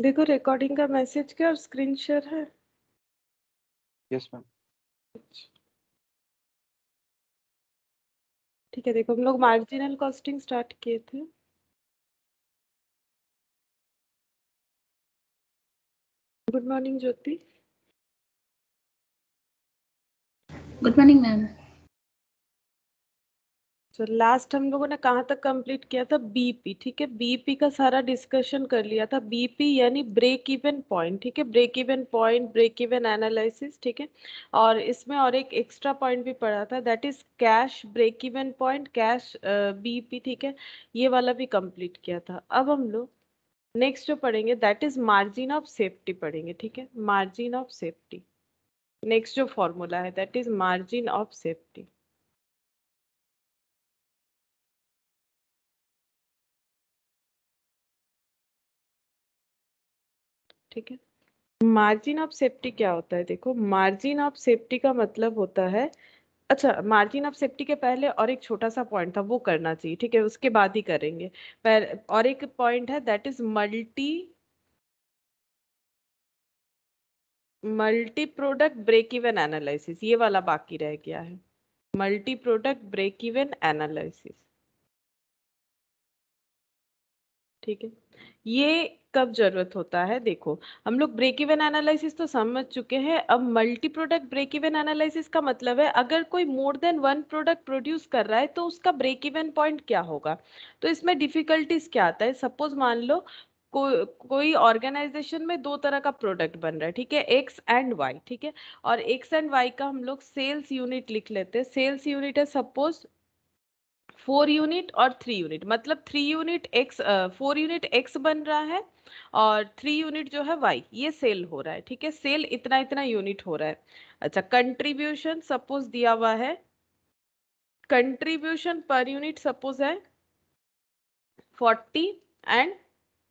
देखो रिकॉर्डिंग का मैसेज क्या और स्क्रीन शेयर है यस मैम ठीक है देखो हम लोग मार्जिनल कॉस्टिंग स्टार्ट किए थे good morning Jyoti good morning ma'am तो लास्ट हम लोगों ने कहाँ तक कंप्लीट किया था बीपी ठीक है बीपी का सारा डिस्कशन कर लिया था बीपी यानी ब्रेक इवन पॉइंट ठीक है break even point break even analysis ठीक है और इसमें और एक एक्स्ट्रा पॉइंट भी पड़ा था that is cash break even point cash BP ठीक है ये वाला भी कंप्लीट किया था अब हम लोग नेक्स्ट जो पढ़ेंगे that is margin of safety पढ़ेंगे ठीक है मार्जिन ऑफ सेफ्टी नेक्स्ट जो फॉर्मूला है that is margin of safety ठीक है मार्जिन ऑफ सेफ्टी क्या होता है देखो मार्जिन ऑफ सेफ्टी का मतलब होता है अच्छा मार्जिन ऑफ सेफ्टी के पहले और एक छोटा सा पॉइंट था वो करना चाहिए ठीक है उसके बाद ही करेंगे और एक पॉइंट है that is multi multi product break even analysis ये वाला बाकी रह गया है multi product break even analysis ठीक है ये कब जरूरत होता है देखो हम लोग ब्रेक इवन एनालिसिस तो समझ चुके हैं अब multi product break even analysis का मतलब है अगर कोई more than one product produce कर रहा है तो उसका ब्रेक इवन पॉइंट क्या होगा तो इसमें डिफिकल्टीज क्या आता है सपोज मान लो को, कोई ऑर्गेनाइजेशन में दो तरह का प्रोडक्ट बन रहा है ठीक है एक्स एंड वाई ठीक है और एक्स एंड वाई का हम लोग सेल्स यूनिट लिख लेते हैं सेल्स यूनिट है सपोज फोर यूनिट और थ्री यूनिट मतलब three unit X four unit X बन रहा है और थ्री यूनिट जो है वाई ये सेल हो रहा है ठीक है सेल इतना इतना यूनिट हो रहा है अच्छा कंट्रीब्यूशन सपोज दिया हुआ है कंट्रीब्यूशन पर यूनिट सपोज है फोर्टी एंड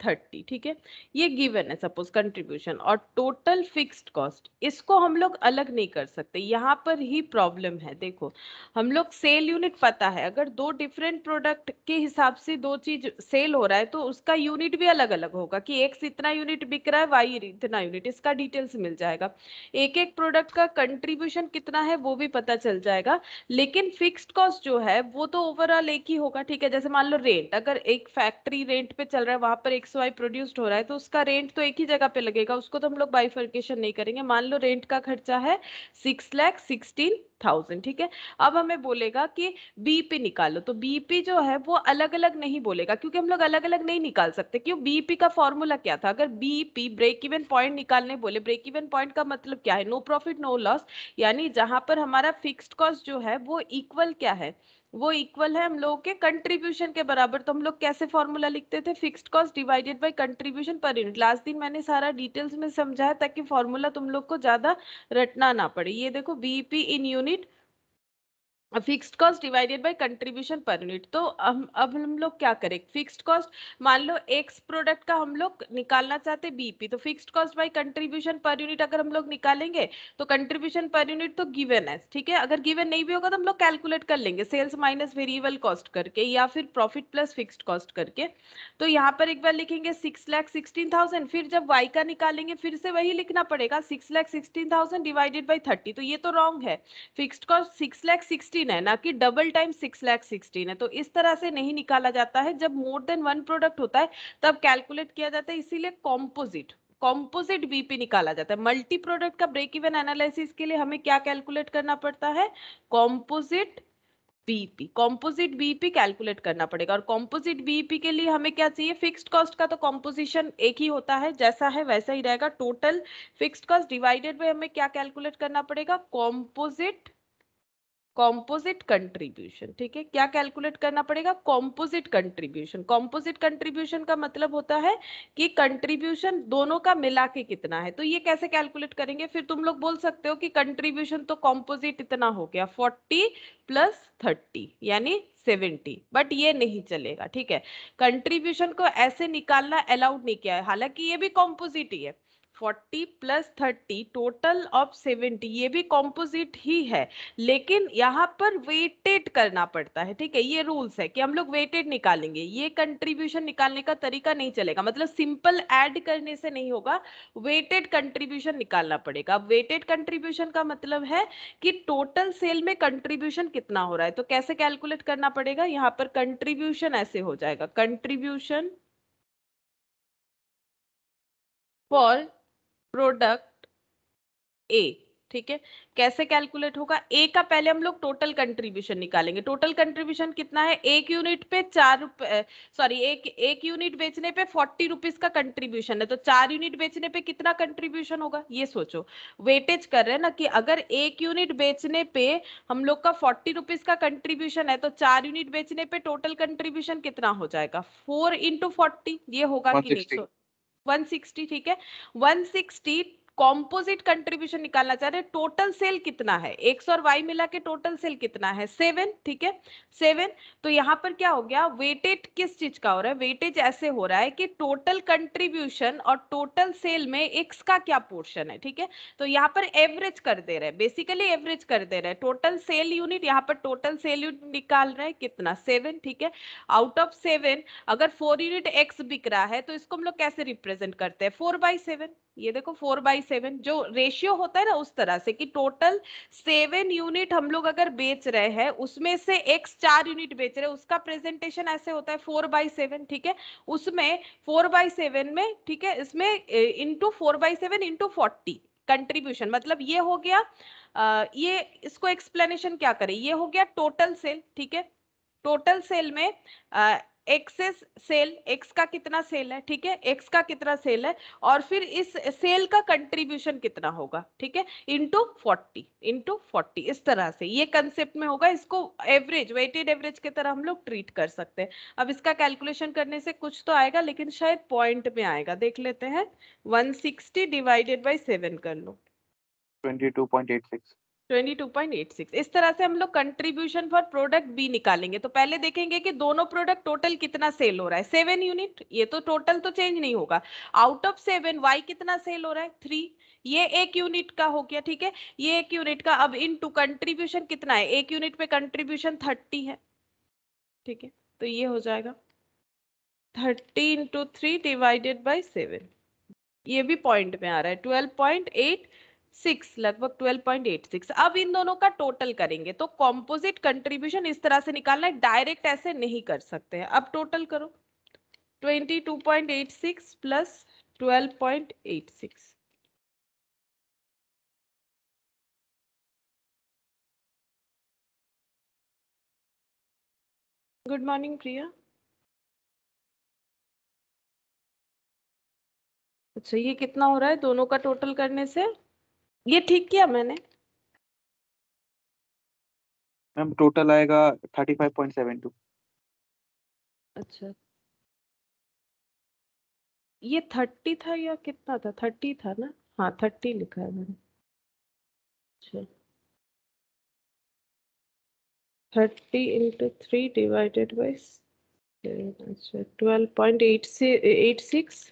थर्टी ठीक है ये गिवन है सपोज कंट्रीब्यूशन और टोटल फिक्स्ड कॉस्ट इसको हम लोग अलग नहीं कर सकते यहाँ पर ही प्रॉब्लम है देखो हम लोग सेल यूनिट पता है अगर दो डिफरेंट प्रोडक्ट के हिसाब से दो चीज सेल हो रहा है तो उसका यूनिट भी अलग अलग होगा कि एक इतना यूनिट बिक रहा है वाई इतना यूनिट इसका डिटेल्स मिल जाएगा एक एक प्रोडक्ट का कंट्रीब्यूशन कितना है वो भी पता चल जाएगा लेकिन फिक्स्ड कॉस्ट जो है वो तो ओवरऑल एक ही होगा ठीक है जैसे मान लो रेंट अगर एक फैक्ट्री रेंट पे चल रहा है वहां पर एक एक्स वाई प्रोड्यूस्ड हो रहा है तो उसका रेंट तो एक ही जगह पे लगेगा उसको तो हम लोग बाइफर्केशन नहीं करेंगे मान लो रेंट का खर्चा है सिक्स लैख सिक्सटीन थाउजेंड ठीक है अब हमें बोलेगा कि बीपी निकालो तो बीपी जो है वो अलग अलग नहीं बोलेगा क्योंकि हम लोग अलग अलग नहीं निकाल सकते क्यों बीपी का फॉर्मूला क्या था अगर बीपी ब्रेक इवन पॉइंट निकालने बोले ब्रेक इवन पॉइंट का मतलब क्या है नो प्रॉफिट नो लॉस यानी जहां पर हमारा फिक्स्ड कॉस्ट जो है वो इक्वल क्या है वो इक्वल है हम लोगों के कंट्रीब्यूशन के बराबर तो हम लोग कैसे फॉर्मूला लिखते थे fixed cost divided by contribution per unit last दिन मैंने सारा डिटेल्स में समझाया ताकि फॉर्मूला तुम लोग को ज़्यादा रटना ना पड़े ये देखो BP in unit fixed cost divided by contribution per unit तो हम अब हम लोग क्या करें फिक्स्ड कॉस्ट मान लो एक्स प्रोडक्ट का हम लोग निकालना चाहते बीपी तो fixed cost by contribution per unit अगर हम लोग निकालेंगे तो कंट्रीब्यूशन पर यूनिट तो गिवन है ठीक है अगर गिवन नहीं भी होगा तो हम लोग कैलकुलेट कर लेंगे सेल्स माइनस वेरिएबल कॉस्ट करके या फिर प्रॉफिट प्लस फिक्स्ड कॉस्ट करके तो यहाँ पर एक बार लिखेंगे सिक्स लैख सिक्सटीन थाउजेंड फिर जब वाई का निकालेंगे फिर से वही लिखना पड़ेगा six lakh sixteen thousand divided by thirty तो ये तो रॉन्ग है fixed cost six lakh sixty sixteen है ना कि double time six lakh sixteen है तो इस तरह से नहीं निकाला जाता है जब मोर देन वन प्रोडक्ट होता है तब कैलकुलेट किया जाता है इसीलिए कॉम्पोजिट कॉम्पोजिट बीपी निकाला जाता है मल्टी प्रोडक्ट का ब्रेक इवन एनालिसिस के लिए हमें क्या कैलकुलेट करना पड़ता है composite BP composite BP calculate करना पड़ेगा और कॉम्पोजिट बीपी के लिए हमें क्या चाहिए फिक्स्ड कॉस्ट का तो कॉम्पोजिशन एक ही होता है जैसा है वैसा ही रहेगा total fixed cost divided by हमें क्या कैलकुलेट करना पड़ेगा कॉम्पोजिट कॉम्पोजिट कंट्रीब्यूशन ठीक है क्या कैलकुलेट करना पड़ेगा कॉम्पोजिट कंट्रीब्यूशन कॉम्पोजिट कंट्रीब्यूशन का मतलब होता है कि कंट्रीब्यूशन दोनों का मिला के कितना है तो ये कैसे कैलकुलेट करेंगे फिर तुम लोग बोल सकते हो कि कंट्रीब्यूशन तो कॉम्पोजिट इतना हो गया फोर्टी प्लस थर्टी यानी सेवेंटी बट ये नहीं चलेगा ठीक है कंट्रीब्यूशन को ऐसे निकालना अलाउड नहीं किया है हालांकि ये भी कॉम्पोजिट ही है forty plus thirty total of seventy ये भी कॉम्पोजिट ही है लेकिन यहाँ पर वेटेड करना पड़ता है ठीक है ये रूल्स है कि हम लोग वेटेड निकालेंगे ये कंट्रीब्यूशन निकालने का तरीका नहीं चलेगा मतलब सिंपल ऐड करने से नहीं होगा वेटेड कंट्रीब्यूशन निकालना पड़ेगा अब वेटेड कंट्रीब्यूशन का मतलब है कि टोटल सेल में कंट्रीब्यूशन कितना हो रहा है तो कैसे कैलकुलेट करना पड़ेगा यहाँ पर कंट्रीब्यूशन ऐसे हो जाएगा कंट्रीब्यूशन फॉर प्रोडक्ट ए ठीक है कैसे कैलकुलेट होगा ए का पहले हम लोग टोटल कंट्रीब्यूशन निकालेंगे टोटल कंट्रीब्यूशन कितना है एक यूनिट पे चार रुपए सॉरी एक एक यूनिट बेचने पे फोर्टी रुपीज का कंट्रीब्यूशन है तो चार यूनिट बेचने पे कितना कंट्रीब्यूशन होगा ये सोचो वेटेज कर रहे हैं ना कि अगर एक यूनिट बेचने पे हम लोग का फोर्टी रुपीज का कंट्रीब्यूशन है तो चार यूनिट बेचने पे टोटल कंट्रीब्यूशन कितना हो जाएगा फोर इंटू फोर्टी ये होगा कि नहीं 160 ठीक है 160 कॉम्पोजिट कंट्रीब्यूशन निकालना चाह रहे टोटल सेल कितना है एक्स और वाई मिला के टोटल सेल कितना है सेवन ठीक है सेवन तो यहाँ पर क्या हो गया वेटेज किस चीज का हो रहा है वेटेज ऐसे हो रहा है कि टोटल कंट्रीब्यूशन और टोटल सेल में एक्स का क्या पोर्शन है ठीक है तो यहाँ पर एवरेज कर दे रहे हैं बेसिकली एवरेज कर दे रहे हैं टोटल सेल यूनिट यहाँ पर टोटल सेल यूनिट निकाल रहे हैं कितना सेवन ठीक है आउट ऑफ सेवन अगर फोर यूनिट एक्स बिक रहा है तो इसको हम लोग कैसे रिप्रेजेंट करते हैं फोर बाई सेवन ये देखो फोर बाई सेवन जो रेशियो होता है ना उस तरह से कि टोटल सेवन यूनिट हम लोग अगर बेच रहे हैं उसमें से एक्स चार यूनिट बेच रहे हैं उसका प्रेजेंटेशन ऐसे होता है फोर बाई सेवन ठीक है उसमें फोर बाई सेवन में ठीक है इसमें into four by seven into forty contribution मतलब ये हो गया आ, ये इसको एक्सप्लेनेशन क्या करे ये हो गया टोटल सेल ठीक है टोटल सेल में एक्सेस सेल एक्स का कितना सेल है ठीक है एक्स का कितना सेल है और फिर इस सेल का कंट्रीब्यूशन कितना होगा ठीक है इंटू फोर्टी इंटू फोर्टी इस तरह से ये कंसेप्ट में होगा इसको एवरेज वेटेड एवरेज की तरह हम लोग ट्रीट कर सकते हैं अब इसका कैलकुलेशन करने से कुछ तो आएगा लेकिन शायद पॉइंट में आएगा देख लेते हैं वन डिवाइडेड बाई सेवन कर लो ट्वेंटी 22.86 इस तरह से हम लोग कंट्रीब्यूशन फॉर प्रोडक्ट बी निकालेंगे तो पहले देखेंगे कि दोनों प्रोडक्ट टोटल कितना सेल हो रहा है सेवन यूनिट ये तो टोटल तो चेंज नहीं होगा आउट ऑफ सेवन वाई कितना सेल हो रहा है थ्री ये एक यूनिट का हो गया ठीक है ये एक यूनिट का अब इन टू कंट्रीब्यूशन कितना है एक यूनिट पे कंट्रीब्यूशन थर्टी है ठीक है तो ये हो जाएगा thirty into three divided by seven ये भी पॉइंट में आ रहा है ट्वेल्व पॉइंट एट सिक्स लगभग ट्वेल्व पॉइंट एट सिक्स अब इन दोनों का टोटल करेंगे तो कॉम्पोजिट कंट्रीब्यूशन इस तरह से निकालना है डायरेक्ट ऐसे नहीं कर सकते हैं अब टोटल करो twenty two point eight six plus twelve good morning Priya अच्छा ये कितना हो रहा है दोनों का टोटल करने से ये ठीक किया मैंने मैम टोटल आएगा thirty five point seven two अच्छा ये थर्टी था या कितना था थर्टी था ना हाँ थर्टी लिखा है मैंने thirty into three divided by अच्छा twelve point eight six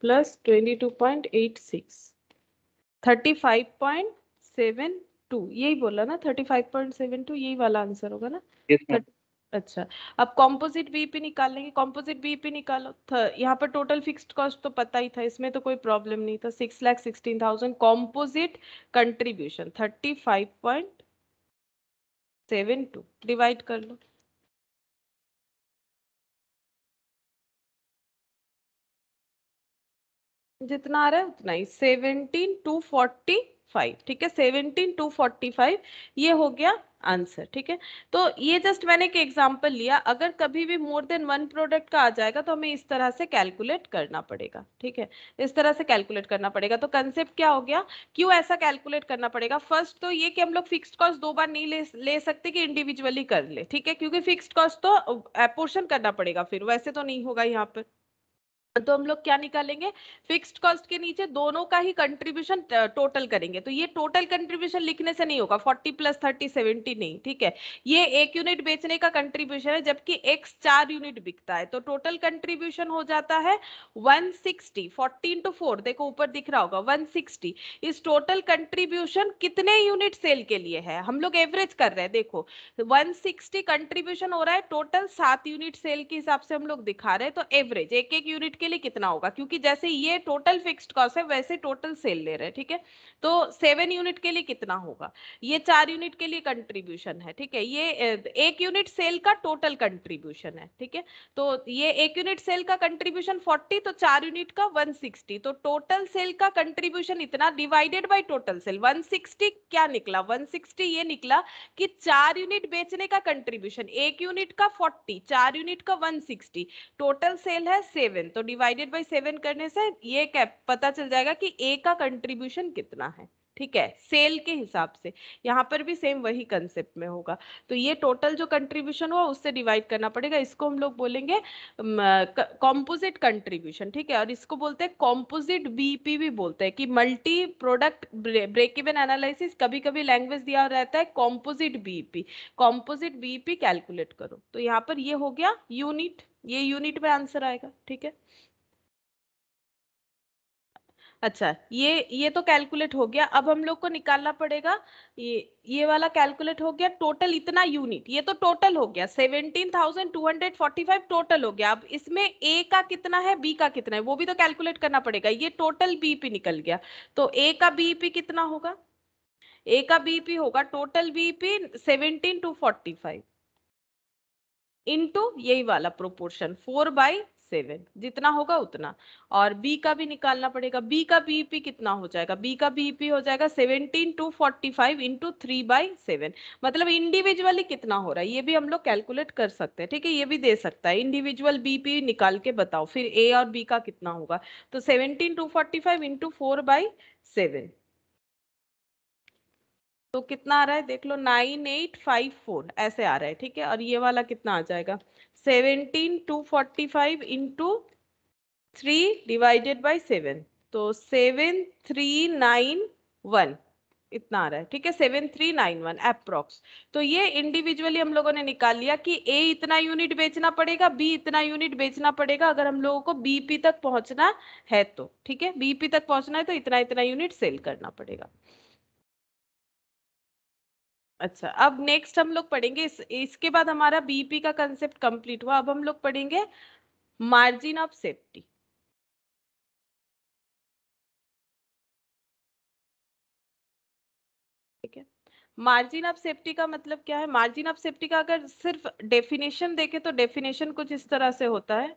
plus twenty two point eight six thirty five point seven two यही बोला ना thirty five point seven two यही वाला आंसर होगा ना yes, अच्छा अब कॉम्पोजिट बीपी निकाल लेंगे कॉम्पोजिट बीपी निकालो यहाँ पर टोटल फिक्स्ड कॉस्ट तो पता ही था इसमें तो कोई प्रॉब्लम नहीं था six lakh sixteen thousand composite contribution thirty five point seven two divide कर लो जितना आ रहा है उतना ही सेवनटीन टू फोर्टी फाइव ठीक है सेवनटीन टू फोर्टी फाइव ये हो गया आंसर ठीक है तो ये जस्ट मैंने एक एग्जांपल लिया अगर कभी भी मोर देन वन प्रोडक्ट का आ जाएगा तो हमें इस तरह से कैलकुलेट करना पड़ेगा ठीक है इस तरह से कैलकुलेट करना पड़ेगा तो कंसेप्ट क्या हो गया क्यों ऐसा कैलकुलेट करना पड़ेगा फर्स्ट तो ये कि हम लोग फिक्स्ड कॉस्ट दो बार नहीं ले, ले सकते कि इंडिविजुअली कर ले ठीक है क्योंकि फिक्स्ड कॉस्ट तो अपोर्शन करना पड़ेगा फिर वैसे तो नहीं होगा यहाँ पर तो हम लोग क्या निकालेंगे फिक्स्ड कॉस्ट के नीचे दोनों का ही कंट्रीब्यूशन टोटल करेंगे तो ये टोटल कंट्रीब्यूशन लिखने से नहीं होगा 40 प्लस 30 70 नहीं ठीक है ये एक यूनिट बेचने का कंट्रीब्यूशन है जबकि एक्स चार यूनिट बिकता है तो टोटल कंट्रीब्यूशन हो जाता है 160 सिक्सटी फोर्टीन टू फोर देखो ऊपर दिख रहा होगा वन इस टोटल कंट्रीब्यूशन कितने यूनिट सेल के लिए है हम लोग एवरेज कर रहे हैं देखो वन कंट्रीब्यूशन हो रहा है टोटल सात यूनिट सेल के हिसाब से हम लोग दिखा रहे हैं तो एवरेज एक एक यूनिट के लिए कितना होगा क्योंकि जैसे ये टोटल फिक्स्ड कॉस्ट है वैसे टोटल सेल ले रहे हैं ठीक है तो सेवन यूनिट के लिए कितना होगा ये चार यूनिट के लिए कंट्रीब्यूशन है ठीक है ये एक यूनिट सेल का टोटल कंट्रीब्यूशन है ठीक है तो ये एक यूनिट सेल का कंट्रीब्यूशन फोर्टी तो चार यूनिट का वन तो टोटल सेल का कंट्रीब्यूशन इतना divided by total sale one क्या निकला वन ये निकला कि चार यूनिट बेचने का कंट्रीब्यूशन एक यूनिट का फोर्टी चार यूनिट का वन टोटल सेल है सेवन तो डिवाइडेड बाई सेवन करने से ये क्या पता चल जाएगा कि ए का कंट्रीब्यूशन कितना है ठीक है सेल के हिसाब से यहाँ पर भी सेम वही कंसेप्ट में होगा तो ये टोटल जो कंट्रीब्यूशन हुआ उससे डिवाइड करना पड़ेगा इसको हम लोग बोलेंगे कॉम्पोजिट कंट्रीब्यूशन ठीक है और इसको बोलते हैं कॉम्पोजिट बीपी भी बोलते हैं कि multi product break even analysis कभी कभी लैंग्वेज दिया रहता है composite BP composite BP calculate करो तो यहाँ पर ये हो गया यूनिट ये यूनिट में आंसर आएगा ठीक है अच्छा ये ये तो कैलकुलेट हो गया अब हम लोग को निकालना पड़ेगा ये ये वाला कैलकुलेट हो गया टोटल इतना यूनिट ये तो टोटल हो गया seventeen thousand two hundred forty five total हो गया अब इसमें ए का कितना है बी का कितना है वो भी तो कैलकुलेट करना पड़ेगा ये टोटल बीपी निकल गया तो ए का बीपी कितना होगा ए का बीपी होगा total BP seventeen two forty five into यही वाला प्रोपोर्शन फोर बाई सेवन जितना होगा उतना और बी का भी निकालना पड़ेगा बी का बीपी e कितना हो जाएगा बी का बीपी e हो जाएगा seventeen two forty five into three by seven मतलब इंडिविजुअली कितना हो रहा है ये भी हम लोग कैलकुलेट कर सकते हैं ठीक है ये भी दे सकता है इंडिविजुअल बीपी e निकाल के बताओ फिर ए और बी का कितना होगा तो seventeen two forty five into four by seven तो कितना आ रहा है देख लो नाइन एट फाइव फोर ऐसे आ रहा है ठीक है और ये वाला कितना आ जाएगा seventeen two forty five into three divided by seven तो सेवन थ्री नाइन वन इतना आ रहा है ठीक है seven three nine one approx तो ये इंडिविजुअली हम लोगों ने निकाल लिया कि ए इतना यूनिट बेचना पड़ेगा बी इतना यूनिट बेचना पड़ेगा अगर हम लोगों को बीपी तक पहुंचना है तो ठीक है बीपी तक पहुंचना है तो इतना इतना यूनिट सेल करना पड़ेगा अच्छा अब नेक्स्ट हम लोग पढ़ेंगे इस, इसके बाद हमारा बीपी का कंसेप्ट कंप्लीट हुआ अब हम लोग पढ़ेंगे मार्जिन ऑफ सेफ्टी ठीक है मार्जिन ऑफ सेफ्टी का मतलब क्या है मार्जिन ऑफ सेफ्टी का अगर सिर्फ डेफिनेशन देखे तो डेफिनेशन कुछ इस तरह से होता है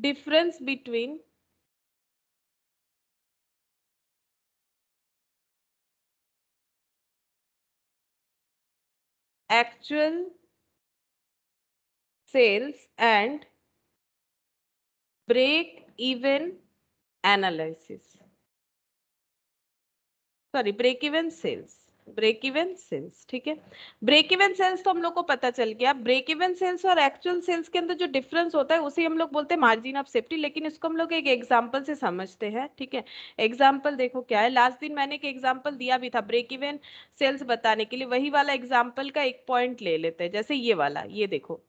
difference between actual sales and break even analysis sorry break even sales break even sales ठीक है ब्रेक इवन सेल्स तो हम लोग को पता चल गया ब्रेक इवन सेल्स और एक्चुअल सेल्स के अंदर जो डिफरेंस होता है उसे हम लोग बोलते हैं मार्जिन ऑफ सेफ्टी लेकिन इसको हम लोग एक एग्जाम्पल से समझते हैं ठीक है एग्जाम्पल देखो क्या है लास्ट दिन मैंने एक एग्जाम्पल दिया भी था ब्रेक इवन सेल्स बताने के लिए वही वाला एग्जाम्पल का एक पॉइंट ले लेते हैं जैसे ये वाला ये देखो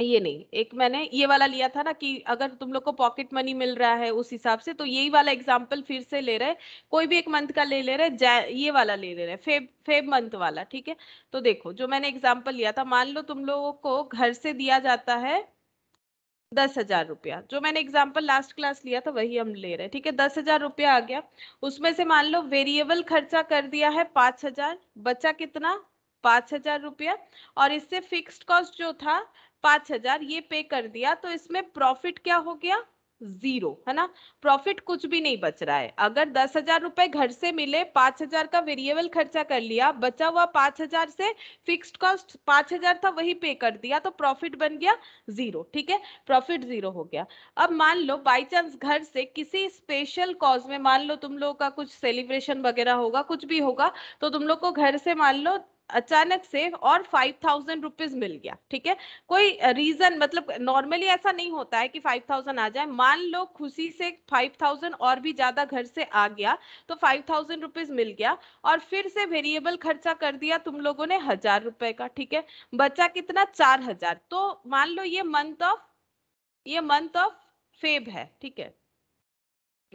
ये नहीं एक मैंने ये वाला लिया था ना कि अगर तुम लोग को पॉकेट मनी मिल रहा है उस हिसाब से तो यही वाला एग्जाम्पल फिर से ले रहे कोई भी एक मंथ का ले ले रहे ये वाला ले ले रहे फेब फेब मंथ वाला ठीक है तो देखो जो मैंने एग्जाम्पल लिया था मान लो तुम लोगों को घर से दिया जाता है दस हजार रुपया जो मैंने एग्जाम्पल लास्ट क्लास लिया था वही हम ले रहे हैं ठीक है दस हजार रुपया आ गया उसमें से मान लो वेरिएबल खर्चा कर दिया है पांच हजार बचा कितना पांच हजार रुपया और इससे फिक्स्ड कॉस्ट जो था पांच हजार ये पे कर दिया तो इसमें प्रॉफिट क्या हो गया जीरो है ना प्रॉफिट कुछ भी नहीं बच रहा है अगर दस हजार रुपए घर से मिले पांच हजार का वेरिएबल खर्चा कर लिया बचा हुआ पांच हजार से फिक्स्ड कॉस्ट पांच हजार था वही पे कर दिया तो प्रॉफिट बन गया जीरो ठीक है प्रॉफिट जीरो हो गया अब मान लो बाय चांस घर से किसी स्पेशल कॉज में मान लो तुम लोगों का कुछ सेलिब्रेशन वगैरह होगा कुछ भी होगा तो तुम लोग को घर से मान लो अचानक से और फाइव थाउजेंड रुपीज मिल गया ठीक है कोई रीजन मतलब नॉर्मली ऐसा नहीं होता है कि फाइव थाउजेंड आ जाए मान लो खुशी से फाइव थाउजेंड और भी ज्यादा घर से आ गया तो फाइव थाउजेंड रुपीज मिल गया और फिर से वेरिएबल खर्चा कर दिया तुम लोगों ने हजार रुपए का ठीक है बचा कितना चार हजार तो मान लो ये मंथ ऑफ ये मंथ ऑफ फेब है ठीक है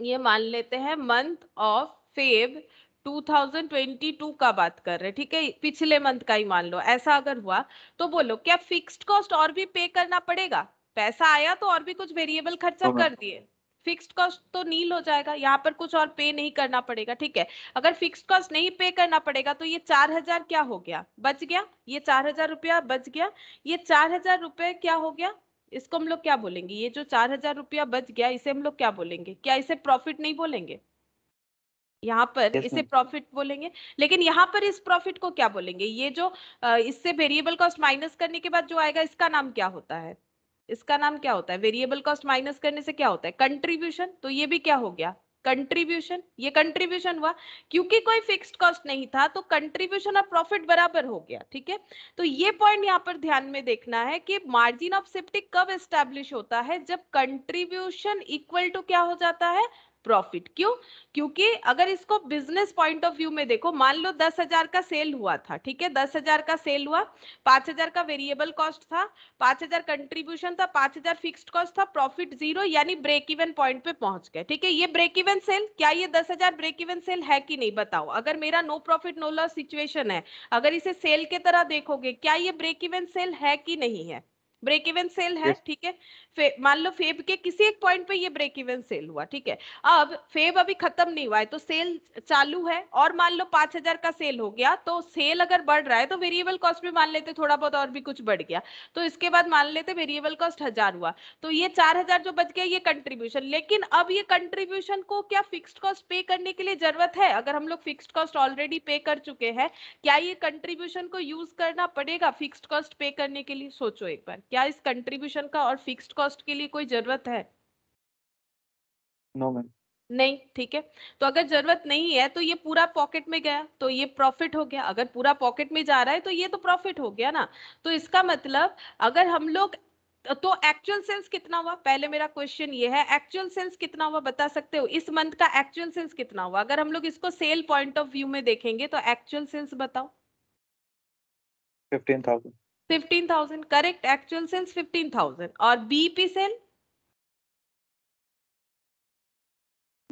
ये मान लेते हैं मंथ ऑफ फेब 2022 का बात कर रहे ठीक है पिछले मंथ का ही मान लो ऐसा अगर हुआ तो बोलो क्या फिक्स्ड कॉस्ट और भी पे करना पड़ेगा पैसा आया तो और भी कुछ वेरिएबल खर्चा कर दिए फिक्स्ड कॉस्ट तो नील हो जाएगा यहाँ पर कुछ और पे नहीं करना पड़ेगा ठीक है अगर फिक्स्ड कॉस्ट नहीं पे करना पड़ेगा तो ये चार हजार क्या हो गया बच गया ये चार हजार रुपया बच गया ये चार हजार रुपये क्या हो गया इसको हम लोग क्या बोलेंगे ये जो चार हजार रुपया बच गया इसे हम लोग क्या बोलेंगे क्या इसे प्रॉफिट नहीं बोलेंगे यहाँ पर yes, इसे प्रॉफिट बोलेंगे लेकिन यहाँ पर इस प्रॉफिट को क्या बोलेंगे ये जो इससे वेरिएबल कॉस्ट माइनस करने के बाद जो आएगा इसका नाम क्या होता है इसका नाम क्या होता है वेरिएबल कॉस्ट माइनस करने से क्या होता है कंट्रीब्यूशन तो ये भी क्या हो गया कंट्रीब्यूशन ये कंट्रीब्यूशन हुआ क्योंकि कोई फिक्स्ड कॉस्ट नहीं था तो कंट्रीब्यूशन और प्रॉफिट बराबर हो गया ठीक है तो ये पॉइंट यहाँ पर ध्यान में देखना है कि मार्जिन ऑफ सेफ्टी कब एस्टेब्लिश होता है जब कंट्रीब्यूशन इक्वल टू क्या हो जाता है प्रॉफिट क्यों क्योंकि अगर इसको बिजनेस पॉइंट ऑफ व्यू में देखो मान लो दस हजार का सेल हुआ था ठीक है दस हजार का सेल हुआ पांच हजार का वेरिएबल कॉस्ट था पांच हजार कंट्रीब्यूशन था पांच हजार फिक्स कॉस्ट था प्रॉफिट जीरो यानी ब्रेक इवन पॉइंट पे पहुंच गए ठीक है ये ब्रेक इवन सेल क्या ये दस हजार ब्रेक इवन सेल है कि नहीं बताओ अगर मेरा no profit no loss situation है अगर इसे सेल के तरह देखोगे क्या ये ब्रेक इवन सेल है कि नहीं है ब्रेक इवन सेल है ठीक है मान लो फेब के किसी एक पॉइंट पे ये ब्रेक इवन सेल हुआ ठीक है अब फेब अभी खत्म नहीं हुआ है तो सेल चालू है और मान लो पांच हजार का सेल हो गया तो सेल अगर बढ़ रहा है तो वेरिएबल कॉस्ट भी मान लेते थोड़ा बहुत और भी कुछ बढ़ गया तो इसके बाद मान लेते वेरिएबल कॉस्ट हजार हुआ तो ये चार हजार जो बच गया ये कंट्रीब्यूशन लेकिन अब ये कंट्रीब्यूशन को क्या फिक्स कॉस्ट पे करने के लिए जरूरत है अगर हम लोग फिक्स कॉस्ट ऑलरेडी पे कर चुके हैं क्या ये कंट्रीब्यूशन को यूज करना पड़ेगा फिक्स कॉस्ट पे करने के लिए सोचो एक बार क्या इस कंट्रीब्यूशन का और फिक्स्ड कॉस्ट के लिए कोई जरूरत है नो मैम नहीं ठीक है तो अगर जरूरत नहीं है तो ये पूरा पॉकेट में गया तो ये प्रॉफिट हो गया अगर पूरा पॉकेट में जा रहा है तो ये तो प्रॉफिट हो गया ना तो इसका मतलब अगर हम लोग तो एक्चुअल सेल्स कितना हुआ पहले मेरा क्वेश्चन ये है एक्चुअल सेल्स कितना हुआ बता सकते हो इस मंथ का एक्चुअल सेल्स कितना हुआ अगर हम लोग इसको सेल पॉइंट ऑफ व्यू में देखेंगे तो एक्चुअल सेल्स बताओ fifteen thousand fifteen thousand correct actual sales fifteen thousand और बीपी सेल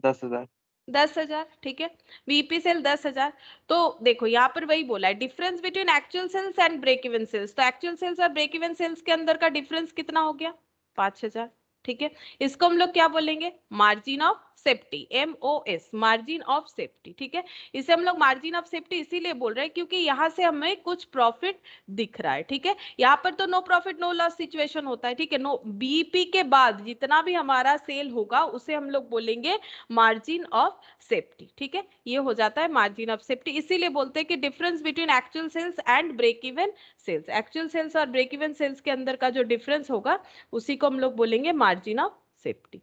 दस हजार दस हजार ठीक है बीपी सेल दस हजार तो देखो यहाँ पर वही बोला है difference between actual sales and break even sales तो एक्चुअल सेल्स और ब्रेक इवन सेल्स के अंदर का डिफरेंस कितना हो गया पांच हजार ठीक है इसको हम लोग क्या बोलेंगे margin of safety M O S margin of safety ठीक है इसे हम लोग मार्जिन ऑफ सेफ्टी इसीलिए बोल रहे हैं क्योंकि यहाँ से हमें कुछ प्रॉफिट दिख रहा है ठीक है यहाँ पर तो no profit no loss situation होता है ठीक है नो बीपी के बाद जितना भी हमारा सेल होगा उसे हम लोग बोलेंगे मार्जिन ऑफ सेफ्टी ठीक है ये हो जाता है मार्जिन ऑफ सेफ्टी इसीलिए बोलते हैं कि difference between actual sales and break even sales actual sales और ब्रेक इवन सेल्स के अंदर का जो डिफरेंस होगा उसी को हम लोग बोलेंगे मार्जिन ऑफ सेफ्टी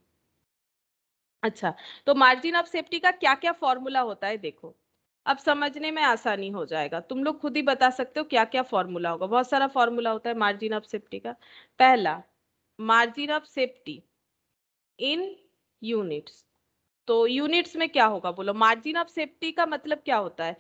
अच्छा तो मार्जिन ऑफ सेफ्टी का क्या क्या फॉर्मूला होता है देखो अब समझने में आसानी हो जाएगा तुम लोग खुद ही बता सकते हो क्या क्या फॉर्मूला होगा बहुत सारा फॉर्मूला होता है मार्जिन ऑफ सेफ्टी का पहला margin of safety in units तो यूनिट्स में क्या होगा बोलो मार्जिन ऑफ सेफ्टी का मतलब क्या होता है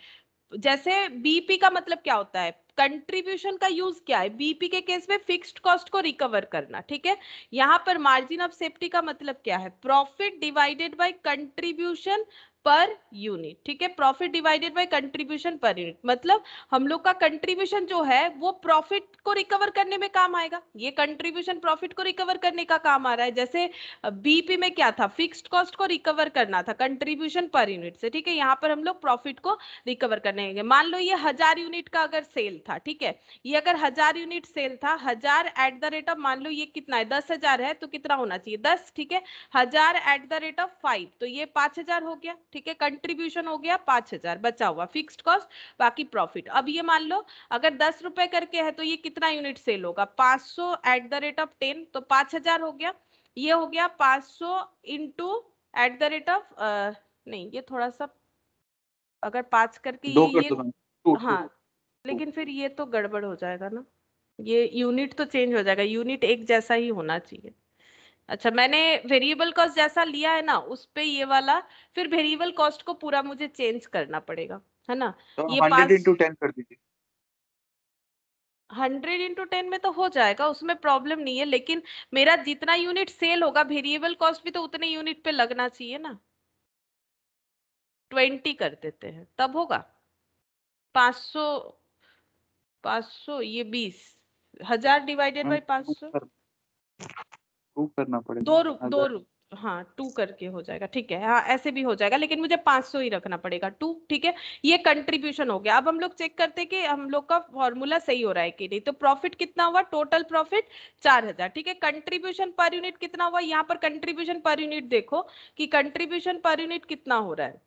जैसे बीपी का मतलब क्या होता है कंट्रीब्यूशन का यूज क्या है बीपी के केस में फिक्स्ड कॉस्ट को रिकवर करना ठीक है यहाँ पर मार्जिन ऑफ सेफ्टी का मतलब क्या है profit divided by contribution per unit ठीक है profit divided by contribution per unit मतलब हम लोग का कंट्रीब्यूशन जो है वो प्रॉफिट को रिकवर करने में काम आएगा ये कंट्रीब्यूशन प्रॉफिट को रिकवर करने का काम आ रहा है जैसे बीपी में क्या था फिक्स्ड कॉस्ट को रिकवर करना था कंट्रीब्यूशन पर यूनिट से ठीक है यहाँ पर हम लोग प्रॉफिट को रिकवर करने मान लो ये हजार यूनिट का अगर सेल था ठीक है ये अगर हजार यूनिट सेल था हजार एट द रेट ऑफ मान लो ये कितना है दस हजार है तो कितना होना चाहिए दस ठीक है हजार at the rate of five तो ये पांच हजार हो गया ठीक है कंट्रीब्यूशन हो गया पांच हजार बचा हुआ फिक्स्ड कॉस्ट बाकी प्रॉफिट अब ये मान लो अगर दस रुपए करके है तो ये कितना यूनिट सेल होगा पांच सौ at the rate of ten तो पांच हजार हो गया ये हो गया पांच सौ into at the rate of नहीं ये थोड़ा सा अगर पांच करके ये, कर ये हाँ लेकिन फिर ये तो गड़बड़ हो जाएगा ना ये यूनिट तो चेंज हो जाएगा यूनिट एक जैसा ही होना चाहिए अच्छा मैंने वेरिएबल कॉस्ट जैसा लिया है ना उस पे ये वाला फिर वेरिएबल कॉस्ट को पूरा मुझे चेंज करना पड़ेगा है ना तो ये हंड्रेड इंटू टेन कर दीजिए हंड्रेड इंटू टेन में तो हो जाएगा उसमें प्रॉब्लम नहीं है लेकिन मेरा जितना यूनिट सेल होगा वेरिएबल कॉस्ट भी तो उतने यूनिट पे लगना चाहिए ना ट्वेंटी कर देते हैं तब होगा पाँच सौ पाँच सौ ये बीस हजार डिवाइडेड बाई पाँच सौ टू करना पड़ेगा दो रूप दो रूप हाँ टू करके हो जाएगा ठीक है हाँ ऐसे भी हो जाएगा लेकिन मुझे पांच सौ ही रखना पड़ेगा टू ठीक है ये कंट्रीब्यूशन हो गया अब हम लोग चेक करते कि हम लोग का फॉर्मूला सही हो रहा है कि नहीं तो प्रॉफिट कितना हुआ टोटल प्रॉफिट चार हजार ठीक है कंट्रीब्यूशन पर यूनिट कितना हुआ यहाँ पर कंट्रीब्यूशन पर यूनिट देखो कि कंट्रीब्यूशन पर यूनिट कितना हो रहा है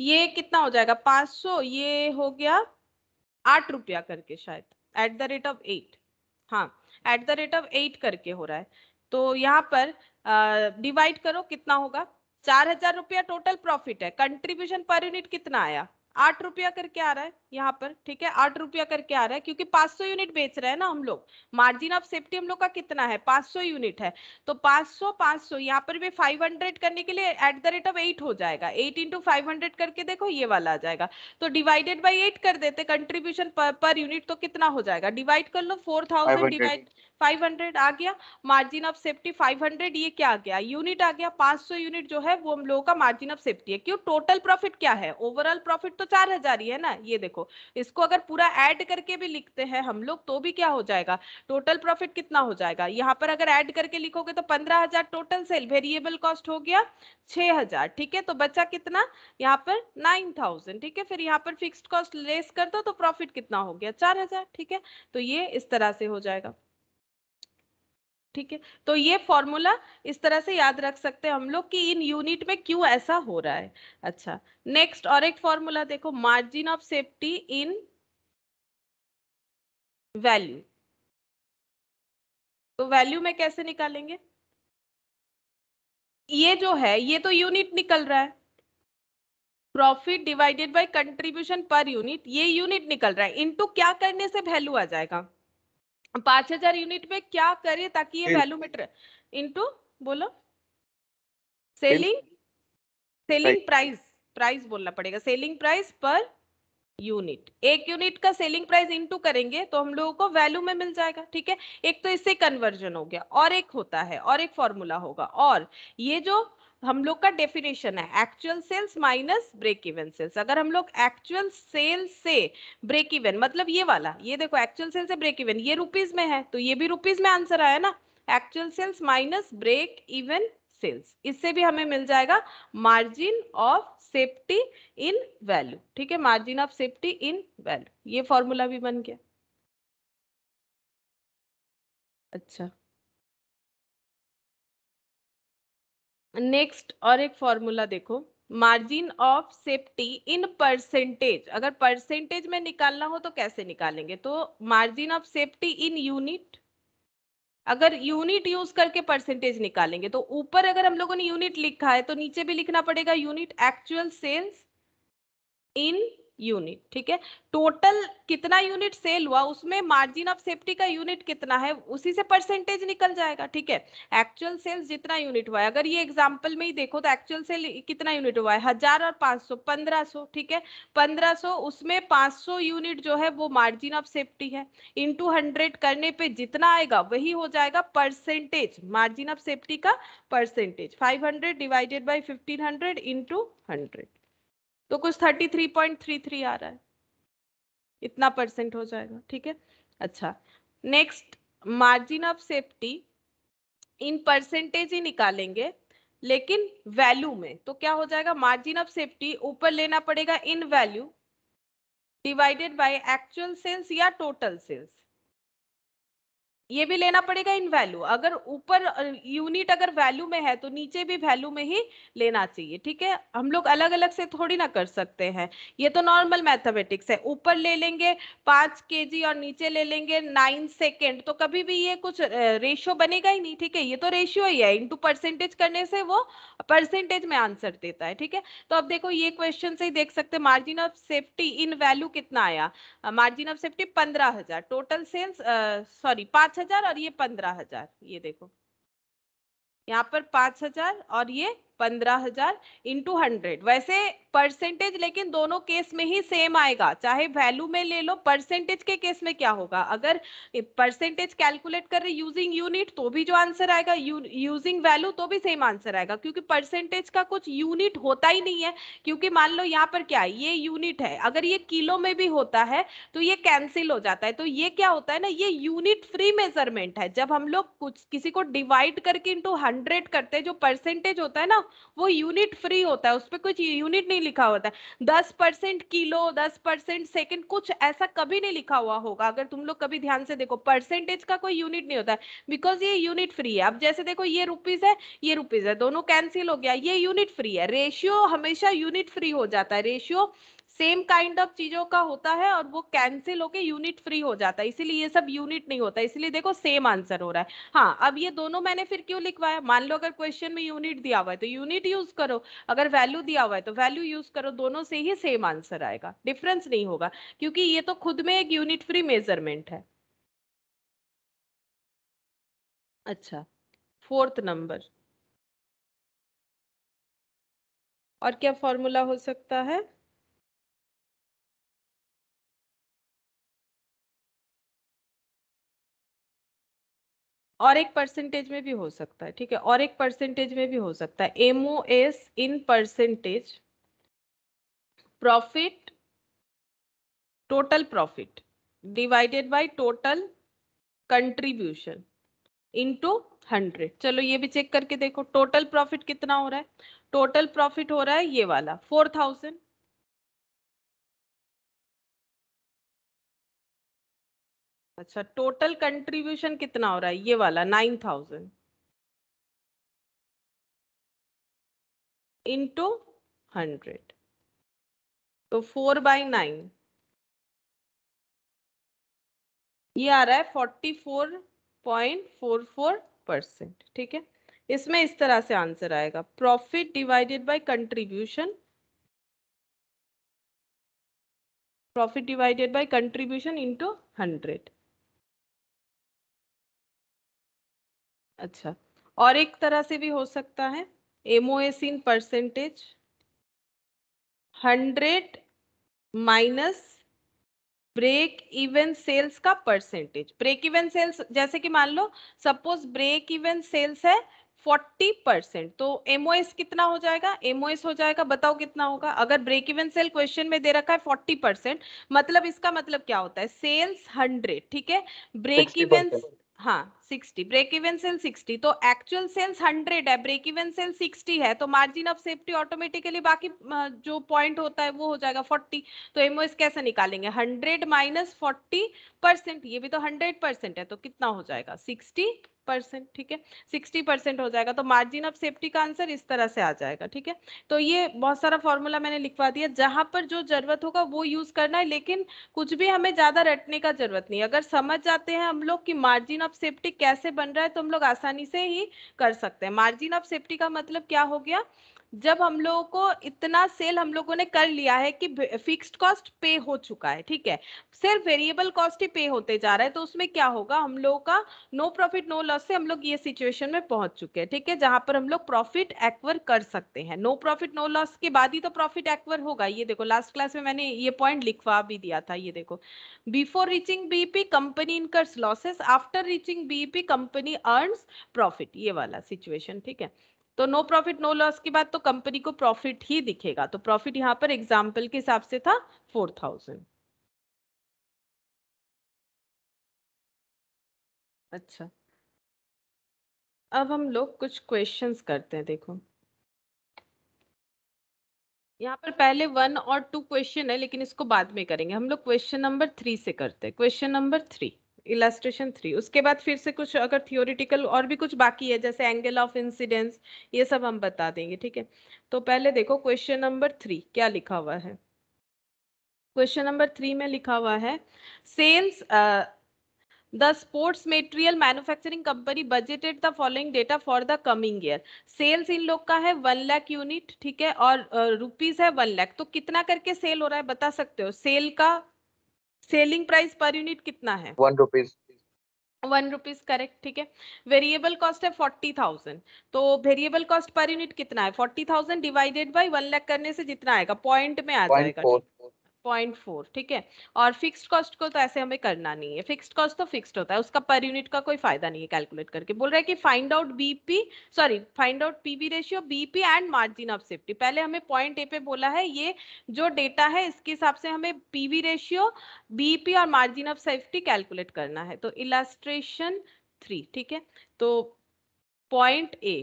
ये कितना हो जाएगा पांच सौ ये हो गया आठ रुपया करके शायद at the rate of eight हाँ at the rate of eight करके हो रहा है तो यहाँ पर डिवाइड करो कितना होगा चार हजार रुपया टोटल प्रॉफिट है कंट्रीब्यूशन पर यूनिट कितना आया आठ रुपया करके आ रहा है यहाँ पर ठीक है आठ रुपया करके आ रहा है क्योंकि 500 यूनिट बेच रहे हैं ना हम लोग मार्जिन ऑफ सेफ्टी हम लोग का कितना है 500 यूनिट है तो 500 500 यहाँ पर भी 500 करने के लिए at the rate of eight हो जाएगा एट इंटू फाइव करके देखो ये वाला आ जाएगा तो डिवाइडेड बाई एट कर देते कंट्रीब्यूशन पर, पर यूनिट तो कितना हो जाएगा डिवाइड कर लो फोर डिवाइड 500 आ गया मार्जिन ऑफ सेफ्टी 500 ये क्या आ गया यूनिट आ गया 500 यूनिट जो है वो हम लोगों का मार्जिन ऑफ सेफ्टी है क्यों टोटल प्रॉफिट क्या है ओवरऑल प्रॉफिट तो चार हजार ही है ना ये देखो इसको अगर पूरा ऐड करके भी लिखते हैं हम लोग तो भी क्या हो जाएगा टोटल प्रॉफिट कितना हो जाएगा यहाँ पर अगर ऐड करके लिखोगे तो पंद्रह टोटल सेल वेरिएबल कॉस्ट हो गया छह ठीक है तो बचा कितना यहाँ पर नाइन ठीक है फिर यहाँ पर फिक्स कॉस्ट लेस कर दो तो प्रॉफिट कितना हो गया चार ठीक है तो ये इस तरह से हो जाएगा ठीक है तो ये फॉर्मूला इस तरह से याद रख सकते हैं हम लोग कि इन यूनिट में क्यों ऐसा हो रहा है अच्छा नेक्स्ट और एक फॉर्मूला देखो margin of safety in value तो वैल्यू में कैसे निकालेंगे ये जो है ये तो यूनिट निकल रहा है profit divided by contribution per unit ये यूनिट निकल रहा है इनटू क्या करने से वैल्यू आ जाएगा पांच हजार यूनिट में क्या करिए ताकि ये वैल्यू मीटर इनटू बोलो सेलिंग सेलिंग प्राइस प्राइस बोलना पड़ेगा सेलिंग प्राइस पर यूनिट एक यूनिट का सेलिंग प्राइस इनटू करेंगे तो हम लोगों को वैल्यू में मिल जाएगा ठीक है एक तो इससे कन्वर्जन हो गया और एक होता है और एक फॉर्मूला होगा और ये जो हम लोग का डेफिनेशन है actual sales minus break even sales अगर हम लोग एक्चुअल सेल से ब्रेक इवन मतलब ये वाला ये देखो एक्चुअल सेल से ब्रेक इवन ये रुपीज में है तो ये भी रुपीज में आंसर आया ना actual sales minus break even sales इससे भी हमें मिल जाएगा margin of safety in value ठीक है margin of safety in value ये फॉर्मूला भी बन गया अच्छा नेक्स्ट और एक फॉर्मूला देखो margin of safety in percentage अगर परसेंटेज में निकालना हो तो कैसे निकालेंगे तो margin of safety in unit अगर यूनिट यूज करके परसेंटेज निकालेंगे तो ऊपर अगर हम लोगों ने यूनिट लिखा है तो नीचे भी लिखना पड़ेगा unit actual sales in unit ठीक है टोटल कितना यूनिट सेल हुआ उसमें मार्जिन ऑफ सेफ्टी का यूनिट कितना है उसी से परसेंटेज निकल जाएगा ठीक है एक्चुअल सेल्स जितना यूनिट हुआ है अगर ये एग्जांपल में ही देखो तो एक्चुअल सेल कितना यूनिट हुआ है हजार और पांच सौ पंद्रह सौ ठीक है पंद्रह सौ उसमें पांच सौ यूनिट जो है वो मार्जिन ऑफ सेफ्टी है इंटू हंड्रेड करने पे जितना आएगा वही हो जाएगा परसेंटेज मार्जिन ऑफ सेफ्टी का percentage five hundred divided by fifteen hundred into hundred तो कुछ thirty three point three three आ रहा है इतना परसेंट हो जाएगा ठीक है अच्छा next margin of safety in percentage ही निकालेंगे लेकिन वैल्यू में तो क्या हो जाएगा मार्जिन ऑफ सेफ्टी ऊपर लेना पड़ेगा in value divided by actual sales या टोटल सेल्स ये भी लेना पड़ेगा इन वैल्यू अगर ऊपर यूनिट अगर वैल्यू में है तो नीचे भी वैल्यू में ही लेना चाहिए ठीक है हम लोग अलग अलग से थोड़ी ना कर सकते हैं ये तो नॉर्मल मैथमेटिक्स है ऊपर ले लेंगे पांच के और नीचे ले लेंगे नाइन सेकेंड तो कभी भी ये कुछ रेशियो बनेगा ही नहीं ठीक है ये तो रेशियो ही है इंटू परसेंटेज करने से वो परसेंटेज में आंसर देता है ठीक है तो अब देखो ये क्वेश्चन से ही देख सकते margin of safety in value कितना आया मार्जिन ऑफ सेफ्टी पंद्रह हजार टोटल सेल्स सॉरी पांच हजार और ये पंद्रह हजार ये देखो यहाँ पर पांच हजार और ये पंद्रह हजार इंटू हंड्रेड वैसे परसेंटेज लेकिन दोनों केस में ही सेम आएगा चाहे वैल्यू में ले लो परसेंटेज के केस में क्या होगा अगर परसेंटेज कैलकुलेट कर रहे यूजिंग यूनिट तो भी जो आंसर आएगा यूजिंग वैल्यू तो भी सेम आंसर आएगा क्योंकि परसेंटेज का कुछ यूनिट होता ही नहीं है क्योंकि मान लो यहाँ पर क्या है ये यूनिट है अगर ये किलो में भी होता है तो ये कैंसिल हो जाता है तो ये क्या होता है ना ये यूनिट फ्री मेजरमेंट है जब हम लोग कुछ किसी को डिवाइड करके इंटू हंड्रेड करते हैं जो परसेंटेज होता है ना वो यूनिट फ्री होता है उस पर कुछ यूनिट नहीं लिखा होता है दस परसेंट किलो दस परसेंट सेकेंड कुछ ऐसा कभी नहीं लिखा हुआ होगा अगर तुम लोग कभी ध्यान से देखो परसेंटेज का कोई यूनिट नहीं होता है बिकॉज ये यूनिट फ्री है अब जैसे देखो ये रुपीज है ये रुपीज है दोनों कैंसिल हो गया ये यूनिट फ्री है रेशियो हमेशा यूनिट फ्री हो जाता है रेशियो सेम काइंड ऑफ चीजों का होता है और वो कैंसिल होके यूनिट फ्री हो जाता है इसीलिए ये सब यूनिट नहीं होता इसीलिए देखो सेम आंसर हो रहा है हाँ अब ये दोनों मैंने फिर क्यों लिखवाया मान लो अगर क्वेश्चन में यूनिट दिया हुआ है तो यूनिट यूज करो अगर वैल्यू दिया हुआ है तो वैल्यू यूज करो दोनों से ही सेम आंसर आएगा डिफरेंस नहीं होगा क्योंकि ये तो खुद में एक यूनिट फ्री मेजरमेंट है अच्छा फोर्थ नंबर और क्या फॉर्मूला हो सकता है और एक परसेंटेज में भी हो सकता है ठीक है और एक परसेंटेज में भी हो सकता है M O S in percentage profit total profit divided by total contribution into hundred चलो ये भी चेक करके देखो टोटल प्रॉफिट कितना हो रहा है टोटल प्रॉफिट हो रहा है ये वाला फोर थाउजेंड अच्छा टोटल कंट्रीब्यूशन कितना हो रहा है ये वाला नाइन थाउजेंड इंटू हंड्रेड तो फोर बाई नाइन ये आ रहा है forty four point four four percent ठीक है इसमें इस तरह से आंसर आएगा profit divided by contribution profit divided by contribution into hundred अच्छा और एक तरह से भी हो सकता है MOS in percentage hundred minus break even sales का परसेंटेज ब्रेक इवन सेल्स जैसे कि मान लो सपोज ब्रेक इवन सेल्स है फोर्टी परसेंट तो एमओएस कितना हो जाएगा एमओएस हो जाएगा बताओ कितना होगा अगर ब्रेक इवन सेल क्वेश्चन में दे रखा है फोर्टी परसेंट मतलब इसका मतलब क्या होता है सेल्स हंड्रेड ठीक है ब्रेक इवन हाँ sixty break even sale sixty तो एक्चुअल सेल्स हंड्रेड है ब्रेक इवन सेल सिक्सटी है तो मार्जिन ऑफ सेफ्टी ऑटोमेटिकली बाकी जो पॉइंट होता है वो हो जाएगा फोर्टी तो एमओएस कैसे निकालेंगे हंड्रेड माइनस फोर्टी परसेंट ये भी तो हंड्रेड परसेंट है तो कितना हो जाएगा सिक्सटी परसेंट ठीक है सिक्सटी परसेंट हो जाएगा तो मार्जिन ऑफ सेफ्टी का आंसर इस तरह से आ जाएगा ठीक है तो ये बहुत सारा फॉर्मूला मैंने लिखवा दिया जहां पर जो जरूरत होगा वो यूज करना है लेकिन कुछ भी हमें ज्यादा रटने का जरूरत नहीं अगर समझ जाते हैं हम लोग की मार्जिन ऑफ सेफ्टी कैसे बन रहा है तो हम लोग आसानी से ही कर सकते हैं मार्जिन ऑफ सेफ्टी का मतलब क्या हो गया जब हम लोगों को इतना सेल हम लोगों ने कर लिया है कि फिक्स्ड कॉस्ट पे हो चुका है ठीक है सिर्फ वेरिएबल कॉस्ट ही पे होते जा रहा है तो उसमें क्या होगा हम लोगों का नो प्रॉफिट नो लॉस से हम लोग ये सिचुएशन में पहुंच चुके हैं ठीक है जहां पर हम लोग प्रॉफिट एक्वर कर सकते हैं नो प्रॉफिट नो लॉस के बाद ही तो प्रॉफिट एक्वर होगा ये देखो लास्ट क्लास में मैंने ये पॉइंट लिखवा भी दिया था ये देखो before reaching BP company incurs losses after reaching BP company earn profit ये वाला सिचुएशन ठीक है तो नो प्रॉफिट नो लॉस की बात तो कंपनी को प्रॉफिट ही दिखेगा तो प्रॉफिट यहाँ पर एग्जाम्पल के हिसाब से था फोर थाउजेंड अच्छा अब हम लोग कुछ क्वेश्चंस करते हैं देखो यहाँ पर पहले वन और टू क्वेश्चन है लेकिन इसको बाद में करेंगे हम लोग क्वेश्चन नंबर थ्री से करते हैं question number three illustration three उसके बाद फिर से कुछ अगर थियोरिटिकल और भी कुछ बाकी है जैसे एंगल ऑफ इंसिडेंस ये सब हम बता देंगे ठीक है तो पहले देखो क्वेश्चन नंबर थ्री क्या लिखा हुआ है क्वेश्चन नंबर थ्री में लिखा हुआ है sales the sports material manufacturing company budgeted the following data for the coming year sales in लोग का है वन लाख यूनिट ठीक है और रुपीज uh, है वन लाख तो कितना करके सेल हो रहा है बता सकते हो सेल का सेलिंग प्राइस पर यूनिट कितना है one rupees one rupees correct ठीक है वेरिएबल कॉस्ट है फोर्टी थाउजेंड तो वेरिएबल कॉस्ट पर यूनिट कितना है forty thousand divided by one lakh करने से जितना आएगा पॉइंट में आ जाएगा पॉइंट फोर ठीक है और फिक्स्ड कॉस्ट को तो ऐसे हमें करना नहीं है फिक्स्ड कॉस्ट तो फिक्स्ड होता है उसका पर यूनिट का कोई फायदा नहीं है कैलकुलेट करके बोल रहा है कि find out BP sorry find out PV ratio BP and margin of safety पहले हमें पॉइंट ए पे बोला है ये जो डेटा है इसके हिसाब से हमें पीवी रेशियो बीपी और मार्जिन ऑफ सेफ्टी कैलकुलेट करना है तो इलास्ट्रेशन थ्री ठीक है तो पॉइंट ए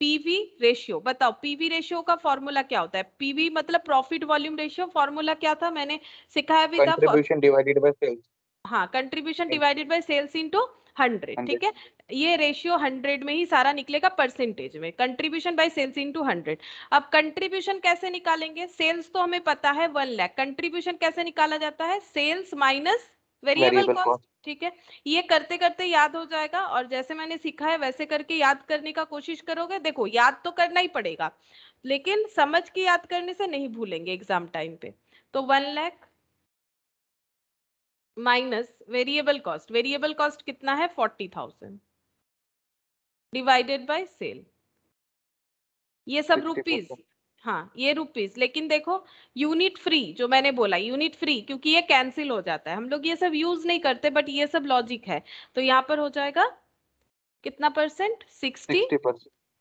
पीवी रेशियो बताओ पीवी रेशियो का फॉर्मूला क्या होता है पीवी मतलब प्रॉफिट वॉल्यूम रेशियो फॉर्मूला क्या था मैंने सिखाया भी था डिवाइडेड बाय सेल्स हाँ contribution divided by sales into hundred ठीक है ये रेशियो हंड्रेड में ही सारा निकलेगा परसेंटेज में contribution by sales into hundred अब कंट्रीब्यूशन कैसे निकालेंगे सेल्स तो हमें पता है वन लैख कंट्रीब्यूशन कैसे निकाला जाता है सेल्स माइनस वेरिएबल कॉस्ट ठीक है ये करते करते याद हो जाएगा और जैसे मैंने सीखा है वैसे करके याद करने का कोशिश करोगे देखो याद तो करना ही पड़ेगा लेकिन समझ के याद करने से नहीं भूलेंगे एग्जाम टाइम पे तो one lakh minus variable cost variable cost कितना है forty thousand divided by sale ये सब रुपीज हाँ ये रुपीज लेकिन देखो यूनिट फ्री जो मैंने बोला यूनिट फ्री क्योंकि ये कैंसिल हो जाता है हम लोग ये सब यूज नहीं करते बट ये सब लॉजिक है तो यहाँ पर हो जाएगा कितना परसेंट सिक्सटी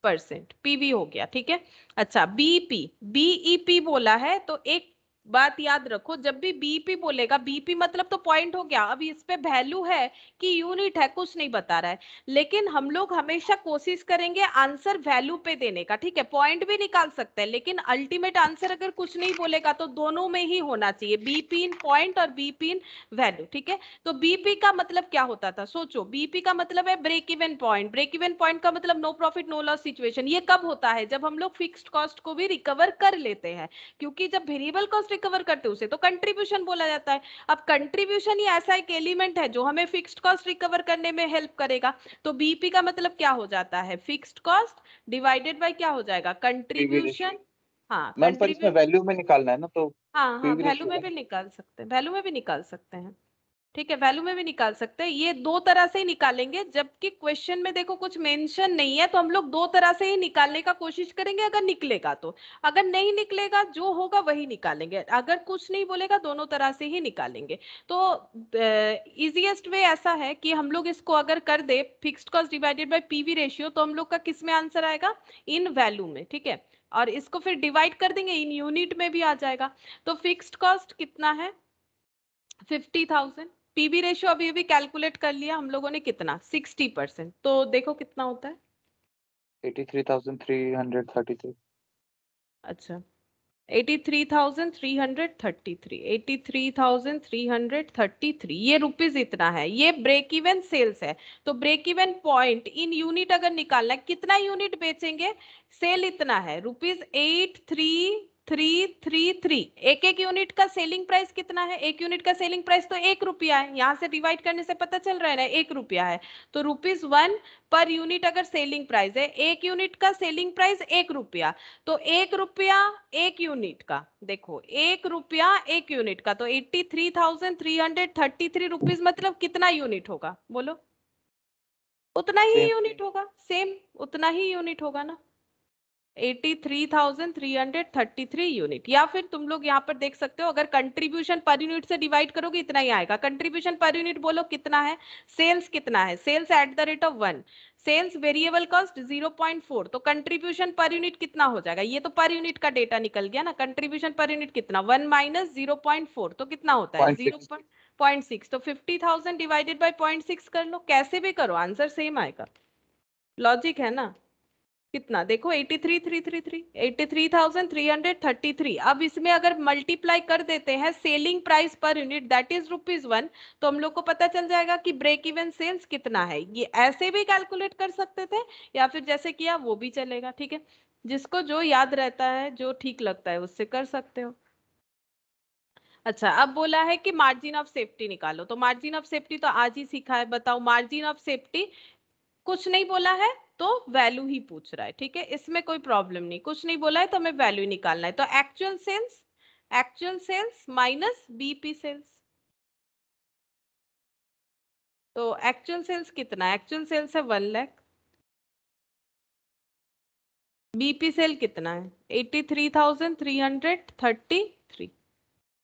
परसेंट पीवी हो गया ठीक है अच्छा बीपी बीईपी e बोला है तो एक बात याद रखो जब भी बीपी बोलेगा बीपी मतलब तो पॉइंट हो गया अब इस पे वैल्यू है कि यूनिट है कुछ नहीं बता रहा है लेकिन हम लोग हमेशा कोशिश करेंगे आंसर वैल्यू पे देने का ठीक है पॉइंट भी निकाल सकते हैं लेकिन अल्टीमेट आंसर अगर कुछ नहीं बोलेगा तो दोनों में ही होना चाहिए बीपी इन पॉइंट और बीपी इन वैल्यू ठीक है तो बीपी का मतलब क्या होता था सोचो बीपी का मतलब है break even point break even point का मतलब no profit no loss situation ये कब होता है जब हम लोग फिक्स कॉस्ट को भी रिकवर कर लेते हैं क्योंकि जब वेरिएबल कॉस्ट रिकवर करते उसे तो कंट्रीब्यूशन बोला जाता है अब कंट्रीब्यूशन ही ऐसा एक एलिमेंट है जो हमें फिक्स्ड कॉस्ट रिकवर करने में हेल्प करेगा तो बीपी का मतलब क्या हो जाता है फिक्स्ड कॉस्ट डिवाइडेड बाय क्या हो जाएगा कंट्रीब्यूशन हाँ मैम वैल्यू में निकालना है ना तो हाँ हाँ वैल्यू में भी निकाल सकते हैं वैल्यू में भी निकाल सकते हैं ठीक है वैल्यू में भी निकाल सकते हैं ये दो तरह से ही निकालेंगे जबकि क्वेश्चन में देखो कुछ मेंशन नहीं है तो हम लोग दो तरह से ही निकालने का कोशिश करेंगे अगर निकलेगा तो अगर नहीं निकलेगा जो होगा वही निकालेंगे अगर कुछ नहीं बोलेगा दोनों तरह से ही निकालेंगे तो इजिएस्ट वे ऐसा है कि हम लोग इसको अगर कर दे fixed cost divided by V ratio तो हम लोग का किस में आंसर आएगा इन वैल्यू में ठीक है और इसको फिर डिवाइड कर देंगे इन यूनिट में भी आ जाएगा तो फिक्स्ड कॉस्ट कितना है फिफ्टी थाउजेंड पीबी रेशियो अभी अभी कैलकुलेट कर लिया हम लोगों ने कितना 60 परसेंट तो देखो कितना होता है 83,333 अच्छा 83,333 83,333 ये रुपीज इतना है ये ब्रेक इवन सेल्स है तो break even point in unit अगर निकालना है कितना यूनिट बेचेंगे सेल इतना है rupees eight three three three three एक एक यूनिट का सेलिंग प्राइस कितना है एक यूनिट का सेलिंग प्राइस तो एक रुपया है यहाँ से डिवाइड करने से पता चल रहा है ना एक रुपया है तो रुपीज वन पर यूनिट अगर सेलिंग प्राइस है एक यूनिट का सेलिंग प्राइस एक रुपया तो एक रुपया एक यूनिट का देखो एक रुपया एक यूनिट का तो eighty three thousand three hundred thirty three rupees मतलब कितना यूनिट होगा बोलो उतना ही यूनिट होगा सेम उतना ही यूनिट होगा ना 83,333 यूनिट या फिर तुम लोग यहाँ पर देख सकते हो अगर कंट्रीब्यूशन पर यूनिट से डिवाइड करोगे इतना ही आएगा कंट्रीब्यूशन पर यूनिट बोलो कितना है सेल्स कितना है sales at the rate of one sales variable cost 0.4 तो कंट्रीब्यूशन पर यूनिट कितना हो जाएगा ये तो पर यूनिट का डेटा निकल गया ना कंट्रीब्यूशन पर यूनिट कितना one minus zero point four तो कितना होता है जीरो तो फिफ्टी डिवाइडेड बाई पॉइंट कर लो कैसे भी करो आंसर सेम आएगा लॉजिक है ना कितना देखो eighty three three three three eighty three thousand three hundred thirty three अब इसमें अगर मल्टीप्लाई कर देते हैं selling price per unit that is rupees one तो हम लोग को पता चल जाएगा कि ब्रेक इवन सेल्स कितना है ये ऐसे भी कैलकुलेट कर सकते थे या फिर जैसे किया वो भी चलेगा ठीक है जिसको जो याद रहता है जो ठीक लगता है उससे कर सकते हो अच्छा अब बोला है कि मार्जिन ऑफ सेफ्टी निकालो तो मार्जिन ऑफ सेफ्टी तो आज ही सीखा है बताओ मार्जिन ऑफ सेफ्टी कुछ नहीं बोला है तो वैल्यू ही पूछ रहा है ठीक है इसमें कोई प्रॉब्लम नहीं कुछ नहीं बोला है तो हमें वैल्यू निकालना है तो actual sales actual sales minus BP sales तो एक्चुअल सेल्स कितना एक्चुअल सेल्स है वन लैख बीपी सेल कितना है eighty three thousand three hundred thirty three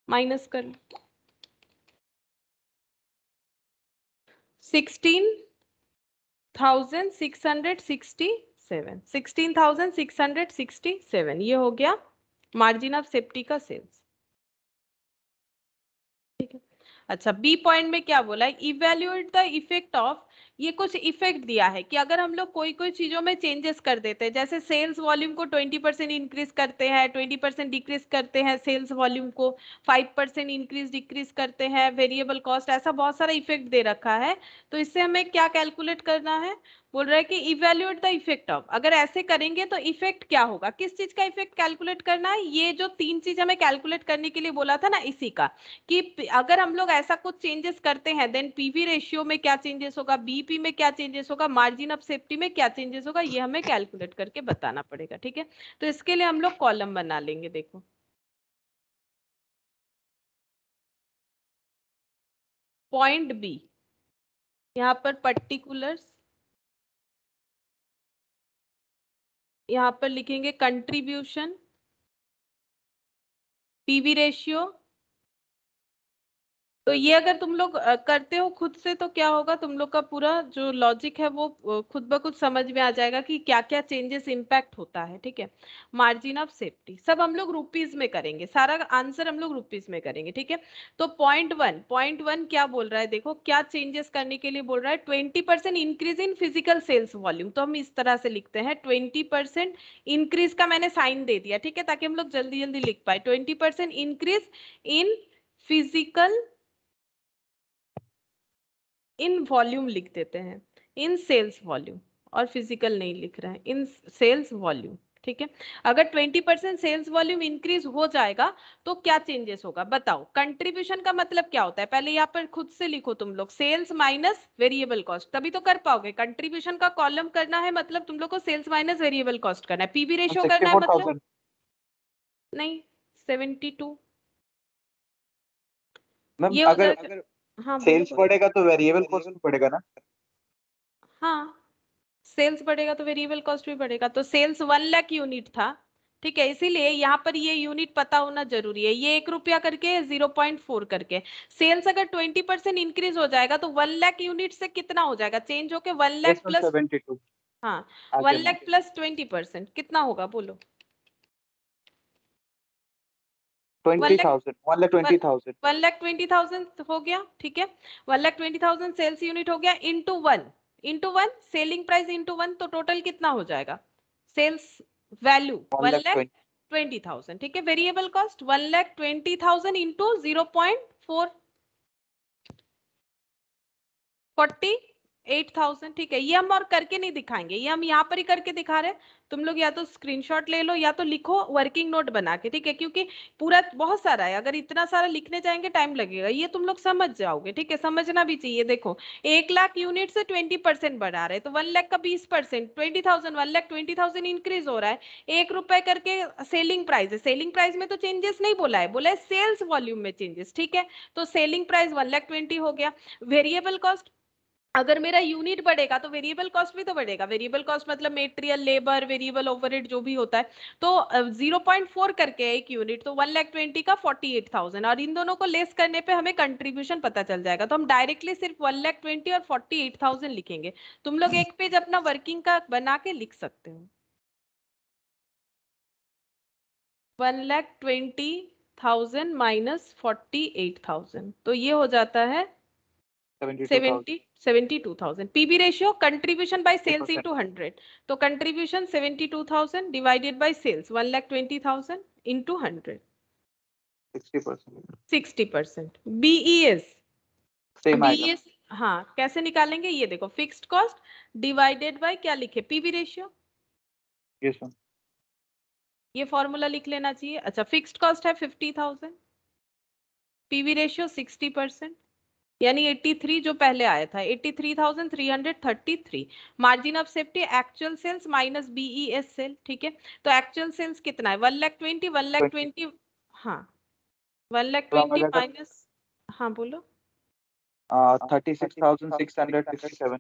minus कर लो sixteen thousand six hundred sixty seven sixteen thousand six hundred sixty seven ये हो गया मार्जिन ऑफ सेफ्टी का सेल्स ठीक है अच्छा बी पॉइंट में क्या बोला है इवेल्युएट द इफेक्ट ऑफ ये कुछ इफेक्ट दिया है कि अगर हम लोग कोई कोई चीज़ों में चेंजेस कर देते हैं जैसे सेल्स वॉल्यूम को 20 परसेंट इंक्रीज करते हैं 20 परसेंट डिक्रीज करते हैं सेल्स वॉल्यूम को 5 परसेंट इंक्रीज डिक्रीज करते हैं वेरिएबल कॉस्ट ऐसा बहुत सारा इफेक्ट दे रखा है तो इससे हमें क्या कैलकुलेट करना है बोल रहा है कि इवेल्युएट द इफेक्ट ऑफ अगर ऐसे करेंगे तो इफेक्ट क्या होगा किस चीज का इफेक्ट कैलकुलेट करना है ये जो तीन चीज हमें कैलकुलेट करने के लिए बोला था ना इसी का कि अगर हम लोग ऐसा कुछ चेंजेस करते हैं देन पीवी रेशियो में क्या चेंजेस होगा बी एनपी में क्या चेंजेस होगा मार्जिन ऑफ सेफ्टी में क्या चेंजेस होगा ये हमें कैलकुलेट करके बताना पड़ेगा ठीक है तो इसके लिए हम लोग कॉलम बना लेंगे देखो पॉइंट बी यहाँ पर पर्टिकुलर्स यहाँ पर लिखेंगे कंट्रीब्यूशन पीवी रेशियो तो ये अगर तुम लोग करते हो खुद से तो क्या होगा तुम लोग का पूरा जो लॉजिक है वो खुद ब खुद समझ में आ जाएगा कि क्या क्या चेंजेस इम्पैक्ट होता है ठीक है मार्जिन ऑफ सेफ्टी सब हम लोग रुपीज में करेंगे सारा आंसर हम लोग रुपीज में करेंगे ठीक है तो पॉइंट वन पॉइंट वन क्या बोल रहा है देखो क्या चेंजेस करने के लिए बोल रहा है twenty percent increase in physical sales volume तो हम इस तरह से लिखते हैं ट्वेंटी परसेंट इंक्रीज का मैंने साइन दे दिया ठीक है ताकि हम लोग जल्दी जल्दी लिख पाए twenty percent increase in physical in volume लिख देते हैं इन सेल्स वॉल्यूम और फिजिकल नहीं लिख रहे हैं इन सेल्स वॉल्यूम ठीक है अगर 20 परसेंट सेल्स वॉल्यूम इंक्रीज हो जाएगा तो क्या चेंजेस होगा बताओ कंट्रीब्यूशन का मतलब क्या होता है पहले यहाँ पर खुद से लिखो तुम लोग सेल्स माइनस वेरिएबल कॉस्ट तभी तो कर पाओगे कंट्रीब्यूशन का कॉलम करना है मतलब तुम लोग को सेल्स माइनस वेरिएबल कॉस्ट करना है पीबी रेशियो करना है मतलब नहीं सेवेंटी टू ये अगर, अगर हाँ सेल्स बढ़ेगा तो वेरिएबल कॉस्ट भी बढ़ेगा ना हाँ सेल्स बढ़ेगा तो वेरिएबल कॉस्ट भी बढ़ेगा तो सेल्स वन लाख यूनिट था ठीक है इसीलिए यहाँ पर ये यूनिट पता होना जरूरी है ये एक रुपया करके जीरो पॉइंट फोर करके सेल्स अगर ट्वेंटी परसेंट इंक्रीज हो जाएगा तो वन लाख यूनिट से कितना हो जाएगा चेंज होके वन लाख प्लस हाँ one lakh plus twenty percent कितना होगा बोलो हो गया ठीक है one lakh twenty thousand sales unit हो गया into one into one selling price into one तो टोटल कितना हो जाएगा sales value one twenty thousand ठीक है variable cost one twenty thousand into zero point four forty eight thousand ठीक है ये हम और करके नहीं दिखाएंगे ये हम यहाँ पर ही करके दिखा रहे हैं तुम लोग या तो स्क्रीनशॉट ले लो या तो लिखो वर्किंग नोट बना के ठीक है क्योंकि पूरा बहुत सारा है अगर इतना सारा लिखने जाएंगे टाइम लगेगा ये तुम लोग समझ जाओगे ठीक है समझना भी चाहिए देखो एक लाख यूनिट से ट्वेंटी परसेंट बढ़ा रहे तो वन लाख का बीस percent twenty thousand one lakh twenty thousand increase हो रहा है एक रुपए करके सेलिंग प्राइस है सेलिंग प्राइस में तो चेंजेस नहीं बोला है बोला है सेल्स वॉल्यूम में चेंजेस ठीक है तो selling price one lakh twenty हो गया वेरिएबल कॉस्ट अगर मेरा यूनिट बढ़ेगा तो वेरिएबल कॉस्ट भी तो बढ़ेगा वेरिएबल कॉस्ट मतलब मेटेरियल लेबर वेरिएबल ओवरहेड जो भी होता है तो जीरो पॉइंट फोर करके एक यूनिट तो वन लाख ट्वेंटी का फोर्टी एट थाउजेंड और इन दोनों को लेस करने पे हमें कंट्रीब्यूशन पता चल जाएगा तो हम डायरेक्टली सिर्फ वन लाख ट्वेंटी और फोर्टी एट थाउजेंड लिखेंगे तुम लोग एक पेज अपना वर्किंग का बना के लिख सकते हो one lakh twenty thousand minus forty eight thousand तो ये हो जाता है seventy 72,000. PB ratio contribution by sales into 100. So contribution 72,000 divided by sales 1 lakh 20,000 into 100. 60%. 60%. BES. BES. हाँ कैसे निकालेंगे ये देखो फिक्स्ड कॉस्ट डिवाइडेड बाय क्या लिखे पीवी रेशियो ये फॉर्मूला लिख लेना चाहिए अच्छा फिक्स्ड कॉस्ट है fifty thousand PV ratio sixty percent यानी 83 जो पहले आया था 83,333 margin of safety actual sales minus BES sale ठीक है तो एक्चुअल सेल्स कितना है one lakh twenty one lakh twenty हाँ वन लाख ट्वेंटी माइनस हाँ बोलो thirty six thousand six hundred fifty seven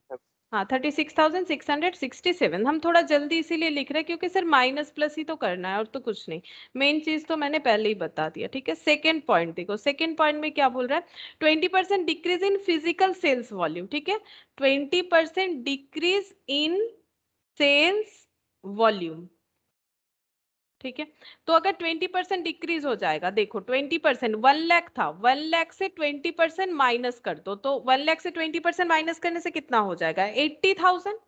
हाँ thirty six thousand six hundred sixty seven हम थोड़ा जल्दी इसीलिए लिख रहे हैं क्योंकि सर माइनस प्लस ही तो करना है और तो कुछ नहीं मेन चीज तो मैंने पहले ही बता दिया ठीक है सेकेंड पॉइंट देखो सेकंड पॉइंट में क्या बोल रहा है twenty percent decrease in physical sales volume ठीक है twenty percent decrease in sales volume ठीक है तो अगर ट्वेंटी परसेंट डिक्रीज हो जाएगा देखो ट्वेंटी परसेंट वन लैख था वन लैख से ट्वेंटी परसेंट माइनस कर दो तो वन लैख से ट्वेंटी परसेंट माइनस करने से कितना हो जाएगा एट्टी थाउजेंड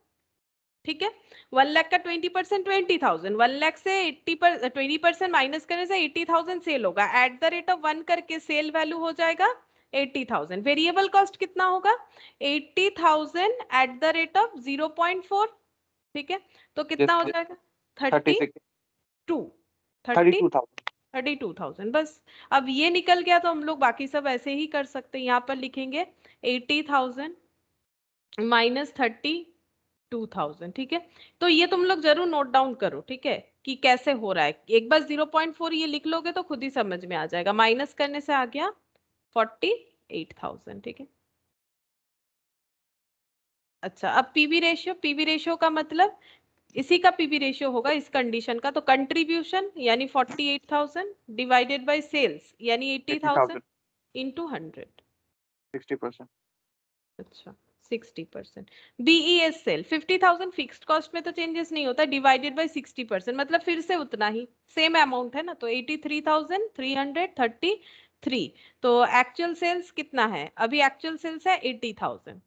ठीक है वन लैख का twenty percent twenty thousand one lakh से एट्टी पर ट्वेंटी परसेंट माइनस करने से एट्टी थाउजेंड सेल होगा at the rate of one करके सेल वैल्यू हो जाएगा एट्टी थाउजेंड वेरिएबल कॉस्ट कितना होगा eighty thousand at the rate of zero point four ठीक है तो कितना हो जाएगा thirty two thirty two thousand thirty two thousand बस अब ये निकल गया तो हम लोग बाकी सब ऐसे ही कर सकते हैं यहाँ पर लिखेंगे eighty thousand minus thirty two thousand ठीक है तो ये तुम लोग जरूर नोट डाउन करो ठीक है कि कैसे हो रहा है एक बार जीरो पॉइंट फोर ये लिख लोगे तो खुद ही समझ में आ जाएगा माइनस करने से आ गया फोर्टी एट थाउजेंड ठीक है अच्छा अब पीवी रेशियो पीवी रेशियो का मतलब इसी का पीवी रेशियो होगा इस कंडीशन का तो कंट्रीब्यूशन यानी 48,000 डिवाइडेड बाय सेल्स यानी 80,000 इनटू 100 60% अच्छा 60 percent BES sale 50,000 fixed cost में तो चेंजेस नहीं होता डिवाइडेड बाय 60 परसेंट मतलब फिर से उतना ही सेम अमाउंट है ना तो 83,333 तो एक्चुअल सेल्स कितना है अभी एक्चुअल सेल्स है 80,000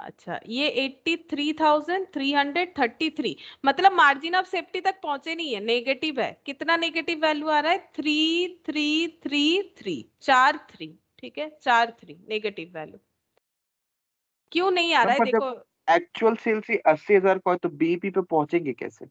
अच्छा ये eighty three thousand three hundred thirty three मतलब मार्जिन ऑफ सेफ्टी तक पहुंचे नहीं है नेगेटिव है कितना नेगेटिव वैल्यू आ रहा है थ्री थ्री थ्री थ्री चार थ्री ठीक है चार थ्री नेगेटिव वैल्यू क्यों नहीं आ रहा है देखो एक्चुअल सेल से अस्सी हजार का तो बीपी पे पहुंचेंगे कैसे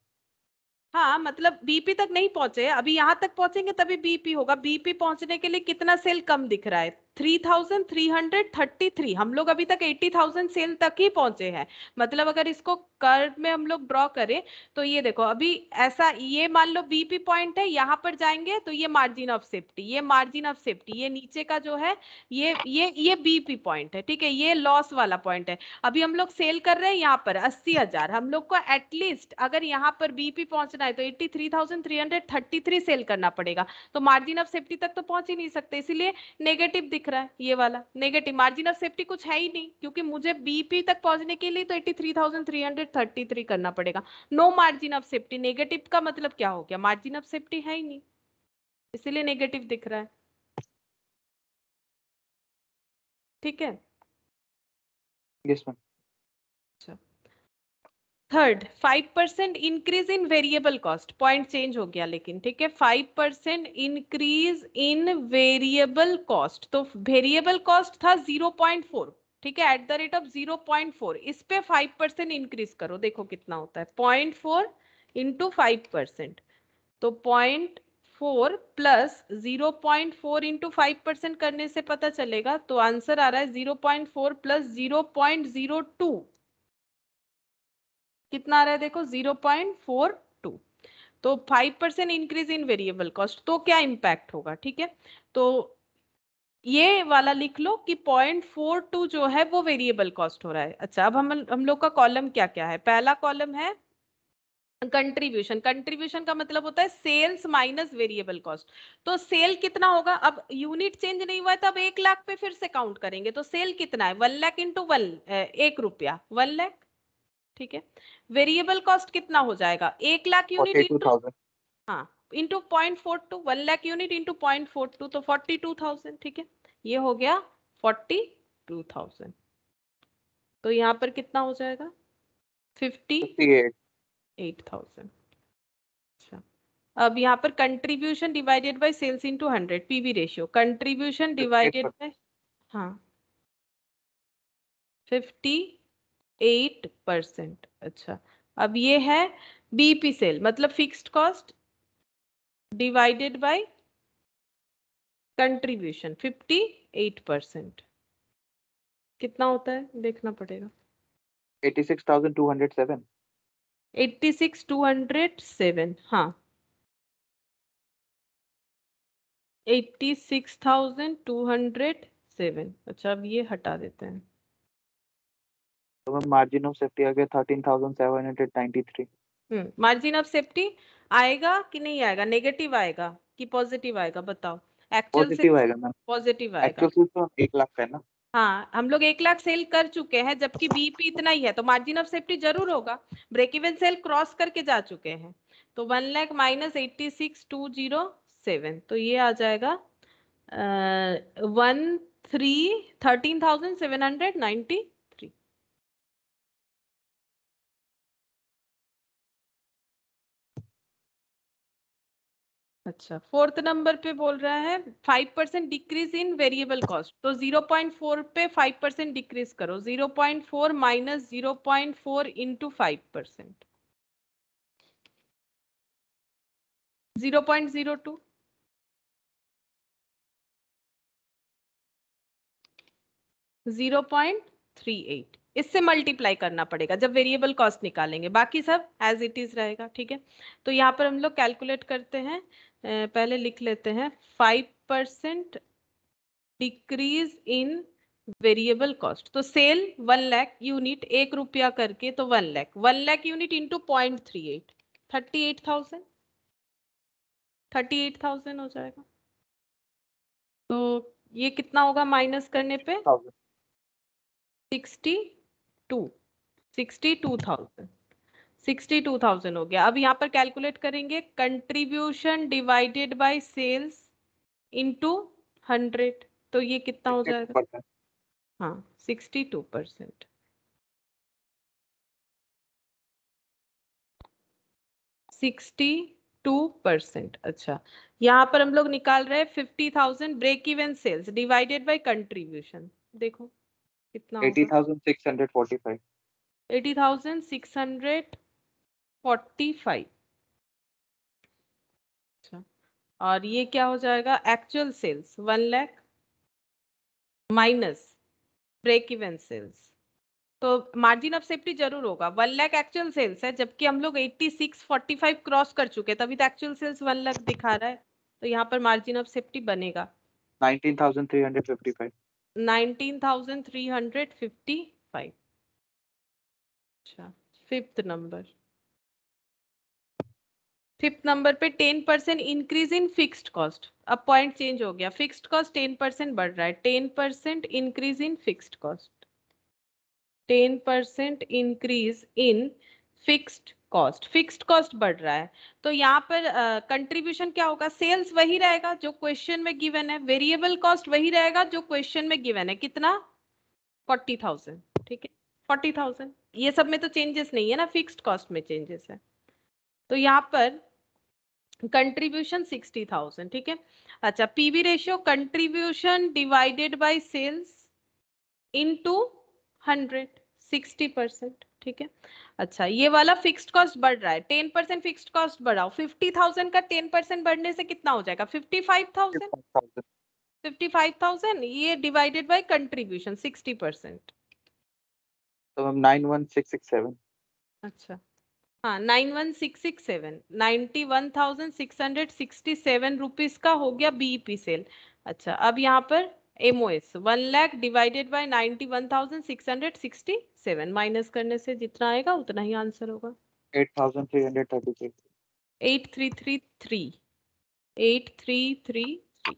हाँ मतलब बीपी तक नहीं पहुंचे अभी यहाँ तक पहुंचेंगे तभी बीपी होगा बीपी पहुंचने के लिए कितना सेल कम दिख रहा है 3,333 हम लोग अभी तक 80,000 सेल तक ही पहुंचे हैं मतलब अगर इसको कर्व में हम लोग ड्रॉ करें तो ये देखो अभी ऐसा ये मान लो बीपी पॉइंट है यहाँ पर जाएंगे तो ये मार्जिन ऑफ सेफ्टी ये मार्जिन ऑफ सेफ्टी ये नीचे का जो है ये ये ये बीपी पॉइंट है ठीक है ये लॉस वाला पॉइंट है अभी हम लोग सेल कर रहे हैं यहाँ पर अस्सी हजार हम लोग को एटलीस्ट अगर यहाँ पर बीपी पहुंचना है तो eighty three thousand three hundred thirty three sale करना पड़ेगा तो मार्जिन ऑफ सेफ्टी तक तो पहुंच ही नहीं सकते इसीलिए नेगेटिव दिख रहा है ये वाला नेगेटिव मार्जिन ऑफ सेफ्टी कुछ है ही नहीं क्योंकि मुझे बीपी तक पहुंचने के लिए तो 83,333 करना पड़ेगा no margin of safety negative का मतलब क्या हो गया मार्जिन ऑफ सेफ्टी है ही नहीं इसीलिए नेगेटिव दिख रहा है ठीक है yes, third five percent increase in variable cost point change हो गया लेकिन ठीक है five percent increase in variable cost तो वेरिएबल कॉस्ट था जीरो पॉइंट फोर ठीक है at the rate of zero point four इस पे फाइव परसेंट इंक्रीज करो देखो कितना होता है point four into five percent तो point four plus zero point four into five percent करने से पता चलेगा तो आंसर आ रहा है zero point four plus zero point zero two कितना आ रहा है देखो जीरो पॉइंट फोर टू तो five percent increase in variable cost तो क्या इंपैक्ट होगा ठीक है तो ये वाला लिख लो कि पॉइंट फोर टू जो है वो वेरिएबल कॉस्ट हो रहा है अच्छा अब हम हम लोग का कॉलम क्या क्या है पहला कॉलम है कंट्रीब्यूशन कंट्रीब्यूशन का मतलब होता है सेल्स माइनस वेरिएबल कॉस्ट तो सेल कितना होगा अब यूनिट चेंज नहीं हुआ है तो अब एक लाख पे फिर से काउंट करेंगे तो सेल कितना है वन लाख इंटू वन एक रुपया वन लाख ठीक है वेरिएबल कॉस्ट कितना हो जाएगा एक लाख यूनिट इंटू हाँ into point four two one lakh unit into point four two तो फोर्टी टू थाउजेंड ठीक है ये हो गया फोर्टी टू थाउजेंड तो यहाँ पर कितना हो जाएगा फिफ्टी एट थाउजेंड अब यहाँ पर contribution divided by sales into hundred PV ratio contribution divided by हाँ फिफ्टी एट परसेंट अच्छा अब ये है बीपी सेल मतलब fixed cost divided by contribution fifty eight percent कितना होता है देखना पड़ेगा eighty six thousand two hundred seven eighty six two hundred seven हाँ eighty six thousand two hundred seven अच्छा अब ये हटा देते हैं तो मैं मार्जिन ऑफ सेफ्टी आ गया thirteen thousand seven hundred ninety three margin of safety आएगा कि नहीं आएगा नेगेटिव आएगा कि पॉजिटिव आएगा बताओ पॉजिटिव आएगा मैम पॉजिटिव आएगा एक्चुअल तो एक लाख है ना हाँ हम लोग एक लाख सेल कर चुके हैं जबकि बीपी इतना ही है तो मार्जिन ऑफ सेफ्टी जरूर होगा ब्रेक इवन सेल क्रॉस करके जा चुके हैं तो one lakh minus eighty six two zero seven तो ये आ जाएगा one three thirteen thousand seven hundred ninety अच्छा फोर्थ नंबर पे बोल रहा है five percent decrease in variable cost तो जीरो पॉइंट फोर पे फाइव परसेंट डिक्रीज करो zero point four minus zero point four into five percent zero point zero two zero point three eight इससे multiply करना पड़ेगा जब variable cost निकालेंगे बाकी सब एज इट इज रहेगा ठीक है तो यहाँ पर हम लोग कैलकुलेट करते हैं पहले लिख लेते हैं five percent decrease in variable cost तो सेल वन लैख यूनिट एक रुपया करके तो one lakh one lakh unit into point three eight thirty eight thousand thirty eight thousand हो जाएगा तो ये कितना होगा माइनस करने पे sixty two sixty two thousand sixty two thousand हो गया अब यहाँ पर कैलकुलेट करेंगे contribution divided by sales into hundred तो ये कितना हो जाएगा हाँ sixty two percent sixty two percent अच्छा यहाँ पर हम लोग निकाल रहे हैं fifty thousand break even sales divided by contribution देखो कितना eighty thousand six hundred forty five eighty thousand six hundred forty अच्छा और ये क्या हो जाएगा actual sales one lakh minus break even sales तो मार्जिन ऑफ सेफ्टी जरूर होगा वन लाख एक्चुअल सेल्स है जबकि हम लोग eighty six forty five cross कर चुके तभी तो एक्चुअल सेल्स वन लाख दिखा रहा है तो यहाँ पर मार्जिन ऑफ सेफ्टी बनेगा 19,355 19,355 अच्छा फिफ्थ नंबर फिफ्थ नंबर पे ten percent increase in fixed cost अब पॉइंट चेंज हो गया फिक्स्ड कॉस्ट टेन परसेंट बढ़ रहा है ten percent increase in fixed cost ten percent increase in fixed cost fixed cost बढ़ रहा है तो यहाँ पर कंट्रीब्यूशन uh, क्या होगा सेल्स वही रहेगा जो क्वेश्चन में गिवन है वेरिएबल कॉस्ट वही रहेगा जो क्वेश्चन में गिवन है कितना फोर्टी थाउजेंड ठीक है फोर्टी थाउजेंड ये सब में तो चेंजेस नहीं है ना फिक्स्ड कॉस्ट में चेंजेस है तो यहाँ पर कंट्रीब्यूशन सिक्सटी थाउजेंड ठीक है अच्छा PV ratio contribution divided by sales into hundred sixty percent ठीक है अच्छा ये वाला फिक्स्ड कॉस्ट बढ़ रहा है टेन परसेंट फिक्स कॉस्ट बढ़ाओ फिफ्टी थाउजेंड का टेन परसेंट बढ़ने से कितना हो जाएगा fifty five thousand fifty five thousand ये divided by contribution sixty percent nine one six six seven अच्छा हाँ nine one six six seven ninety one thousand six hundred sixty seven rupees का हो गया बीपी सेल e अच्छा अब यहाँ पर S one lakh divided by ninety one thousand six hundred sixty seven minus करने से जितना आएगा उतना ही आंसर होगा eight thousand three hundred thirty three eight three three three eight three three three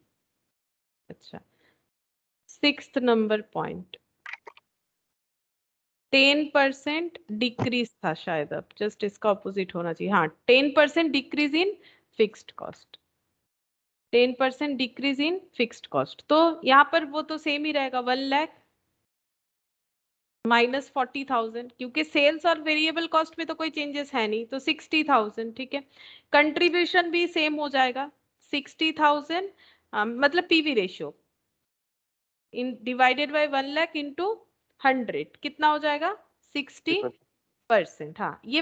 अच्छा six number point ten percent decrease था शायद अब जस्ट इसका अपोजिट होना चाहिए हाँ ten percent decrease in fixed cost ten percent decrease in fixed cost तो यहाँ पर वो तो सेम ही रहेगा one lakh minus forty thousand क्योंकि सेल्स और वेरिएबल कॉस्ट में तो कोई चेंजेस है नहीं तो सिक्सटी थाउजेंड ठीक है कंट्रीब्यूशन भी सेम हो जाएगा सिक्सटी थाउजेंड मतलब PV ratio in divided by one lakh into hundred कितना हो जाएगा सिक्सटी परसेंट हाँ ये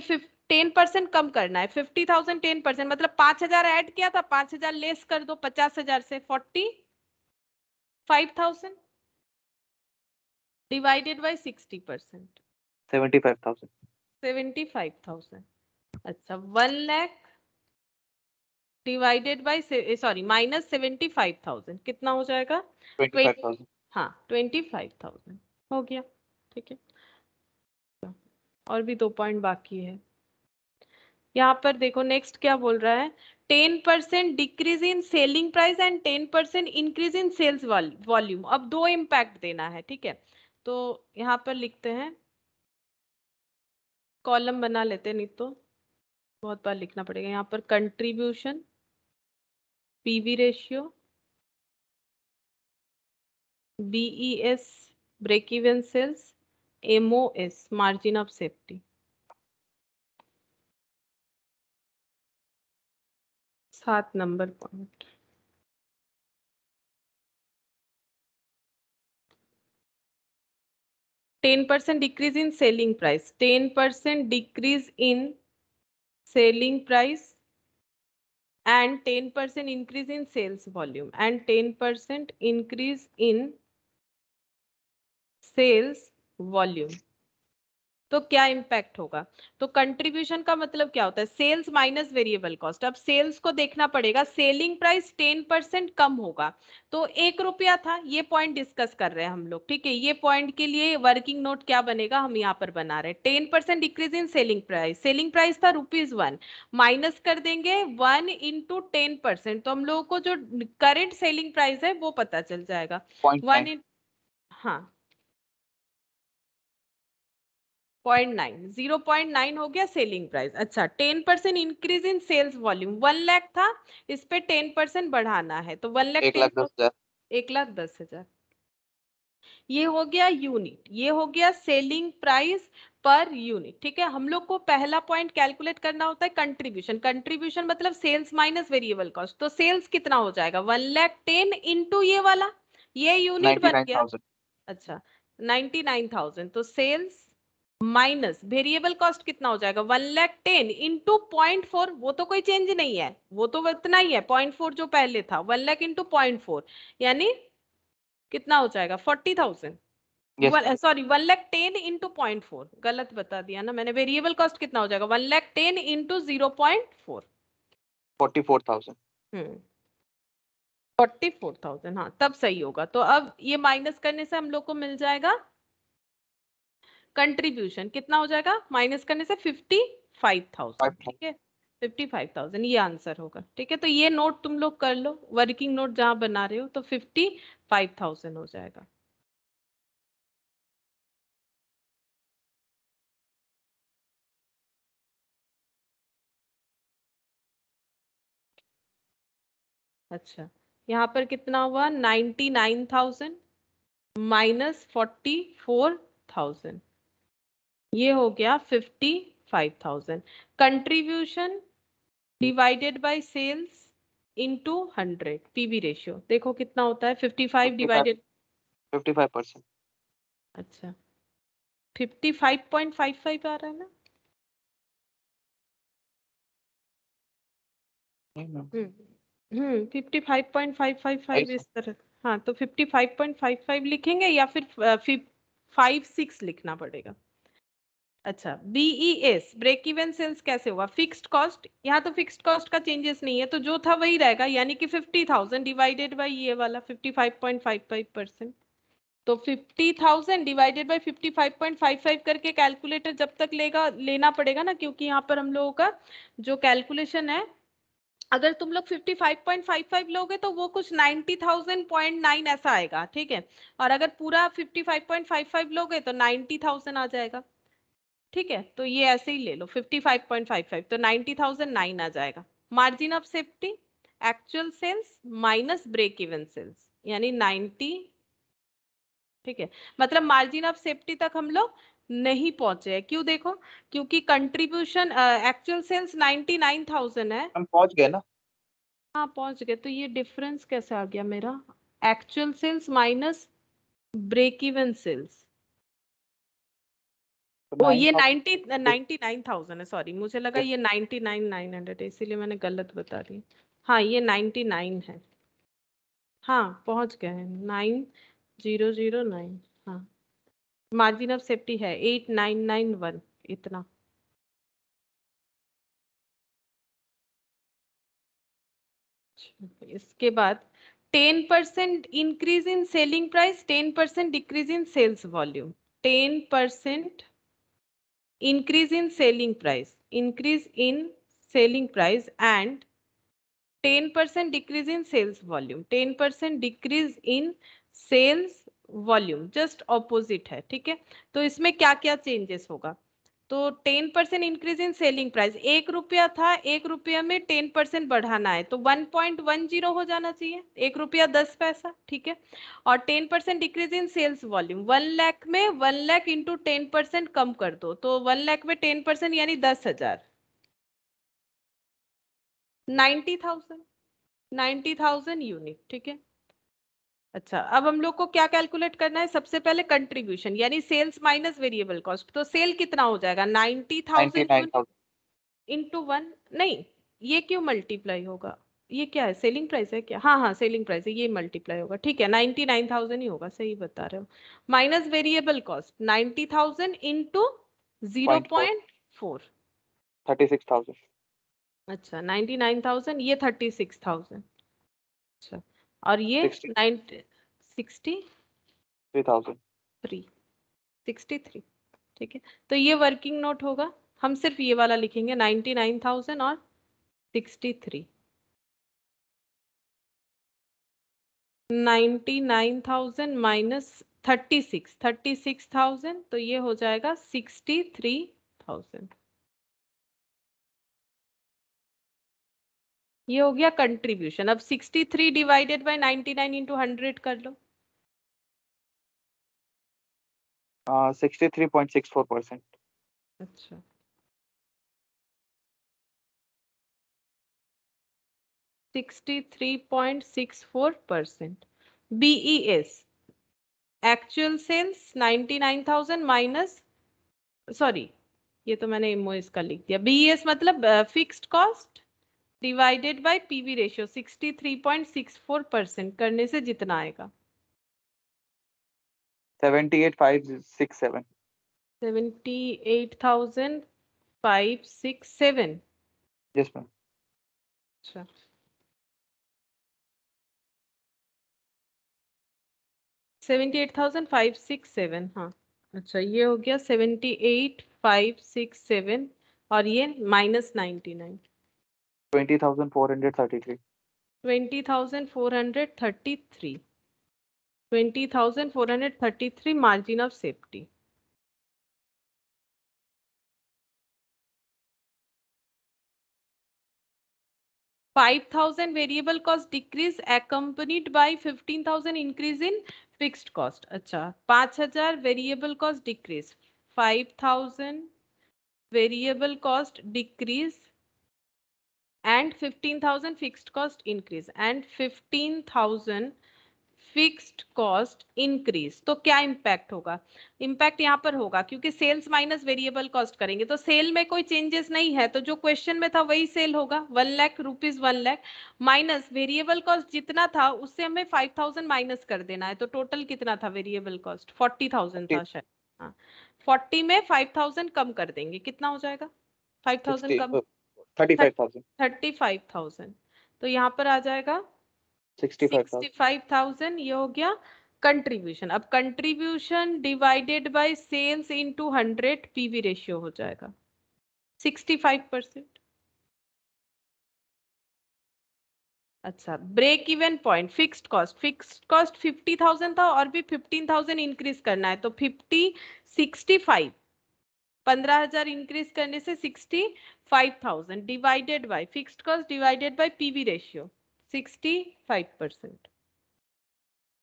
टेन परसेंट कम करना है फिफ्टी थाउजेंड टेन परसेंट मतलब पांच हजार एड किया था पांच हजार लेस कर दो पचास हजार से forty five thousand divided by sixty percent seventy five thousand seventy five thousand अच्छा one lakh divided by sorry minus seventy five thousand कितना हो जाएगा ट्वेंटी हाँ ट्वेंटी फाइव थाउजेंड हो गया ठीक है और भी दो पॉइंट बाकी है यहाँ पर देखो नेक्स्ट क्या बोल रहा है ten percent decrease in selling price and ten percent increase in sales volume अब दो इम्पैक्ट देना है ठीक है तो यहाँ पर लिखते हैं कॉलम बना लेते नहीं तो बहुत बार लिखना पड़ेगा यहाँ पर contribution PV ratio BES break even sales MOS, margin of safety. Sat number point. Ten percent decrease in selling price. Ten percent decrease in selling price and ten percent increase in sales volume and ten percent increase in sales volume तो क्या impact होगा तो contribution का मतलब क्या होता है sales minus variable cost अब सेल्स को देखना पड़ेगा सेलिंग प्राइस टेन परसेंट कम होगा तो एक रुपया था ये पॉइंट डिस्कस कर रहे हैं हम लोग ठीक है ये पॉइंट के लिए वर्किंग नोट क्या बनेगा हम यहाँ पर बना रहे हैं ten percent decrease in selling price selling price था रुपीज वन माइनस कर देंगे वन इंटू टेन परसेंट तो हम लोगों को जो करेंट सेलिंग प्राइस है वो पता चल जाएगा वन इन हाँ point nine zero point nine हो गया सेलिंग प्राइस अच्छा ten percent increase in sales volume one lakh था इस पे टेन परसेंट बढ़ाना है तो वन लाख एक लाख दस हजार ये हो गया यूनिट ये हो गया सेलिंग प्राइस पर यूनिट ठीक है हम लोग को पहला पॉइंट कैलकुलेट करना होता है कंट्रीब्यूशन कंट्रीब्यूशन मतलब सेल्स माइनस वेरिएबल कॉस्ट तो सेल्स कितना हो जाएगा वन लैख टेन इंटू ये वाला ये यूनिट बन गया अच्छा नाइन्टी नाइन थाउजेंड तो सेल्स माइनस वेरिएबल कॉस्ट कितना हो जाएगा one lakh ten into point four वो तो कोई चेंज नहीं है वो तो इतना ही है पॉइंट फोर जो पहले था one lakh into point four यानी कितना हो जाएगा forty thousand sorry one lakh ten into point four गलत बता दिया ना मैंने वेरिएबल कॉस्ट कितना हो जाएगा one lakh ten into zero point four forty four thousand forty four thousand हाँ तब सही होगा तो अब ये माइनस करने से हम लोग को मिल जाएगा कंट्रीब्यूशन कितना हो जाएगा माइनस करने से फिफ्टी फाइव थाउजेंड ठीक है फिफ्टी फाइव थाउजेंड ये आंसर होगा ठीक है तो ये नोट तुम लोग कर लो वर्किंग नोट जहां बना रहे हो तो फिफ्टी फाइव थाउजेंड हो जाएगा अच्छा यहाँ पर कितना हुआ ninety nine thousand minus forty four thousand ये हो गया fifty five thousand contribution divided by sales into hundred PV ratio देखो कितना होता है fifty five divided fifty five percent अच्छा fifty five point five five आ रहा है ना हम्म fifty five point five five five इस तरह हाँ तो fifty five point five five लिखेंगे या फिर फाइव सिक्स लिखना पड़ेगा अच्छा बीईएस ब्रेक इवन सेल्स कैसे हुआ फिक्स्ड कॉस्ट यहाँ तो फिक्स्ड कॉस्ट का चेंजेस नहीं है तो जो था वही रहेगा यानी कि फिफ्टी थाउजेंड डिवाइडेड बाई ये वाला fifty five point five five percent तो fifty thousand divided by fifty five point five five करके कैलकुलेटर जब तक लेगा लेना पड़ेगा ना क्योंकि यहाँ पर हम लोगों का जो कैलकुलेशन है अगर तुम लोग 55.55 लोगे तो वो कुछ 90,000.9 ऐसा आएगा ठीक है और अगर पूरा 55.55 लोगे तो 90,000 आ जाएगा ठीक है तो ये ऐसे ही ले लो 55.55 तो 90,009 आ जाएगा margin of safety actual sales minus break even sales यानी 90 ठीक है मतलब मार्जिन ऑफ सेफ्टी तक हम लोग नहीं पहुंचे क्यों देखो क्योंकि कंट्रीब्यूशन एक्चुअल सेल्स 99,000 है हम पहुंच गए ना हाँ पहुंच गए तो ये डिफरेंस कैसे आ गया मेरा actual sales minus break even sales तो ओ ये नाइनटी नाइनटी है सॉरी मुझे लगा ये नाइनटी नाइन इसीलिए मैंने गलत बता दी हाँ ये नाइनटी नाइन है हाँ पहुंच गए हैं नाइन जीरो जीरो नाइन हाँ मार्जिन ऑफ सेफ्टी है एट नाइन नाइन वन इतना अच्छा, इसके बाद ten percent increase in selling price ten percent decrease in sales volume ten percent increase in selling price increase in selling price and 10% decrease in sales volume 10% decrease in sales volume just opposite है ठीक है तो इसमें क्या क्या changes होगा तो ten percent increase in selling price एक रुपया था एक रुपया में टेन परसेंट बढ़ाना है तो वन पॉइंट वन जीरो हो जाना चाहिए एक रुपया दस पैसा ठीक है और ten percent decrease in sales volume one lakh में one lakh into ten percent कम कर दो तो वन लैख में टेन परसेंट यानी दस हजार ninety thousand ninety thousand unit ठीक है अच्छा अब हम लोग को क्या कैलकुलेट करना है सबसे पहले कंट्रीब्यूशन यानी सेल्स माइनस वेरिएबल कॉस्ट तो सेल कितना हो जाएगा नाइनटी थाउजेंड इंटू वन नहीं ये क्यों मल्टीप्लाई होगा ये क्या है सेलिंग प्राइस है क्या हाँ हाँ सेलिंग प्राइस है ये मल्टीप्लाई होगा ठीक है नाइनटी नाइन थाउजेंड ही होगा सही बता रहे हो minus variable cost ninety thousand into zero point four thirty six thousand अच्छा नाइनटी नाइन थाउजेंड ये थर्टी सिक्स थाउजेंड अच्छा और ये sixty three thousand three sixty three ठीक है तो ये वर्किंग नोट होगा हम सिर्फ ये वाला लिखेंगे नाइन्टी नाइन थाउजेंड और sixty three ninety nine thousand minus thirty six thirty six thousand तो ये हो जाएगा सिक्सटी थ्री थाउजेंड ये हो गया कंट्रीब्यूशन अब 63 divided by 99 nine into hundred कर लो सिक्सटी थ्री अच्छा three point six four percent BE S actual sales ninety nine thousand minus sorry ये तो मैंने इमो का लिख दिया बीई एस e मतलब fixed cost divided by PV ratio 63.64 percent करने से जितना आएगा 78,567 78,567 अच्छा। हाँ अच्छा ये हो गया seventy eight five six seven और ये minus ninety nine 20,433 margin of safety five thousand variable cost decrease accompanied by fifteen thousand increase in fixed cost अच्छा पांच हजार variable cost decrease five thousand variable cost decrease and fifteen thousand 15,000 cost increase and fifteen thousand fixed cost increase तो क्या impact होगा impact यहाँ पर होगा क्योंकि सेल्स माइनस वेरिएबल कॉस्ट करेंगे तो सेल में कोई चेंजेस नहीं है तो जो क्वेश्चन में था वही सेल होगा one lakh rupees one lakh minus variable cost जितना था उससे हमें फाइव थाउजेंड माइनस कर देना है तो टोटल कितना था वेरिएबल कॉस्ट फोर्टी थाउजेंड था शायद फोर्टी हाँ। में फाइव थाउजेंड कम कर देंगे कितना हो जाएगा फाइव थाउजेंड कम तो यहाँ पर आ जाएगा सिक्सटी ये हो गया कंट्रीब्यूशन अब contribution divided by sales into hundred PV ratio हो जाएगा सिक्सटी फाइव परसेंट अच्छा break even point fixed cost fixed cost fifty thousand था और भी फिफ्टीन थाउजेंड इंक्रीज करना है तो फिफ्टी सिक्सटी फाइव पंद्रह हजार इंक्रीज करने से sixty five thousand divided by fixed cost divided by PV ratio sixty five percent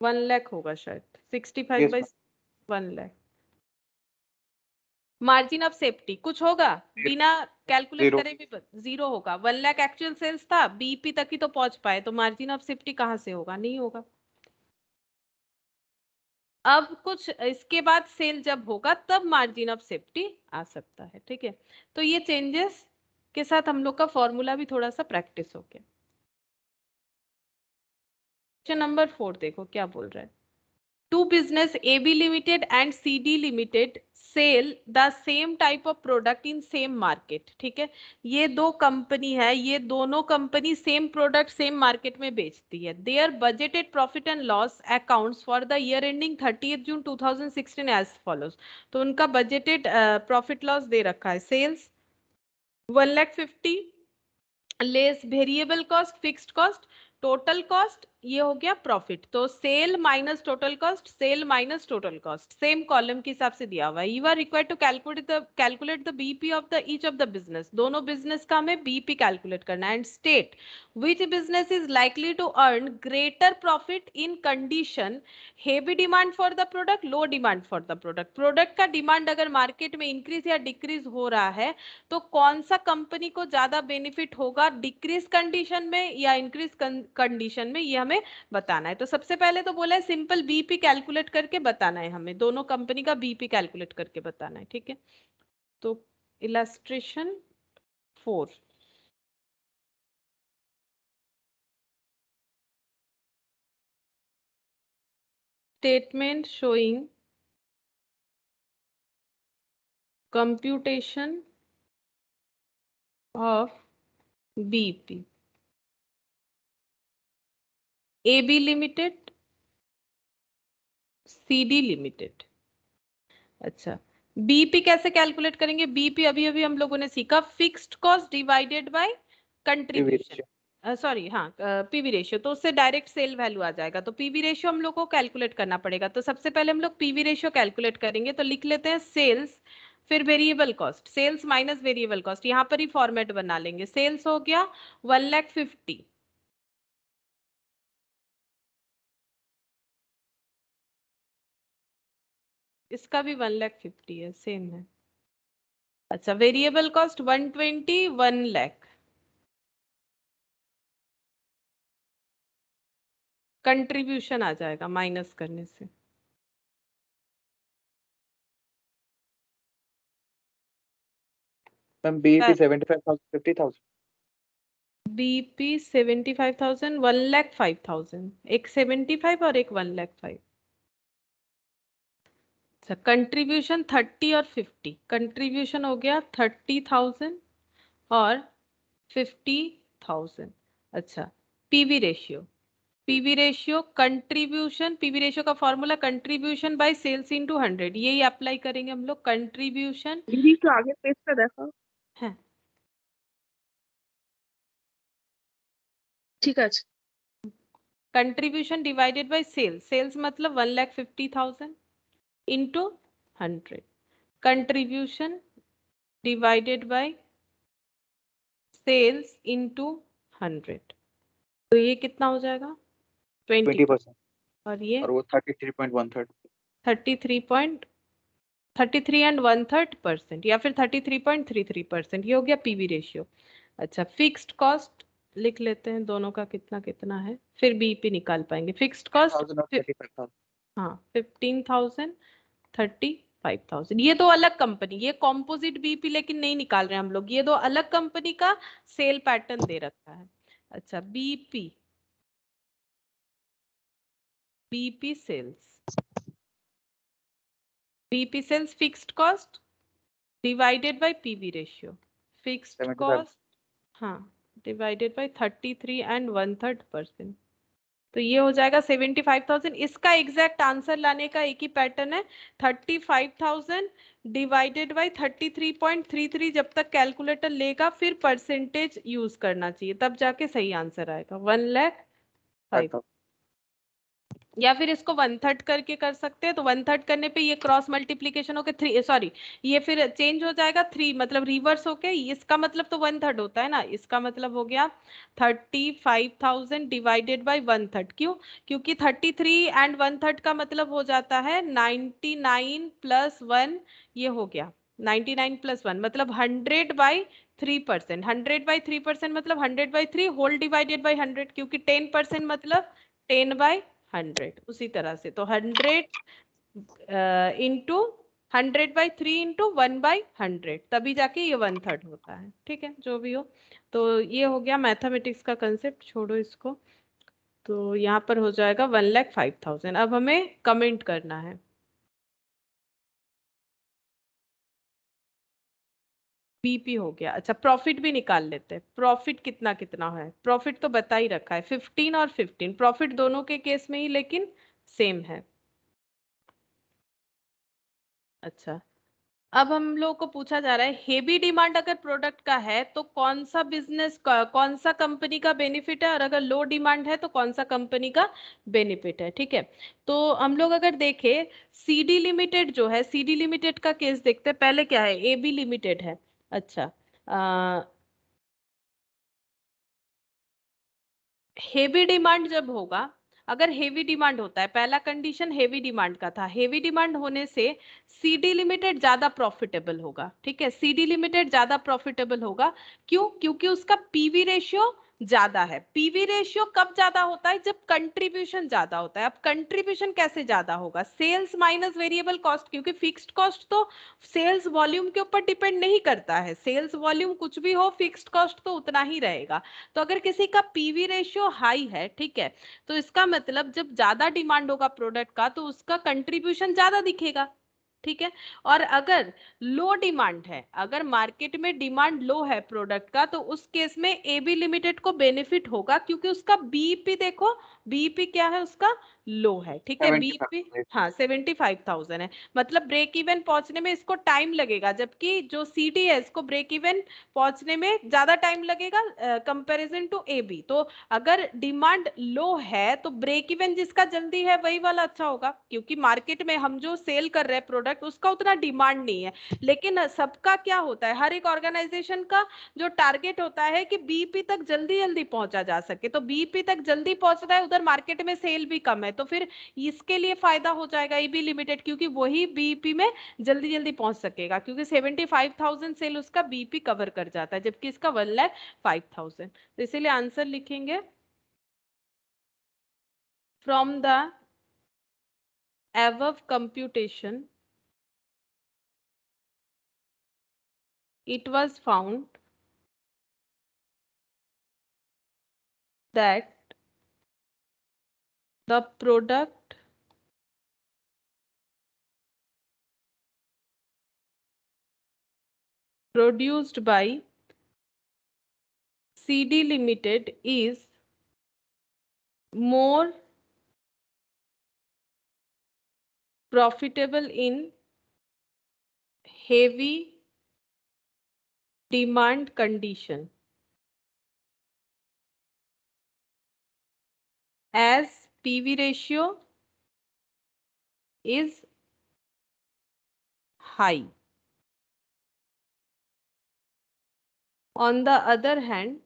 one lakh होगा शायद sixty five by one lakh margin of safety कुछ होगा बिना कैलकुलेट करे भी जीरो होगा वन लाख एक्चुअल सेल्स था बीपी तक ही तो पहुंच पाए तो मार्जिन ऑफ सेफ्टी कहाँ से होगा नहीं होगा अब कुछ इसके बाद सेल जब होगा तब मार्जिन ऑफ सेफ्टी आ सकता है ठीक है तो ये चेंजेस के साथ हम लोग का फॉर्मूला भी थोड़ा सा प्रैक्टिस हो गया क्वेश्चन नंबर फोर देखो क्या बोल रहा है a business AB Limited and CD Limited sale the same type of product in same market ठीक है ये दो कंपनी है ये दोनों company same product same market में बेचती है they are budgeted profit and loss accounts for the year ending thirty June 2016 as follows तो उनका बजेटेड प्रॉफिट लॉस दे रखा है sales one lakh fifty less variable cost fixed cost total cost ये हो गया प्रॉफिट तो sale minus total cost sale minus total cost same column के हिसाब से दिया हुआ है you are required to calculate the calculate the BP of the each of the business दोनों बिजनेस का हमें बीपी कैलकुलेट करना and state which business is likely to earn greater profit in condition heavy demand for the product low demand for the product product का डिमांड अगर market में increase या decrease हो रहा है तो कौन सा कंपनी को ज्यादा बेनिफिट होगा डिक्रीज कंडीशन में या इंक्रीज कंडीशन में यह हमें बताना है तो सबसे पहले तो बोला है सिंपल बीपी कैलकुलेट करके बताना है हमें दोनों कंपनी का बीपी कैलकुलेट करके बताना है ठीक है तो illustration four statement showing computation of BP. AB limited CD limited अच्छा बीपी कैसे कैलकुलेट करेंगे बीपी अभी अभी हम लोगों ने सीखा fixed cost divided by contribution sorry हाँ पीवी रेशियो तो उससे डायरेक्ट सेल वैल्यू आ जाएगा तो पीवी रेशियो हम लोग को कैलकुलेट करना पड़ेगा तो सबसे पहले हम लोग पीवी रेशियो कैलकुलेट करेंगे तो लिख लेते हैं सेल्स फिर variable cost sales minus variable cost यहाँ पर ही फॉर्मेट बना लेंगे सेल्स हो गया वन लैख फिफ्टी इसका भी वन लैख फिफ्टी है सेम है अच्छा variable cost one twenty one lakh contribution आ जाएगा माइनस करने से BP seventy five thousand one lakh five thousand एक सेवेंटी फाइव और एक वन लैख फाइव अच्छा कंट्रीब्यूशन थर्टी और फिफ्टी कंट्रीब्यूशन हो गया थर्टी थाउजेंड और फिफ्टी थाउजेंड अच्छा PV ratio PV ratio contribution PV ratio का formula contribution by sales into hundred यही अप्लाई करेंगे हम लोग कंट्रीब्यूशन तो आगे पेज पे देखो है हाँ। ठीक है contribution divided by sales sales मतलब one lakh fifty thousand into 100 contribution divided by sales into hundred तो ये कितना हो जाएगा ट्वेंटी और ये और वो thirty three point and one third percent या फिर thirty three point three three percent ये हो गया पीवी रेशियो अच्छा फिक्स्ड कॉस्ट लिख लेते हैं दोनों का कितना कितना है फिर बीपी निकाल पाएंगे फिक्स्ड कॉस्ट हाँ fifteen thousand thirty five thousand ये दो अलग कंपनी ये कॉम्पोजिट बीपी लेकिन नहीं निकाल रहे हम लोग ये दो अलग कंपनी का सेल पैटर्न दे रखा है अच्छा BP BP sales BP sales fixed cost divided by PV ratio fixed cost हाँ divided by thirty three and one third percent तो ये हो जाएगा सेवेंटी फाइव थाउजेंड इसका एग्जैक्ट आंसर लाने का एक ही पैटर्न है thirty five thousand divided by thirty three point three three जब तक कैलकुलेटर लेगा फिर परसेंटेज यूज करना चाहिए तब जाके सही आंसर आएगा वन लैख फाइव या फिर इसको वन थर्ड करके कर सकते हैं तो वन थर्ड करने पे ये क्रॉस मल्टीप्लीकेशन होके थ्री सॉरी ये फिर चेंज हो जाएगा थ्री मतलब रिवर्स होके इसका मतलब तो वन थर्ड होता है ना इसका मतलब हो गया thirty five thousand divided by one third क्यों क्योंकि thirty three and one third का मतलब हो जाता है नाइन्टी नाइन प्लस वन ये हो गया नाइन्टी नाइन प्लस वन मतलब hundred by three percent hundred by three percent मतलब hundred by three whole divided by hundred क्योंकि टेन परसेंट मतलब टेन बाई हंड्रेड उसी तरह से तो hundred into hundred by three into one by hundred तभी जाके ये वन थर्ड होता है ठीक है जो भी हो तो ये हो गया मैथमेटिक्स का कंसेप्ट छोड़ो इसको तो यहाँ पर हो जाएगा वन लैख फाइव थाउजेंड अब हमें कमेंट करना है बीपी हो गया अच्छा प्रॉफिट भी निकाल लेते हैं प्रॉफिट कितना कितना है प्रॉफिट तो बता ही रखा है फिफ्टीन और फिफ्टीन प्रॉफिट दोनों के केस में ही लेकिन सेम है अच्छा अब हम लोग को पूछा जा रहा है हेवी डिमांड अगर प्रोडक्ट का है तो कौन सा बिजनेस कौन सा कंपनी का बेनिफिट है और अगर लो डिमांड है तो कौन सा कंपनी का बेनिफिट है ठीक है तो हम लोग अगर देखें सीडी लिमिटेड जो है सीडी लिमिटेड का केस देखते हैं पहले क्या है एबी लिमिटेड है अच्छा हेवी डिमांड जब होगा अगर हेवी डिमांड होता है पहला कंडीशन हेवी डिमांड का था हेवी डिमांड होने से सीडी लिमिटेड ज्यादा प्रॉफिटेबल होगा ठीक है सीडी लिमिटेड ज्यादा प्रॉफिटेबल होगा क्यों क्योंकि उसका पीवी रेशियो ज्यादा है पीवी रेशियो कब ज्यादा होता है जब कंट्रीब्यूशन ज्यादा होता है अब कंट्रीब्यूशन कैसे ज्यादा होगा सेल्स माइनस वेरिएबल कॉस्ट क्योंकि फिक्स्ड कॉस्ट तो सेल्स वॉल्यूम के ऊपर डिपेंड नहीं करता है सेल्स वॉल्यूम कुछ भी हो फिक्स्ड कॉस्ट तो उतना ही रहेगा तो अगर किसी का पीवी रेशियो हाई है ठीक है तो इसका मतलब जब ज्यादा डिमांड होगा प्रोडक्ट का तो उसका कंट्रीब्यूशन ज्यादा दिखेगा ठीक है और अगर लो डिमांड है अगर मार्केट में डिमांड लो है प्रोडक्ट का तो उस केस में एबी लिमिटेड को बेनिफिट होगा क्योंकि उसका बीपी देखो बीपी क्या है उसका लो है ठीक है बीपी हाँ सेवेंटी फाइव थाउजेंड है मतलब ब्रेक इवन पहुंचने में इसको टाइम लगेगा जबकि जो डी है इसको ब्रेक इवन पहुंचने में ज्यादा टाइम लगेगा कंपेरिजन टू ए बी तो अगर डिमांड लो है तो ब्रेक इवन जिसका जल्दी है वही वाला अच्छा होगा क्योंकि मार्केट में हम जो सेल कर रहे हैं प्रोडक्ट उसका उतना डिमांड नहीं है लेकिन सबका क्या होता है हर एक ऑर्गेनाइजेशन का जो टारगेट होता है कि बीपी तक जल्दी जल्दी पहुंचा जा सके तो बीपी तक जल्दी पहुंच रहा है उधर मार्केट में सेल भी कम है तो फिर इसके लिए फायदा हो जाएगा ईबी लिमिटेड क्योंकि वही बीपी में जल्दी जल्दी पहुंच सकेगा क्योंकि सेवेंटी फाइव थाउजेंड सेल उसका बीपी कवर कर जाता है जबकि इसका वन लैख फाइव थाउजेंड तो इसीलिए आंसर लिखेंगे from the above computation it was found that the product produced by CD Limited is more profitable in heavy demand condition as PV ratio is high. On the other hand,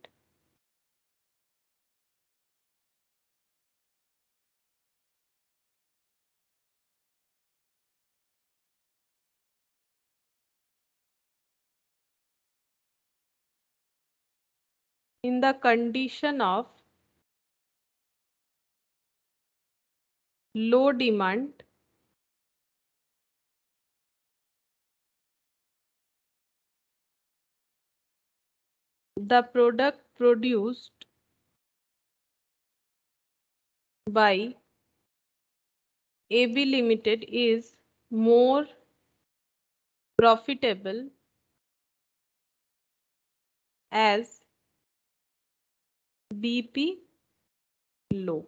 in the condition of low demand the product produced by AB Limited is more profitable as BP low.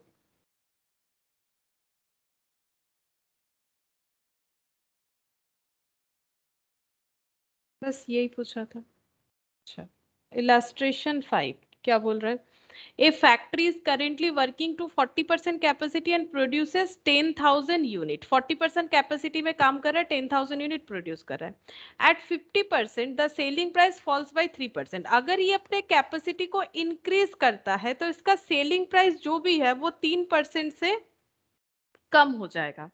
बस यही पूछा था अच्छा illustration five क्या बोल रहे a factory is currently working to 40% percent capacity and produce 10,000 thousand unit forty capacity में काम कर रहा है 10,000 थाउजेंड यूनिट प्रोड्यूस कर रहा है at 50% percent the selling price falls by 3%. अगर ये अपने कैपेसिटी को इंक्रीज करता है तो इसका सेलिंग प्राइस जो भी है वो तीन परसेंट से कम हो जाएगा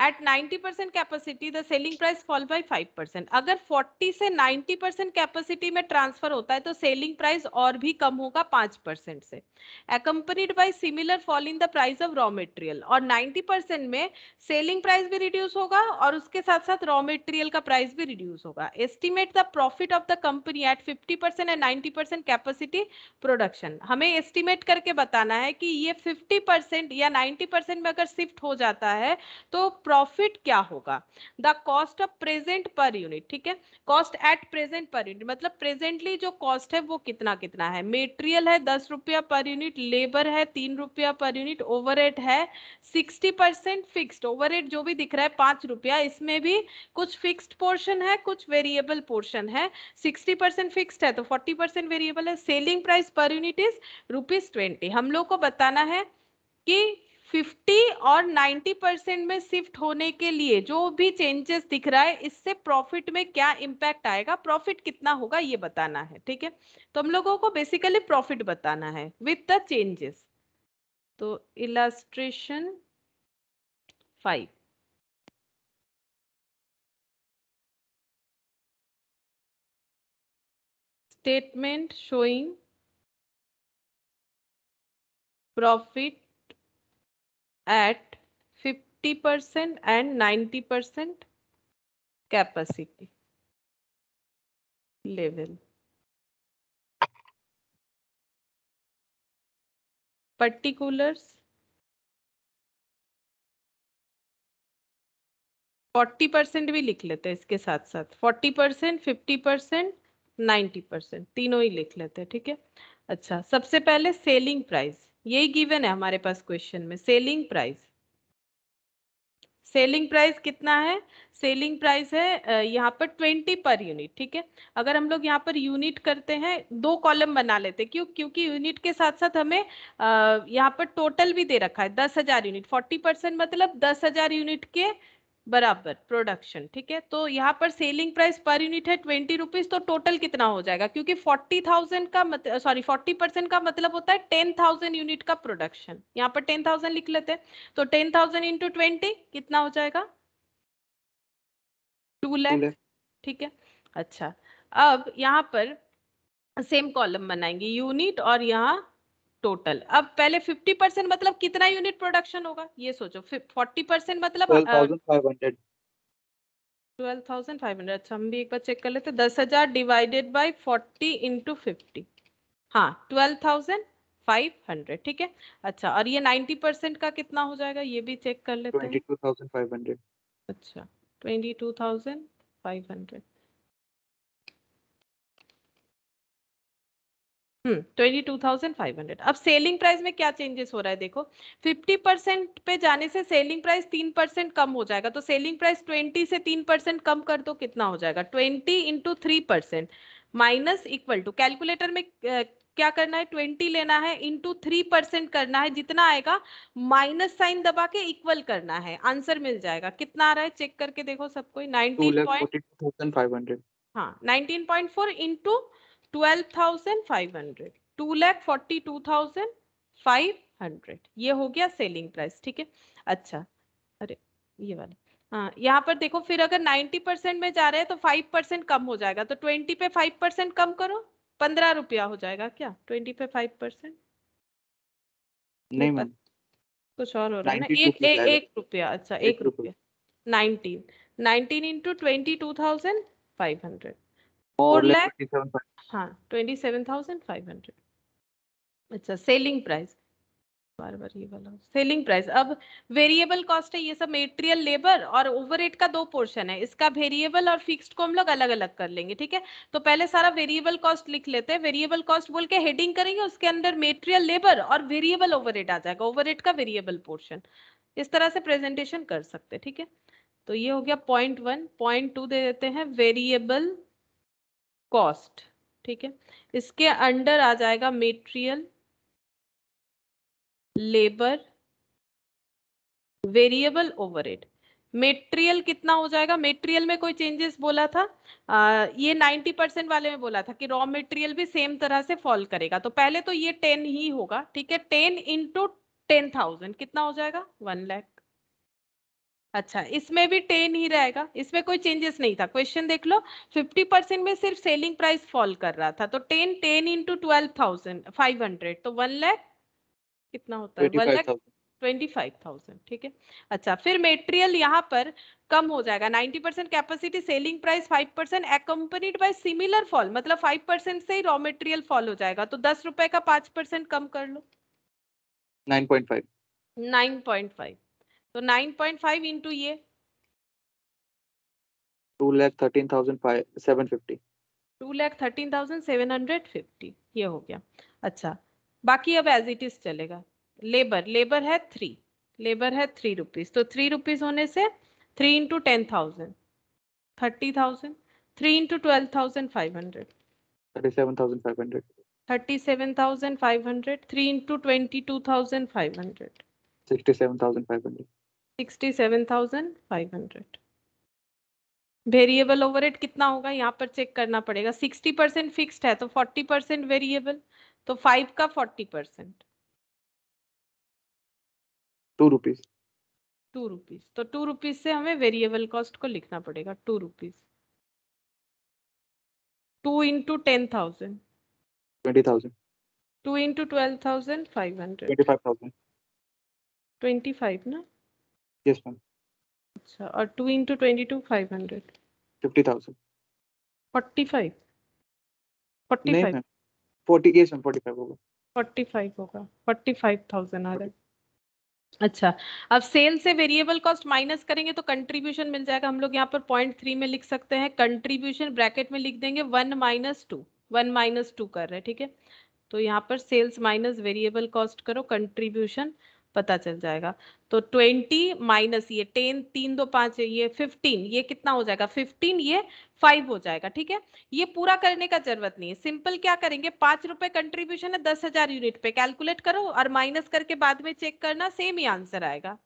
at 90 percent capacity the selling price fall by 5 percent अगर 40 से 90 परसेंट कैपेसिटी में ट्रांसफर होता है तो सेलिंग प्राइस और भी कम होगा 5 परसेंट से accompanied by similar fall in the price of raw material और 90 परसेंट में सेलिंग प्राइस भी रिड्यूस होगा और उसके साथ साथ रॉ मटेरियल का प्राइस भी रिड्यूस होगा estimate the profit of the company at fifty percent and ninety percent capacity production हमें एस्टिमेट करके बताना है कि ये फिफ्टी परसेंट या नाइन्टी परसेंट में अगर शिफ्ट हो जाता है तो प्रॉफिट क्या होगा the cost of present per unit ठीक है cost at present per unit मतलब प्रेजेंटली जो कॉस्ट है वो कितना कितना है मेटेरियल है दस रुपया पर यूनिट लेबर है तीन रुपया पर यूनिट ओवर है सिक्सटी परसेंट फिक्सड ओवर जो भी दिख रहा है पांच रुपया इसमें भी कुछ फिक्स्ड पोर्शन है कुछ वेरिएबल पोर्शन है सिक्सटी परसेंट फिक्सड है तो फोर्टी परसेंट वेरिएबल है selling price per unit is rupees twenty हम लोग को बताना है कि फिफ्टी और नाइन्टी परसेंट में शिफ्ट होने के लिए जो भी चेंजेस दिख रहा है इससे प्रॉफिट में क्या इम्पैक्ट आएगा प्रॉफिट कितना होगा ये बताना है ठीक है तो हम लोगों को बेसिकली प्रॉफिट बताना है विथ द चेंजेस तो illustration five statement showing profit at 50% and 90% capacity level. Particulars 40% भी लिख लेते हैं इसके साथ साथ 40% 50% 90% तीनों ही लिख लेते हैं ठीक है अच्छा सबसे पहले सेलिंग प्राइस यही गिवन है हमारे पास क्वेश्चन में सेलिंग प्राइस सेलिंग प्राइस कितना है सेलिंग प्राइस है यहाँ पर ट्वेंटी पर यूनिट ठीक है अगर हम लोग यहाँ पर यूनिट करते हैं दो कॉलम बना लेते हैं क्यों क्योंकि यूनिट के साथ साथ हमें यहाँ पर टोटल भी दे रखा है दस हजार यूनिट फोर्टी परसेंट मतलब दस हजार यूनिट के बराबर प्रोडक्शन ठीक है तो यहाँ पर सेलिंग प्राइस पर यूनिट है ट्वेंटी रुपीज तो टोटल कितना हो जाएगा क्योंकि फोर्टी थाउजेंड का मतलब सॉरी फोर्टी परसेंट का मतलब होता है टेन थाउजेंड यूनिट का प्रोडक्शन यहाँ पर टेन थाउजेंड लिख लेते हैं तो टेन थाउजेंड इंटू ट्वेंटी कितना हो जाएगा टू लैख ठीक है अच्छा अब यहाँ पर सेम कॉलम बनाएंगे यूनिट और यहाँ टोटल अब पहले फिफ्टी परसेंट मतलब कितना यूनिट प्रोडक्शन होगा ये सोचो 40 परसेंट मतलब 12,500 12,500 अच्छा हम भी एक बार चेक कर लेते दस हजार divided by forty into fifty हाँ ट्वेल्व थाउजेंड फाइव हंड्रेड ठीक है अच्छा और ये नाइन्टी परसेंट का कितना हो जाएगा ये भी चेक कर लेते हैं 22,500 अच्छा twenty two thousand five hundred twenty two thousand five hundred अब सेलिंग प्राइस में क्या चेंजेस हो रहा है देखो फिफ्टी परसेंट पे जाने से सेलिंग प्राइस तीन परसेंट कम हो जाएगा तो सेलिंग प्राइस ट्वेंटी से तीन परसेंट कम कर दो कितना हो जाएगा twenty into three percent minus equal to calculator में क्या करना है ट्वेंटी लेना है इंटू थ्री परसेंट करना है जितना आएगा माइनस साइन दबा के इक्वल करना है आंसर मिल जाएगा कितना आ रहा है चेक करके देखो सबको नाइनटीन पॉइंट हाँ नाइनटीन पॉइंट फोर इंटू ये हो गया सेलिंग प्राइस ठीक है अच्छा अरे ये वाला हाँ यहाँ पर देखो फिर अगर नाइन्टी परसेंट में जा रहे हैं तो फाइव परसेंट कम हो जाएगा तो ट्वेंटी पे फाइव परसेंट कम करो पंद्रह रुपया हो जाएगा क्या ट्वेंटी पे फाइव परसेंट कुछ और हो रहा है ना एक एक, एक रुपया अच्छा एक रुपया nineteen nineteen into twenty two thousand five hundred four lakh हाँ twenty seven thousand five hundred अच्छा सेलिंग प्राइस बार बार ये वाला सेलिंग प्राइस अब वेरिएबल कॉस्ट है ये सब मेटेरियल लेबर और ओवरहेड का दो पोर्शन है इसका वेरिएबल और फिक्स्ड को हम लोग अलग अलग कर लेंगे ठीक है तो पहले सारा वेरिएबल कॉस्ट लिख लेते हैं वेरिएबल कॉस्ट बोल के हेडिंग करेंगे उसके अंदर मेटेरियल लेबर और वेरिएबल ओवरहेड आ जाएगा ओवरहेड का वेरिएबल पोर्शन इस तरह से प्रेजेंटेशन कर सकते ठीक है तो ये हो गया पॉइंट वन पॉइंट टू दे देते हैं वेरिएबल कॉस्ट ठीक है इसके अंडर आ जाएगा material labour variable add material कितना हो जाएगा मेटेरियल में कोई चेंजेस बोला था आ, ये 90 परसेंट वाले में बोला था कि रॉ मेटेरियल भी सेम तरह से फॉल करेगा तो पहले तो ये 10 ही होगा ठीक है 10 इंटू टेन थाउजेंड कितना हो जाएगा वन लैख अच्छा इसमें भी टेन ही रहेगा इसमें कोई चेंजेस नहीं था क्वेश्चन देख लो फिफ्टी परसेंट में सिर्फ सेलिंग प्राइस फॉल कर रहा था तो ten ten into twelve thousand five hundred तो वन लैख कितना होता है one lakh twenty five thousand ठीक है अच्छा फिर मेटेरियल यहाँ पर कम हो जाएगा ninety percent capacity selling price five percent accompanied by similar fall मतलब फाइव परसेंट से ही रॉ मेटेरियल फॉल हो जाएगा तो दस रुपए का पांच परसेंट कम कर लो nine point five nine point five तो 9.5 पॉइंट फाइव इंटू ये two lakh thirteen thousand seven fifty two lakh thirteen thousand seven hundred fifty ये हो गया अच्छा बाकी अब एज इट इज चलेगा लेबर लेबर है थ्री लेबर है थ्री रुपीज तो थ्री रुपीज होने से three into ten thousand thirty thousand three into twelve thousand five hundred thirty seven thousand five hundred thirty seven thousand five hundred three into twenty two thousand five hundred sixty seven thousand five hundred 67,500 variable overhead कितना होगा यहाँ पर check करना पड़ेगा 60 percent fixed है तो 40 percent variable तो 5 का 40 percent two rupees two rupees तो टू रुपीज से हमें वेरिएबल कॉस्ट को लिखना पड़ेगा two rupees two into ten thousand twenty thousand two into twelve thousand five hundred twenty five ना यस मैम अच्छा और two into twenty two five hundred fifty thousand forty five yes ma'am forty होगा forty होगा forty आ रहा है अच्छा अब सेल से वेरिएबल कॉस्ट माइनस करेंगे तो कंट्रीब्यूशन मिल जाएगा हम लोग यहाँ पर पॉइंट थ्री में लिख सकते हैं कंट्रीब्यूशन ब्रैकेट में लिख देंगे one minus two one minus two कर रहे हैं ठीक है तो यहाँ पर सेल्स माइनस वेरिएबल कॉस्ट करो कंट्रीब्यूशन पता चल जाएगा तो ट्वेंटी माइनस ये टेन तीन दो पांच ये फिफ्टीन ये कितना हो जाएगा फिफ्टीन ये फाइव हो जाएगा ठीक है ये पूरा करने का जरूरत नहीं है सिंपल क्या करेंगे पांच रुपए कंट्रीब्यूशन है दस हजार यूनिट पे कैलकुलेट करो और माइनस करके बाद में चेक करना सेम ही आंसर आएगा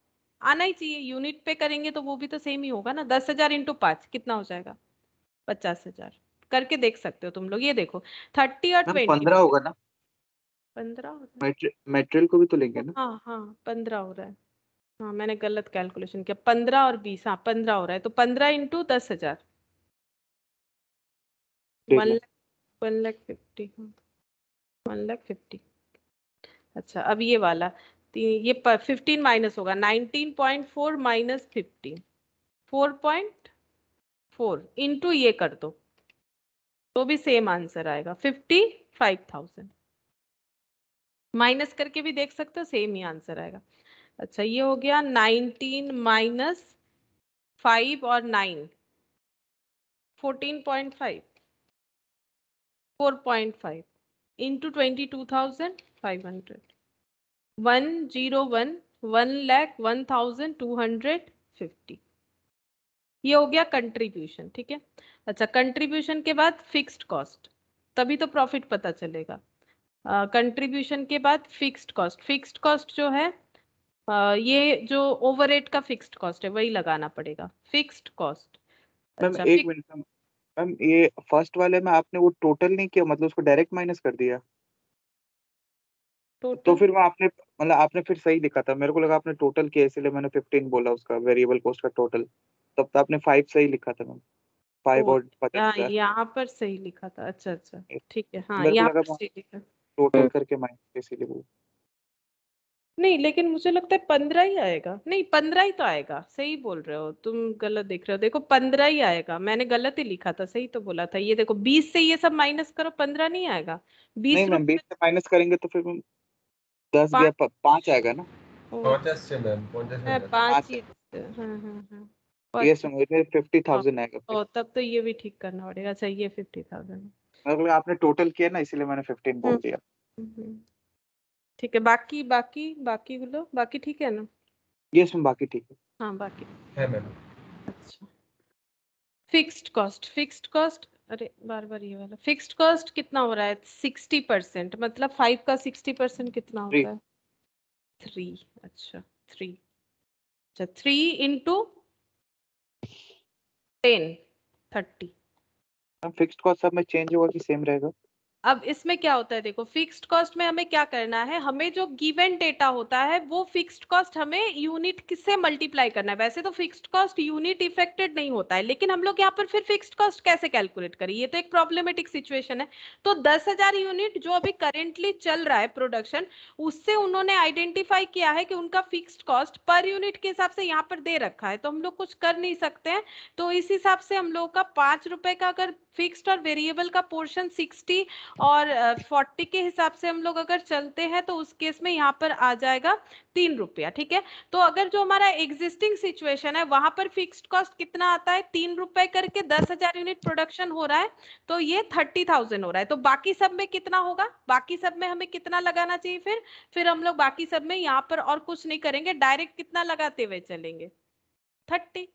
आना ही चाहिए यूनिट पे करेंगे तो वो भी तो सेम ही होगा ना दस हजार इंटू पाँच कितना हो जाएगा पचास हजार करके देख सकते हो तुम लोग ये देखो थर्टी और ट्वेंटी पंद्रह होगा ना पंद्रह मेटेरियल को भी तो लेंगे ना हाँ हाँ पंद्रह हो रहा है हाँ मैंने गलत कैलकुलेशन किया पंद्रह और बीस हाँ पंद्रह हो रहा है तो पंद्रह इंटू दस हजार वन वन फिफ्टी हाँ। वन फिफ्टी अच्छा अब ये वाला ये फिफ्टीन माइनस होगा nineteen point four minus fifteen four point four into ये कर दो तो भी सेम आंसर आएगा फिफ्टी फाइव थाउजेंड माइनस करके भी देख सकते हो सेम ही आंसर आएगा अच्छा ये हो गया नाइनटीन माइनस फाइव और nine fourteen point five four point five into twenty two thousand five hundred one zero one one lakh one thousand two hundred fifty ये हो गया कंट्रीब्यूशन ठीक है अच्छा कंट्रीब्यूशन के बाद फिक्स्ड कॉस्ट तभी तो प्रॉफिट पता चलेगा कंट्रीब्यूशन के बाद फिक्स्ड कॉस्ट फिक्स्ड कॉस्ट जो है Uh, ये जो ओवरहेड का फिक्स्ड कॉस्ट है वही लगाना पड़ेगा फिक्स्ड कॉस्ट मैम अच्छा, एक मिनट मैम ये फर्स्ट वाले में आपने वो टोटल नहीं किया मतलब उसको डायरेक्ट माइनस कर दिया तो फिर मैं आपने मतलब आपने फिर सही लिखा था मेरे को लगा आपने टोटल किया इसलिए मैंने 15 बोला उसका वेरिएबल कॉस्ट का टोटल तब तो आपने 5 सही लिखा था मैम 5 और 50 यहाँ पर सही लिखा था अच्छा अच्छा ठीक है हाँ यहाँ पर सही लिखा टोटल हाँ। करके माइनस इसीलिए वो नहीं लेकिन मुझे लगता है पंद्रह ही आएगा नहीं पंद्रह ही तो आएगा सही बोल रहे हो तुम गलत देख रहे हो देखो पंद्रह ही आएगा मैंने गलत ही लिखा था सही तो बोला था ये देखो बीस से ये सब माइनस करो पंद्रह नहीं आएगा बीस नहीं मैम बीस से माइनस करेंगे तो फिर दस गया पांच आएगा ना पचास से मैम पचास यस मैम फिफ्टी थाउजेंड आएगा तब तो ये भी ठीक करना पड़ेगा अच्छा ये फिफ्टी थाउजेंड मतलब आपने टोटल किया ना इसीलिए मैंने 15 बोल हम्म, दिया हम्म, हम्म। ठीक है बाकी बाकी बाकी गुलो बाकी ठीक है ना यस मैम बाकी ठीक है हाँ बाकी है मैम अच्छा फिक्स्ड कॉस्ट फिक्स्ड कॉस्ट अरे बार बार ये वाला फिक्स्ड कॉस्ट कितना हो रहा है सिक्सटी परसेंट मतलब फाइव का सिक्सटी परसेंट कितना हो रहा है थ्री अच्छा थ्री अच्छा three into ten thirty ma'am fixed cost सब में चेंज होगा कि सेम रहेगा अब इसमें क्या होता है देखो फिक्स्ड कॉस्ट में हमें क्या करना है हमें जो गिवन डेटा होता है वो फिक्स्ड कॉस्ट हमें यूनिट किससे मल्टीप्लाई करना है वैसे तो फिक्स्ड कॉस्ट यूनिट इफेक्टेड नहीं होता है लेकिन हम लोग यहाँ पर फिर फिक्स्ड कॉस्ट कैसे कैलकुलेट करें ये तो एक प्रॉब्लमेटिक सिचुएशन है तो दस यूनिट जो अभी करेंटली चल रहा है प्रोडक्शन उससे उन्होंने आइडेंटिफाई किया है कि उनका फिक्स्ड कॉस्ट पर यूनिट के हिसाब से यहाँ पर दे रखा है तो हम लोग कुछ कर नहीं सकते हैं तो इस हिसाब से हम लोगों का पांच रुपए का अगर फिक्स्ड और वेरिएबल का पोर्शन सिक्सटी और फोर्टी के हिसाब से हम लोग अगर चलते हैं तो उस केस में यहाँ पर आ जाएगा तीन रुपया ठीक है तो अगर जो हमारा एग्जिस्टिंग सिचुएशन है वहां पर फिक्स्ड कॉस्ट कितना आता है तीन रुपए करके दस हजार यूनिट प्रोडक्शन हो रहा है तो ये थर्टी थाउजेंड हो रहा है तो बाकी सब में कितना होगा बाकी सब में हमें कितना लगाना चाहिए फिर फिर हम लोग बाकी सब में यहाँ पर और कुछ नहीं करेंगे डायरेक्ट कितना लगाते हुए चलेंगे थर्टी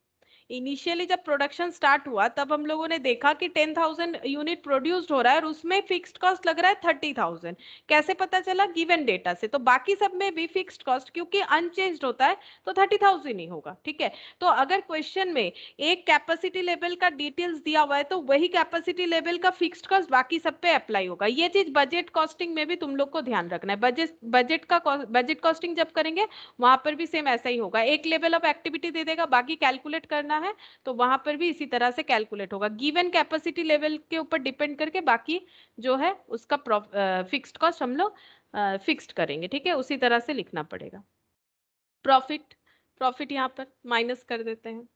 इनिशियली जब प्रोडक्शन स्टार्ट हुआ तब हम लोगों ने देखा कि टेन थाउजेंड यूनिट प्रोड्यूस्ड हो रहा है और उसमें फिक्स्ड कॉस्ट लग रहा है थर्टी थाउजेंड कैसे पता चला गिवन डेटा से तो बाकी सब में भी फिक्स्ड कॉस्ट क्योंकि अनचेंज होता है तो थर्टी थाउजेंड ही होगा ठीक है तो अगर क्वेश्चन में एक कैपेसिटी लेवल का डिटेल्स दिया हुआ है तो वही कैपेसिटी लेवल का फिक्स्ड कॉस्ट बाकी सब पे अप्लाई होगा ये चीज बजट कॉस्टिंग में भी तुम लोग को ध्यान रखना है बजट बजट का बजट कॉस्टिंग जब करेंगे वहां पर भी सेम ऐसा ही होगा एक लेवल ऑफ एक्टिविटी दे देगा बाकी कैलकुलेट करना करना है तो वहां पर भी इसी तरह से कैलकुलेट होगा गिवन कैपेसिटी लेवल के ऊपर डिपेंड करके बाकी जो है उसका फिक्स्ड कॉस्ट हम लोग फिक्स्ड करेंगे ठीक है उसी तरह से लिखना पड़ेगा प्रॉफिट प्रॉफिट यहाँ पर माइनस कर देते हैं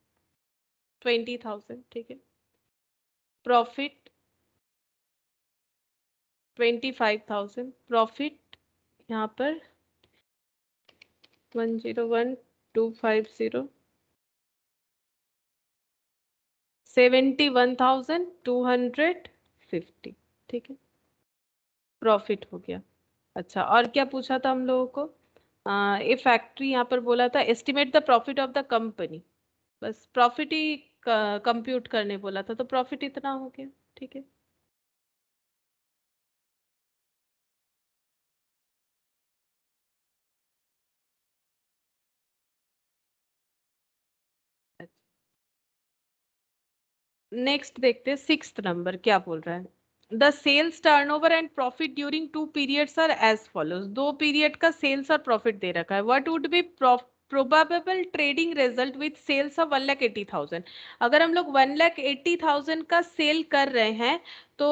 ट्वेंटी थाउजेंड ठीक है profit twenty five thousand profit यहाँ पर one zero one two five zero seventy one thousand two hundred fifty ठीक है प्रॉफिट हो गया अच्छा और क्या पूछा था हम लोगों को ये फैक्ट्री यहाँ पर बोला था estimate the profit of the company बस प्रॉफिट ही कंप्यूट करने बोला था तो प्रॉफिट इतना हो गया ठीक है नेक्स्ट देखते हैं सिक्स नंबर क्या बोल रहा है the sales over and profit during two periods are as follows दो पीरियड का सेल्स और प्रॉफिट दे रखा है what would be probable trading result with sales of one lakh eighty thousand अगर हम लोग वन लैख एट्टी थाउजेंड का सेल कर रहे हैं तो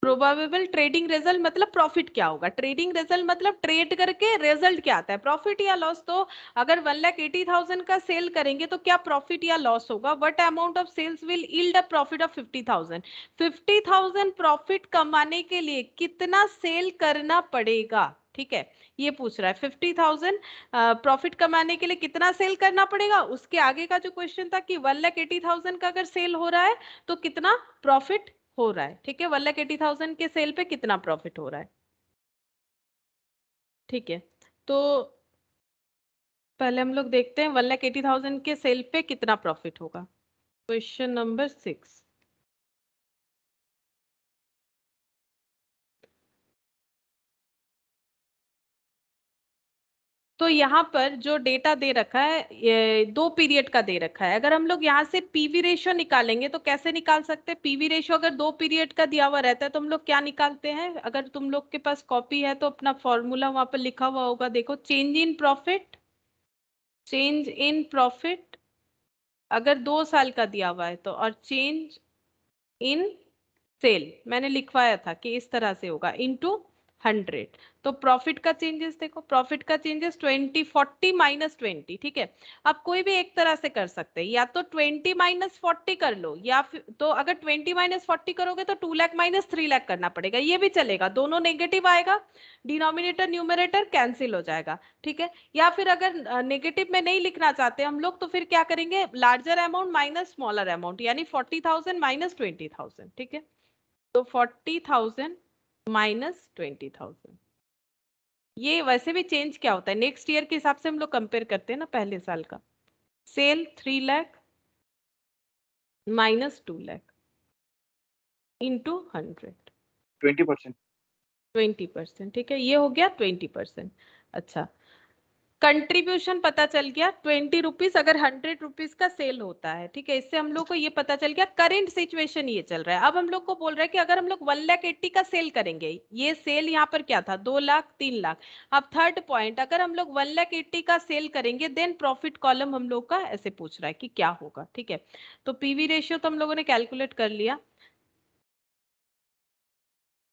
प्रोबेबल ट्रेडिंग रिजल्ट मतलब प्रॉफिट क्या होगा ट्रेडिंग रिजल्ट मतलब ट्रेड करके रिजल्ट क्या आता है प्रॉफिट या लॉस तो अगर वन लाख एटी थाउजेंड का सेल करेंगे तो क्या प्रॉफिट या लॉस होगा what amount of sales will yield a profit of fifty thousand fifty thousand profit कमाने के लिए कितना सेल करना पड़ेगा ठीक है ये पूछ रहा है फिफ्टी थाउजेंड प्रॉफिट कमाने के लिए कितना सेल करना पड़ेगा उसके आगे का जो क्वेश्चन था कि वन लाख एटी थाउजेंड का अगर सेल हो रहा है तो कितना प्रॉफिट हो रहा है ठीक है वन लाख एटी थाउजेंड के सेल पे कितना प्रॉफिट हो रहा है ठीक है तो पहले हम लोग देखते हैं वन लाख एटी थाउजेंड के सेल पे कितना प्रॉफिट होगा क्वेश्चन नंबर सिक्स तो यहाँ पर जो डेटा दे रखा है दो पीरियड का दे रखा है अगर हम लोग यहाँ से पीवी रेशियो निकालेंगे तो कैसे निकाल सकते हैं पीवी रेशियो अगर दो पीरियड का दिया हुआ रहता है तो हम लोग क्या निकालते हैं अगर तुम लोग के पास कॉपी है तो अपना फॉर्मूला वहां पर लिखा हुआ होगा देखो change in profit change in profit अगर दो साल का दिया हुआ है तो और चेंज इन सेल मैंने लिखवाया था कि इस तरह से होगा इनटू हंड्रेड तो प्रॉफिट का चेंजेस देखो प्रॉफिट का changes twenty forty minus twenty ठीक है आप कोई भी एक तरह से कर सकते हैं या तो ट्वेंटी माइनस फोर्टी कर लो या फिर तो अगर ट्वेंटी माइनस फोर्टी करोगे तो two lakh minus three lakh करना पड़ेगा ये भी चलेगा दोनों नेगेटिव आएगा डिनोमिनेटर न्यूमिनेटर कैंसिल हो जाएगा ठीक है या फिर अगर नेगेटिव में नहीं लिखना चाहते हम लोग तो फिर क्या करेंगे larger amount minus smaller amount यानी forty thousand minus twenty thousand ठीक है तो forty thousand minus twenty thousand ये वैसे भी चेंज क्या होता है नेक्स्ट ईयर के हिसाब से हम लोग कंपेयर करते हैं ना पहले साल का sale three lakh minus two lakh into hundred twenty percent twenty percent ठीक है ये हो गया ट्वेंटी परसेंट अच्छा कंट्रीब्यूशन पता चल गया ट्वेंटी रुपीज अगर हंड्रेड रुपीज का सेल होता है ठीक है इससे हम लोग को ये पता चल गया करेंट सिचुएशन ये चल रहा है अब हम लोग को बोल रहा है कि अगर हम लोग वन लाख एट्टी का सेल करेंगे ये सेल यहाँ पर क्या था दो लाख तीन लाख अब थर्ड पॉइंट अगर हम लोग वन लाख एट्टी का सेल करेंगे देन प्रॉफिट कॉलम हम लोग का ऐसे पूछ रहा है कि क्या होगा ठीक है तो पीवी रेशियो तो हम लोगों ने कैलकुलेट कर लिया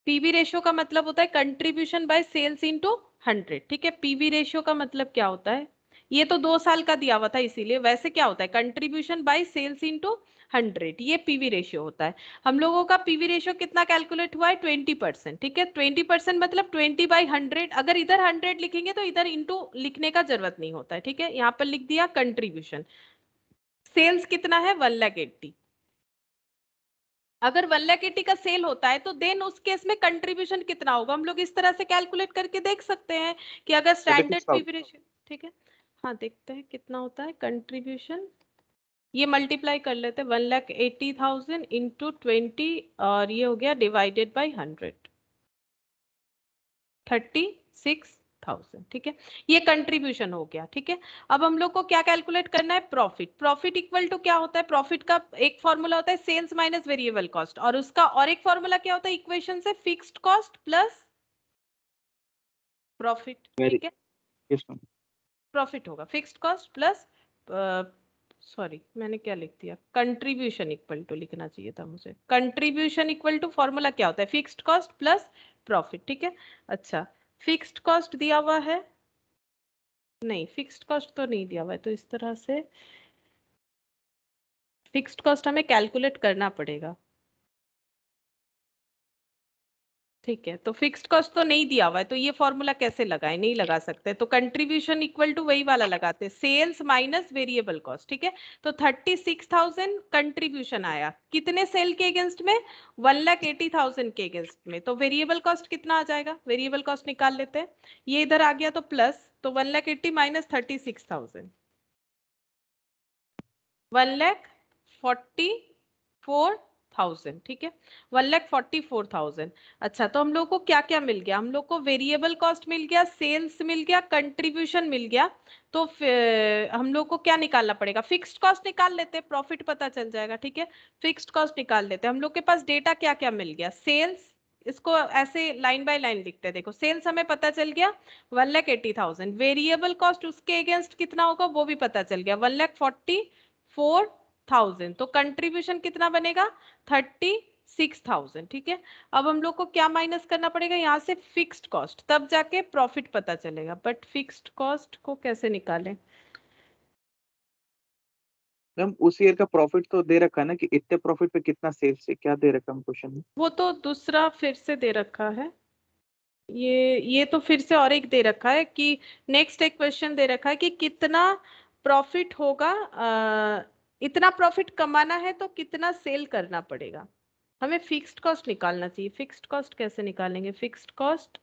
पीवी रेशियो का मतलब होता है contribution by sales into hundred ठीक है पीवी रेशियो का मतलब क्या होता है ये तो दो साल का दिया हुआ था इसीलिए वैसे क्या होता है contribution by sales into hundred ये पीवी रेशियो होता है हम लोगों का पीवी रेशियो कितना कैलकुलेट हुआ है ट्वेंटी परसेंट ठीक है ट्वेंटी परसेंट मतलब ट्वेंटी बाई हंड्रेड अगर इधर हंड्रेड लिखेंगे तो इधर इंटू लिखने का जरूरत नहीं होता है ठीक है यहाँ पर लिख दिया कंट्रीब्यूशन सेल्स कितना है वन लैख एट्टी अगर वन लैख एटी का सेल होता है तो देन उस केस में कंट्रीब्यूशन कितना होगा हम लोग इस तरह से कैलकुलेट करके देख सकते हैं कि अगर स्टैंडर्ड प्रिपरेशन ठीक है हाँ देखते हैं कितना होता है कंट्रीब्यूशन ये मल्टीप्लाई कर लेते हैं one lakh eighty thousand into twenty और ये हो गया divided by hundred thirty six thousand ठीक है ये कंट्रीब्यूशन हो गया ठीक है अब हम लोग को क्या कैलकुलेट करना है प्रॉफिट प्रॉफिट इक्वल टू क्या होता है प्रॉफिट का एक फॉर्मूला होता है सेल्स माइनस वेरिएबल कॉस्ट और उसका और एक फॉर्मूला क्या होता है इक्वेशन से फिक्स्ड कॉस्ट प्लस प्रॉफिट ठीक है प्रॉफिट होगा फिक्स्ड कॉस्ट प्लस सॉरी मैंने क्या लिख दिया कंट्रीब्यूशन इक्वल टू लिखना चाहिए था मुझे कंट्रीब्यूशन इक्वल टू फॉर्मूला क्या होता है फिक्स्ड कॉस्ट प्लस प्रॉफिट ठीक है अच्छा फिक्स्ड कॉस्ट दिया हुआ है नहीं फिक्स्ड कॉस्ट तो नहीं दिया हुआ है तो इस तरह से फिक्स्ड कॉस्ट हमें कैलकुलेट करना पड़ेगा ठीक है तो फिक्स्ड कॉस्ट तो नहीं दिया हुआ है तो ये फॉर्मूला कैसे लगाए नहीं लगा सकते तो कंट्रीब्यूशन इक्वल टू वही वाला लगाते सेल्स माइनस वेरिएबल कॉस्ट ठीक है तो थर्टी सिक्स थाउजेंड कंट्रीब्यूशन आया कितने सेल के अगेंस्ट में वन लाख एटी थाउजेंड के अगेंस्ट में तो वेरिएबल कॉस्ट कितना आ जाएगा वेरिएबल कॉस्ट निकाल लेते हैं ये इधर आ गया तो प्लस तो one lakh eighty minus thirty six thousand one lakh forty four thousand ठीक है one lakh forty four thousand अच्छा तो हम लोग को क्या क्या मिल गया हम लोग को वेरिएबल कॉस्ट मिल गया सेल्स मिल गया कंट्रीब्यूशन मिल गया तो हम लोग को क्या निकालना पड़ेगा फिक्स्ड कॉस्ट निकाल लेते हैं प्रॉफिट पता चल जाएगा ठीक है फिक्स्ड कॉस्ट निकाल लेते हैं हम लोग के पास डेटा क्या क्या मिल गया सेल्स इसको ऐसे लाइन बाय लाइन लिखते हैं देखो सेल्स हमें पता चल गया one lakh eighty thousand variable cost उसके अगेंस्ट कितना होगा वो भी पता चल गया one lakh forty four thousand तो कंट्रीब्यूशन कितना बनेगा थर्टी सिक्स थाउजेंड ठीक है अब हम लोग को क्या माइनस करना पड़ेगा यहाँ से फिक्स्ड कॉस्ट तब जाके प्रॉफिट पता चलेगा बट फिक्स्ड कॉस्ट को कैसे निकालें मैम उस ईयर का प्रॉफिट तो दे रखा है ना कि इतने प्रॉफिट पे कितना सेल्स है क्या दे रखा है क्वेश्चन में वो तो दूसरा फिर से दे रखा है ये ये तो फिर से और एक दे रखा है कि नेक्स्ट एक क्वेश्चन दे रखा है कि कितना प्रॉफिट होगा इतना प्रॉफिट कमाना है तो कितना सेल करना पड़ेगा हमें फिक्स्ड कॉस्ट निकालना चाहिए फिक्स्ड कॉस्ट कैसे निकालेंगे फिक्स्ड कॉस्ट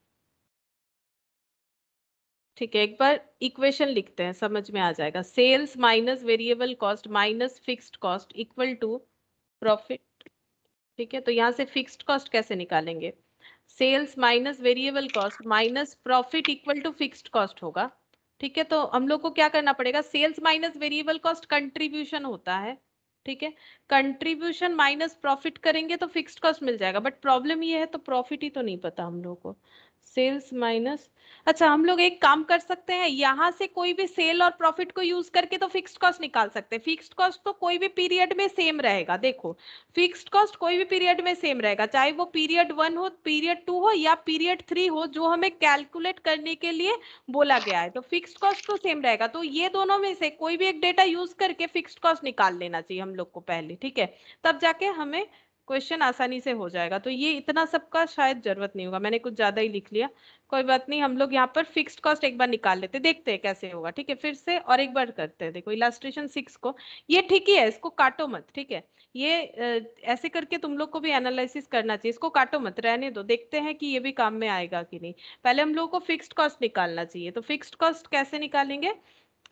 ठीक है एक बार इक्वेशन लिखते हैं समझ में आ जाएगा sales minus variable cost minus fixed cost equal to profit ठीक है तो यहाँ से फिक्स्ड कॉस्ट कैसे निकालेंगे sales minus variable cost minus profit equal to fixed cost होगा ठीक है तो हम लोग को क्या करना पड़ेगा sales minus variable cost contribution होता है ठीक है कंट्रीब्यूशन माइनस प्रॉफिट करेंगे तो फिक्स्ड कॉस्ट मिल जाएगा बट प्रॉब्लम ये है तो प्रॉफिट ही तो नहीं पता हम लोग को सेल्स माइनस अच्छा हम लोग एक काम कर सकते हैं यहाँ से कोई भी सेल और प्रॉफिट को यूज करके तो फिक्स्ड कॉस्ट निकाल सकते हैं फिक्स्ड कॉस्ट तो कोई भी पीरियड में सेम रहेगा देखो फिक्स्ड कॉस्ट कोई भी पीरियड में सेम रहेगा चाहे वो पीरियड वन हो पीरियड टू हो या पीरियड थ्री हो जो हमें कैलकुलेट करने के लिए बोला गया है तो फिक्स कॉस्ट तो सेम रहेगा तो ये दोनों में से कोई भी एक डेटा यूज करके फिक्स कॉस्ट निकाल लेना चाहिए हम लोग को पहले ठीक है तब जाके हमें क्वेश्चन आसानी से हो जाएगा तो ये इतना सबका शायद जरूरत नहीं होगा मैंने कुछ ज्यादा ही लिख लिया कोई बात नहीं हम लोग यहाँ पर फिक्स्ड कॉस्ट एक बार निकाल लेते देखते हैं कैसे होगा ठीक है फिर से और एक बार करते हैं देखो इलास्ट्रेशन सिक्स को ये ठीक ही है इसको काटो मत ठीक है ये ऐसे करके तुम लोग को भी एनालिसिस करना चाहिए इसको काटो मत रहने दो देखते हैं कि ये भी काम में आएगा कि नहीं पहले हम लोग को फिक्स्ड कॉस्ट निकालना चाहिए तो फिक्स्ड कॉस्ट कैसे निकालेंगे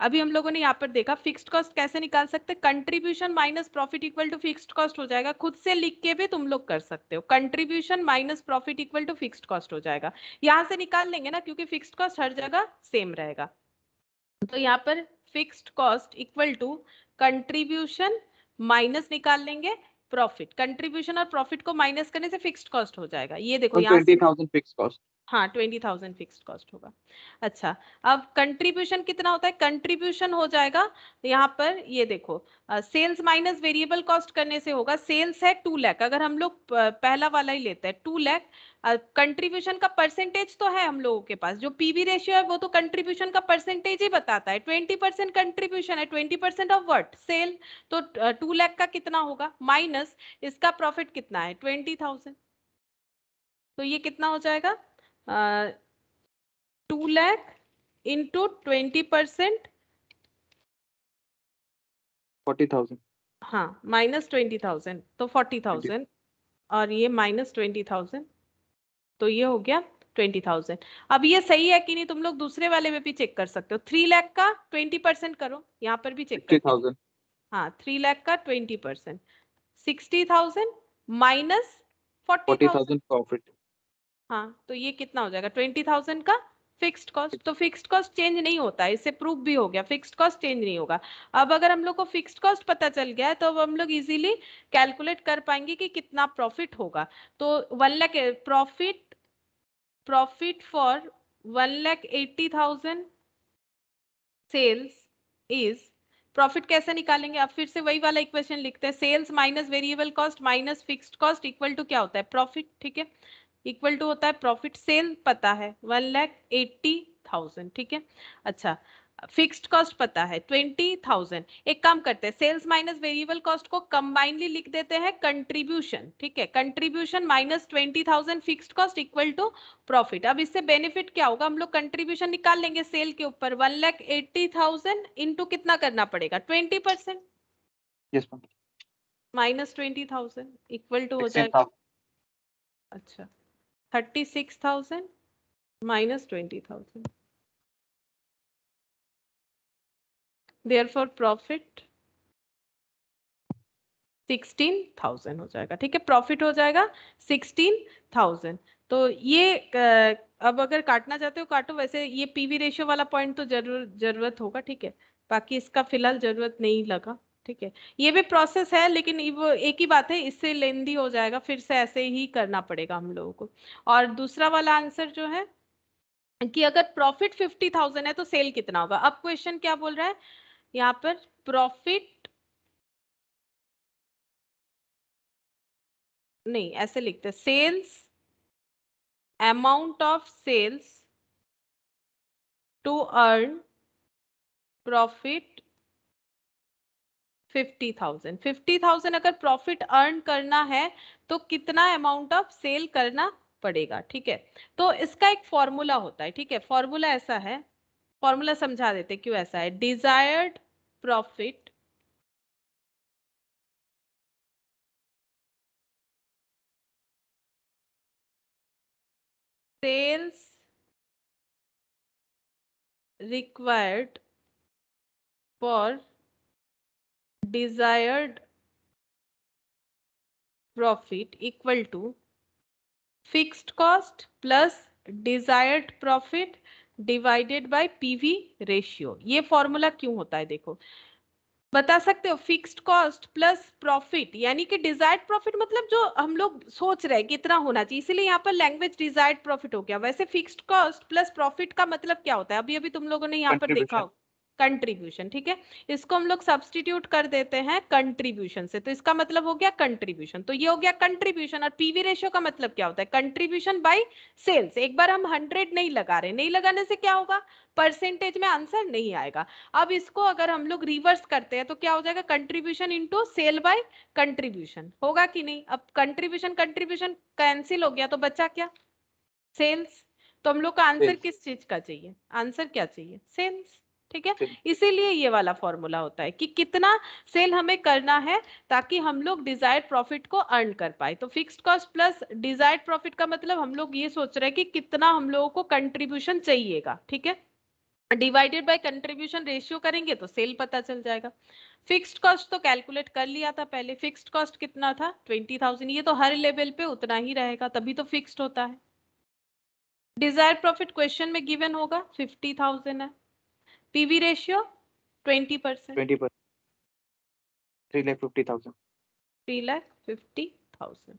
अभी हम लोगों ने यहाँ पर देखा फिक्स्ड कॉस्ट कैसे निकाल सकते contribution minus profit equal to fixed cost हो जाएगा खुद से लिख के भी तुम लोग कर सकते हो contribution minus profit equal to fixed cost हो जाएगा यहाँ से निकाल लेंगे ना क्योंकि फिक्स्ड कॉस्ट हर जगह सेम रहेगा तो यहाँ पर fixed cost equal to contribution minus निकाल लेंगे प्रॉफिट कंट्रीब्यूशन और प्रॉफिट को माइनस करने से फिक्स्ड कॉस्ट हो जाएगा ये देखो यहाँ फिक्स कॉस्ट हाँ ट्वेंटी थाउजेंड फिक्स कॉस्ट होगा अच्छा अब कंट्रीब्यूशन कितना होता है कंट्रीब्यूशन हो जाएगा यहाँ पर ये देखो सेल्स माइनस वेरिएबल कॉस्ट करने से होगा सेल्स है टू लैख अगर हम लोग पहला वाला ही लेते हैं टू लैख कंट्रीब्यूशन का परसेंटेज तो है हम लोगों के पास जो वी रेशियो है वो तो कंट्रीब्यूशन का परसेंटेज ही बताता है ट्वेंटी परसेंट कंट्रीब्यूशन है twenty percent of what sale तो टू लैख का कितना होगा माइनस इसका प्रॉफिट कितना है ट्वेंटी थाउजेंड तो ये कितना हो जाएगा two lakh into twenty percent forty thousand हाँ माइनस ट्वेंटी थाउजेंड तो फोर्टी थाउजेंड और ये माइनस ट्वेंटी थाउजेंड तो ये हो गया ट्वेंटी थाउजेंड अब ये सही है कि नहीं तुम लोग दूसरे वाले में भी चेक कर सकते हो थ्री लैख का ट्वेंटी परसेंट करो यहाँ पर भी चेक कर हाँ थ्री लाख का twenty percent sixty thousand minus forty thousand profit हाँ तो ये कितना हो जाएगा ट्वेंटी थाउजेंड का फिक्स्ड कॉस्ट तो फिक्स्ड कॉस्ट चेंज नहीं होता है इससे प्रूफ भी हो गया फिक्स्ड कॉस्ट चेंज नहीं होगा अब अगर हम लोग को फिक्स्ड कॉस्ट पता चल गया है तो अब हम लोग इजीली कैलकुलेट कर पाएंगे कि कितना प्रॉफिट होगा तो one lakh profit profit for one lakh eighty thousand sales is profit कैसे निकालेंगे अब फिर से वही वाला इक्वेशन लिखते हैं sales minus variable cost minus fixed cost equal to क्या होता है प्रॉफिट ठीक है इक्वल टू होता है प्रॉफिट सेल पता है वन लैख एट्टी थाउजेंड ठीक है अच्छा फिक्स्ड कॉस्ट पता है ट्वेंटी थाउजेंड एक काम करते हैं सेल्स माइनस वेरिएबल कॉस्ट को कंबाइनली लिख देते हैं कंट्रीब्यूशन ठीक है contribution minus twenty thousand fixed cost equal to profit अब इससे बेनिफिट क्या होगा हम लोग कंट्रीब्यूशन निकाल लेंगे सेल के ऊपर one lakh eighty thousand into कितना करना पड़ेगा twenty percent minus twenty thousand equal to हो जाएगा अच्छा thirty six thousand therefore profit sixteen thousand हो जाएगा ठीक है प्रॉफिट हो जाएगा सिक्सटीन थाउजेंड तो ये अब अगर काटना चाहते हो काटो वैसे ये पीवी रेशियो वाला पॉइंट तो जरूर जरूरत होगा ठीक है बाकी इसका फिलहाल जरूरत नहीं लगा ठीक है ये भी प्रोसेस है लेकिन वो एक ही बात है इससे लेंदी हो जाएगा फिर से ऐसे ही करना पड़ेगा हम लोगों को और दूसरा वाला आंसर जो है कि अगर प्रॉफिट फिफ्टी थाउजेंड है तो सेल कितना होगा अब क्वेश्चन क्या बोल रहा है यहाँ पर प्रॉफिट नहीं ऐसे लिखते sales amount of sales to earn profit fifty thousand fifty thousand अगर प्रॉफिट अर्न करना है तो कितना अमाउंट ऑफ सेल करना पड़ेगा ठीक है तो इसका एक फॉर्मूला होता है ठीक है फॉर्मूला ऐसा है फॉर्मूला समझा देते क्यों ऐसा है desired profit sales required for desired profit equal to fixed cost plus desired profit divided by PV ratio. ये फॉर्मूला क्यों होता है देखो बता सकते हो फिक्स्ड कॉस्ट प्लस प्रॉफिट यानी कि डिजायर्ड प्रॉफिट मतलब जो हम लोग सोच रहे हैं कितना होना चाहिए इसीलिए यहाँ पर लैंग्वेज डिजायर्ड प्रॉफिट हो गया वैसे फिक्स्ड कॉस्ट प्लस प्रॉफिट का मतलब क्या होता है अभी अभी तुम लोगों ने यहाँ पर देखा हो कंट्रीब्यूशन ठीक है इसको हम लोग सब्सटीट्यूट कर देते हैं कंट्रीब्यूशन से तो इसका मतलब हो गया कंट्रीब्यूशन तो ये हो गया कंट्रीब्यूशन और पीवी रेशियो का मतलब क्या होता है कंट्रीब्यूशन बाय सेल्स एक बार हम हंड्रेड नहीं लगा रहे नहीं लगाने से क्या होगा परसेंटेज में आंसर नहीं आएगा अब इसको अगर हम लोग रिवर्स करते हैं तो क्या हो जाएगा contribution into sale by contribution होगा कि नहीं अब कंट्रीब्यूशन कंट्रीब्यूशन कैंसिल हो गया तो बचा क्या सेल्स तो हम लोग का आंसर किस चीज का चाहिए आंसर क्या चाहिए सेल्स ठीक है इसीलिए ये वाला फॉर्मूला होता है कि कितना सेल हमें करना है ताकि हम लोग डिजायर्ड प्रॉफिट को अर्न कर पाए तो fixed cost plus desired profit का मतलब हम लोग ये सोच रहे हैं कि कितना हम लोगों को कंट्रीब्यूशन चाहिएगा ठीक है डिवाइडेड बाय कंट्रीब्यूशन रेशियो करेंगे तो सेल पता चल जाएगा फिक्स्ड कॉस्ट तो कैलकुलेट कर लिया था पहले फिक्स्ड कॉस्ट कितना था ट्वेंटी थाउजेंड ये तो हर लेवल पे उतना ही रहेगा तभी तो फिक्स्ड होता है डिजायर प्रॉफिट क्वेश्चन में गिवन होगा फिफ्टी थाउजेंड है PV ratio twenty percent twenty percent three lakh fifty thousand three lakh fifty thousand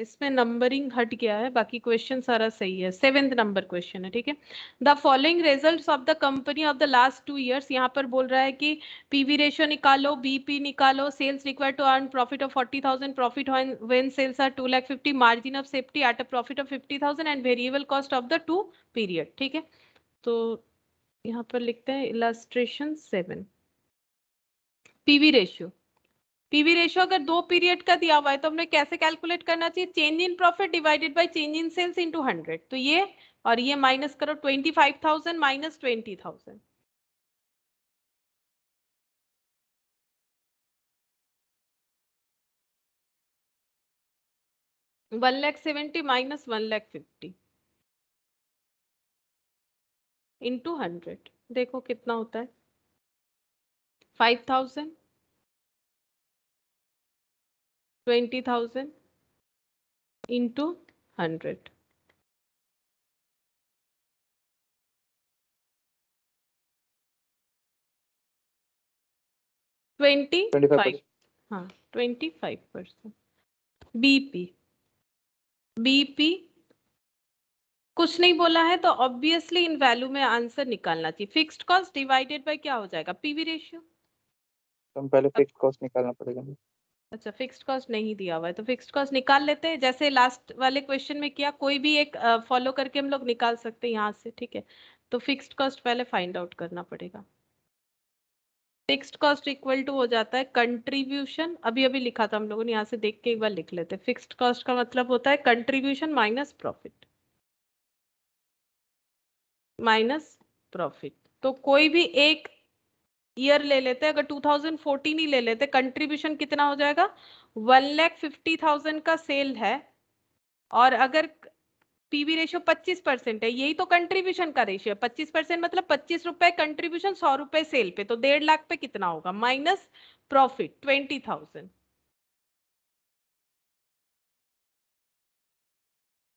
इसमें नंबरिंग हट गया है बाकी क्वेश्चन सारा सही है सेवेंथ नंबर क्वेश्चन है ठीक है the following result of the company of the last two years यहाँ पर बोल रहा है कि पीवी रेशियो निकालो बीपी निकालो sales require to earn profit of forty thousand profit when sales are two lakh fifty margin of safety at a profit of fifty thousand and variable cost of the two period ठीक है तो यहाँ पर लिखते हैं illustration seven PV ratio PV ratio अगर दो period का दिया हुआ है तो हमने कैसे कैलकुलेट करना चाहिए change in profit divided by change in sales into hundred तो ये और ये माइनस करो twenty five thousand minus twenty thousand one lakh seventy minus one lakh fifty into hundred देखो कितना होता है five thousand twenty thousand into hundred twenty five हाँ twenty five percent BP BP कुछ नहीं बोला है तो ऑब्वियसली इन वैल्यू में आंसर निकालना चाहिए फिक्स्ड कॉस्ट डिवाइडेड बाय क्या हो जाएगा पीवी रेशियो तो हम पहले फिक्स्ड कॉस्ट निकालना पड़ेगा अच्छा फिक्स्ड कॉस्ट नहीं दिया हुआ है तो फिक्स्ड कॉस्ट निकाल लेते हैं जैसे लास्ट वाले क्वेश्चन में किया कोई भी एक फॉलो uh, करके हम लोग निकाल सकते हैं यहाँ से ठीक है तो फिक्स्ड कॉस्ट पहले फाइंड आउट करना पड़ेगा फिक्स्ड कॉस्ट इक्वल टू हो जाता है कंट्रीब्यूशन अभी अभी लिखा था हम लोगों ने यहाँ से देख के एक बार लिख लेते हैं फिक्स्ड कॉस्ट का मतलब होता है contribution minus profit minus profit तो कोई भी एक ईयर ले लेते अगर 2014 ही ले लेते कंट्रीब्यूशन कितना हो जाएगा वन लैख फिफ्टी थाउजेंड का सेल है और अगर पीवी रेशियो 25 परसेंट है यही तो कंट्रीब्यूशन का रेशियो है 25 परसेंट मतलब पच्चीस रुपए कंट्रीब्यूशन सौ रुपए सेल पे तो डेढ़ लाख पे कितना होगा minus profit twenty thousand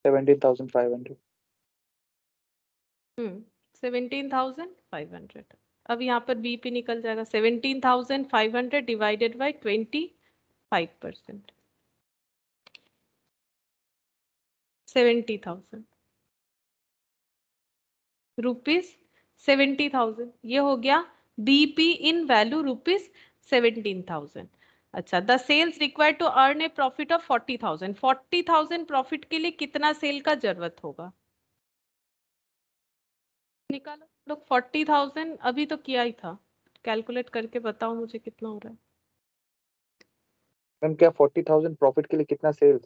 seventeen thousand five hundred hmm seventeen thousand five hundred अब यहाँ पर बी पी निकल जाएगा seventeen thousand five hundred divided by twenty five percent seventy thousand rupees seventy thousand ये हो गया B P in value rupees seventeen thousand अच्छा the sales required to earn a profit of forty thousand forty thousand profit के लिए कितना cell का जरूरत होगा निकालो लोग फोर्टी थाउजेंड अभी तो किया ही था कैलकुलेट करके बताओ मुझे कितना हो रहा है मैम क्या फोर्टी थाउजेंड प्रॉफिट के लिए कितना सेल्स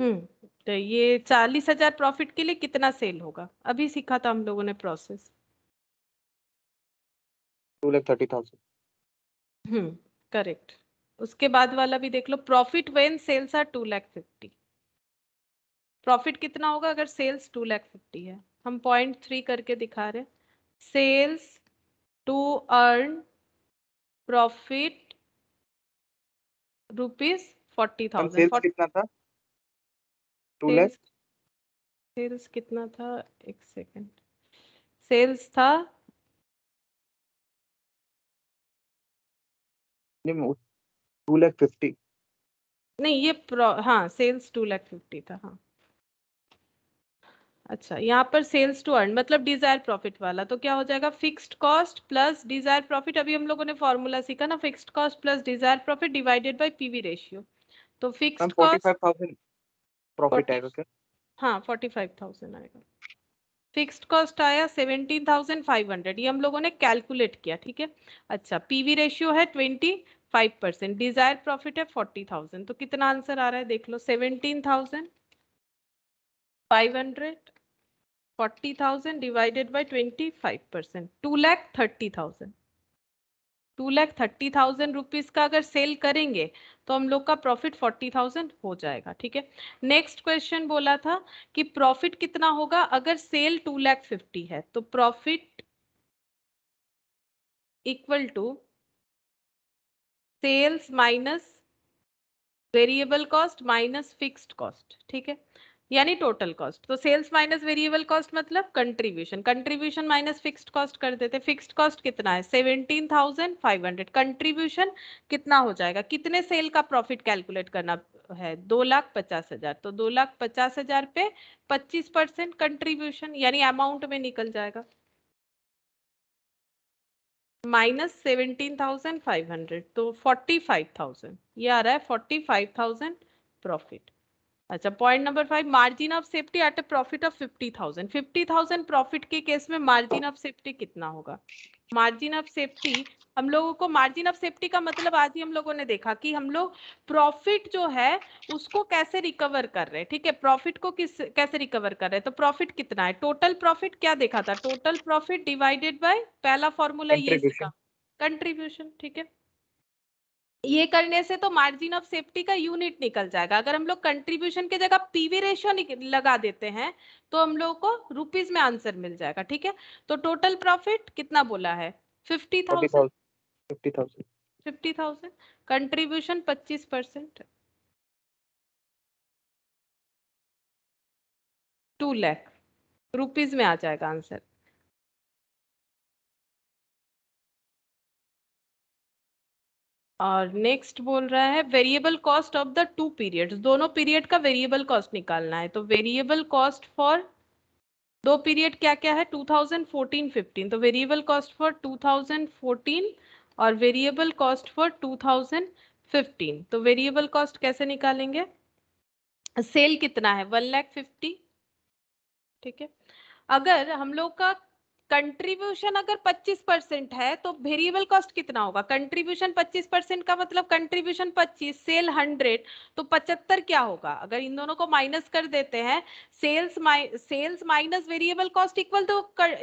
हम्म तो ये चालीस हजार प्रॉफिट के लिए कितना सेल होगा अभी सीखा था हम लोगों ने process two lakh thirty thousand hmm correct उसके बाद वाला भी देख लो profit when sales are two lakh fifty profit कितना होगा अगर सेल्स टू लैख फिफ्टी है हम पॉइंट थ्री करके दिखा रहे sales to earn profit rupees forty thousand कितना था टू लैक्स सेल्स कितना था एक सेकेंड सेल्स था टू लैख फिफ्टी नहीं ये हाँ सेल्स टू लैख फिफ्टी था हाँ अच्छा यहाँ पर सेल्स टू अर्न मतलब डिजायर प्रॉफिट वाला तो क्या हो जाएगा fixed cost plus desire profit अभी हम लोगों ने फॉर्मूला सीखा ना fixed cost plus desire profit divided by PV ratio तो फिक्स्ड कॉस्ट प्रॉफिट हाँ फोर्टी फाइव थाउजेंड आएगा फिक्स्ड कॉस्ट आया सेवेंटीन थाउजेंड फाइव हंड्रेड ये हम लोगों ने कैलकुलेट किया ठीक है अच्छा पीवी रेशियो है twenty five percent desire profit है फोर्टी थाउजेंड तो कितना आंसर आ रहा है देख लो seventeen thousand five hundred forty thousand divided by twenty five percent two lakh thirty thousand. Two lakh thirty thousand rupees का अगर सेल करेंगे तो हम लोग का प्रॉफिट फोर्टी थाउजेंड हो जाएगा ठीक है नेक्स्ट क्वेश्चन बोला था कि प्रॉफिट कितना होगा अगर सेल टू लैख फिफ्टी है तो profit equal to sales minus variable cost minus fixed cost ठीक है यानी टोटल कॉस्ट तो सेल्स माइनस वेरिएबल कॉस्ट मतलब contribution contribution minus fixed cost कर देते फिक्स्ड कॉस्ट कितना है seventeen thousand five hundred contribution कितना हो जाएगा कितने सेल का प्रॉफिट कैलकुलेट करना है दो लाख पचास हजार तो दो लाख पचास हजार पे पच्चीस परसेंट कंट्रीब्यूशन यानी अमाउंट में निकल जाएगा minus seventeen thousand five hundred तो फोर्टी फाइव थाउजेंड ये आ रहा है फोर्टी फाइव थाउजेंड प्रॉफिट अच्छा point number five margin of safety at a profit of fifty thousand fifty thousand profit के केस में मार्जिन ऑफ सेफ्टी कितना होगा मार्जिन ऑफ सेफ्टी हम लोगों को मार्जिन ऑफ सेफ्टी का मतलब आज ही हम लोगों ने देखा कि हम लोग प्रॉफिट जो है उसको कैसे रिकवर कर रहे हैं ठीक है प्रॉफिट को किस कैसे रिकवर कर रहे हैं तो प्रॉफिट कितना है टोटल प्रॉफिट क्या देखा था टोटल प्रॉफिट डिवाइडेड बाय पहला फॉर्मूला ये कंट्रीब्यूशन ठीक है ये करने से तो मार्जिन ऑफ सेफ्टी का यूनिट निकल जाएगा अगर हम लोग कंट्रीब्यूशन की जगह पीवी रेशियो लगा देते हैं तो हम लोगों को रुपीज में आंसर मिल जाएगा ठीक है तो टोटल प्रॉफिट कितना बोला है fifty thousand fifty thousand fifty thousand contribution पच्चीस परसेंट टू लैख रुपीज में आ जाएगा आंसर और नेक्स्ट बोल रहा है variable cost of the two periods दोनों पीरियड का वेरिएबल कॉस्ट निकालना है तो वेरिएबल कॉस्ट फॉर दो पीरियड क्या क्या है 2014-15 तो वेरिएबल कॉस्ट फॉर 2014 और वेरिएबल कॉस्ट फॉर 2015 तो वेरिएबल कॉस्ट कैसे निकालेंगे सेल कितना है वन लैख फिफ्टी ठीक है अगर हम लोग का कंट्रीब्यूशन अगर 25 परसेंट है तो वेरिएबल कॉस्ट कितना होगा कंट्रीब्यूशन 25 परसेंट का मतलब कंट्रीब्यूशन 25 सेल 100 तो 75 क्या होगा अगर इन दोनों को माइनस कर देते हैं sales sales minus variable cost equal to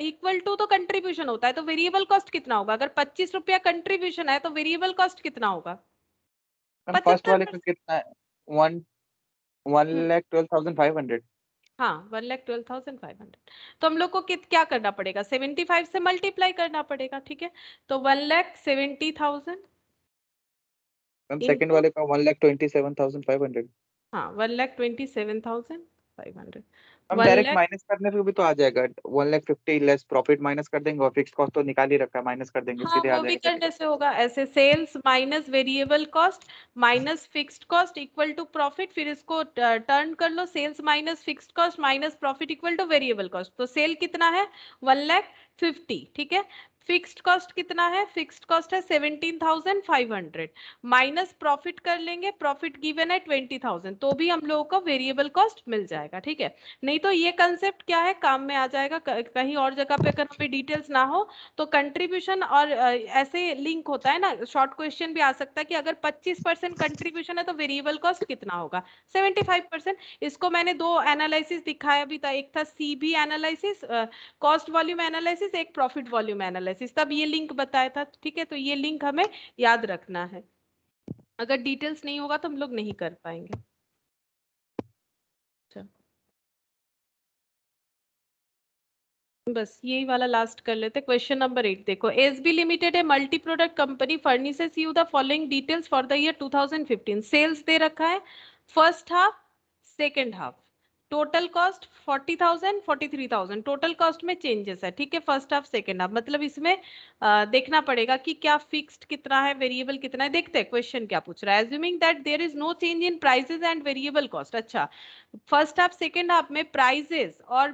equal to तो कंट्रीब्यूशन होता है तो वेरिएबल कॉस्ट कितना होगा अगर पच्चीस रुपया कंट्रीब्यूशन है तो वेरिएबल कॉस्ट कितना होगा फर्स्ट वाले का कितना है one one twelve thousand five hundred हाँ one lakh twelve thousand five hundred तो हम लोग को कित क्या करना पड़ेगा सेवेंटी फाइव से मल्टीप्लाई करना पड़ेगा ठीक है तो one lakh seventy thousand second वाले का one lakh twenty seven thousand five hundred हाँ one lakh twenty seven thousand five hundred हम डायरेक्ट माइनस करने पे भी तो आ जाएगा one lakh fifty less profit minus कर देंगे और फिक्स कॉस्ट तो निकाल ही रखा है माइनस कर देंगे हाँ, सीधे आ जाएगा वो करने से होगा ऐसे sales minus variable cost minus fixed cost equal to profit फिर इसको टर्न कर लो sales minus fixed cost minus profit equal to variable cost तो सेल कितना है वन लैख फिफ्टी ठीक है फिक्स्ड कॉस्ट कितना है फिक्स्ड कॉस्ट है seventeen thousand five hundred minus profit कर लेंगे प्रॉफिट गिवन है ट्वेंटी थाउजेंड तो भी हम लोगों को वेरिएबल कॉस्ट मिल जाएगा ठीक है नहीं तो ये कंसेप्ट क्या है काम में आ जाएगा कहीं और जगह पे अगर हमें डिटेल्स ना हो तो कंट्रीब्यूशन और ऐसे लिंक होता है ना शॉर्ट क्वेश्चन भी आ सकता है कि अगर पच्चीस परसेंट कंट्रीब्यूशन है तो वेरिएबल कॉस्ट कितना होगा सेवेंटी फाइव परसेंट इसको मैंने दो एनालिसिस दिखाया भी था एक था C B analysis cost volume analysis एक प्रॉफिट वॉल्यूम एनालिस एनालिसिस तब ये लिंक बताया था ठीक है तो ये लिंक हमें याद रखना है अगर डिटेल्स नहीं होगा तो हम लोग नहीं कर पाएंगे अच्छा। बस यही वाला लास्ट कर लेते क्वेश्चन नंबर एट देखो S B limited a multi product company furnishes you the following details for the year 2015 sales दे रखा है first half second half total cost forty thousand forty three thousand total cost में changes है ठीक है first half second half मतलब इसमें आ, देखना पड़ेगा कि क्या फिक्स्ड कितना है वेरिएबल कितना है देखते हैं क्वेश्चन क्या पूछ रहा है assuming that there is no change in prices and variable cost अच्छा फर्स्ट हाफ सेकेंड हाफ में प्राइजेस और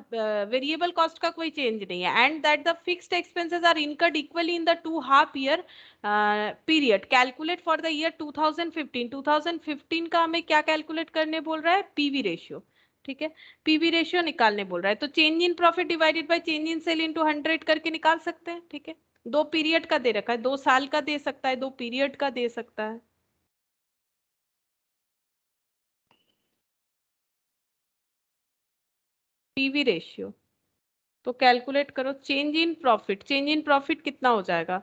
वेरिएबल uh, कॉस्ट का कोई चेंज नहीं है and that the fixed expenses are incurred equally in the two half year period calculate for the year 2015 2015 का हमें क्या कैलकुलेट करने बोल रहा है पीवी रेशियो ठीक है पीवी रेशियो निकालने बोल रहा है तो change in profit divided by change in sale into hundred करके निकाल सकते हैं ठीक है दो पीरियड का दे रखा है दो साल का दे सकता है दो पीरियड का दे सकता है पीवी रेशियो तो कैलकुलेट करो change in profit change in profit कितना हो जाएगा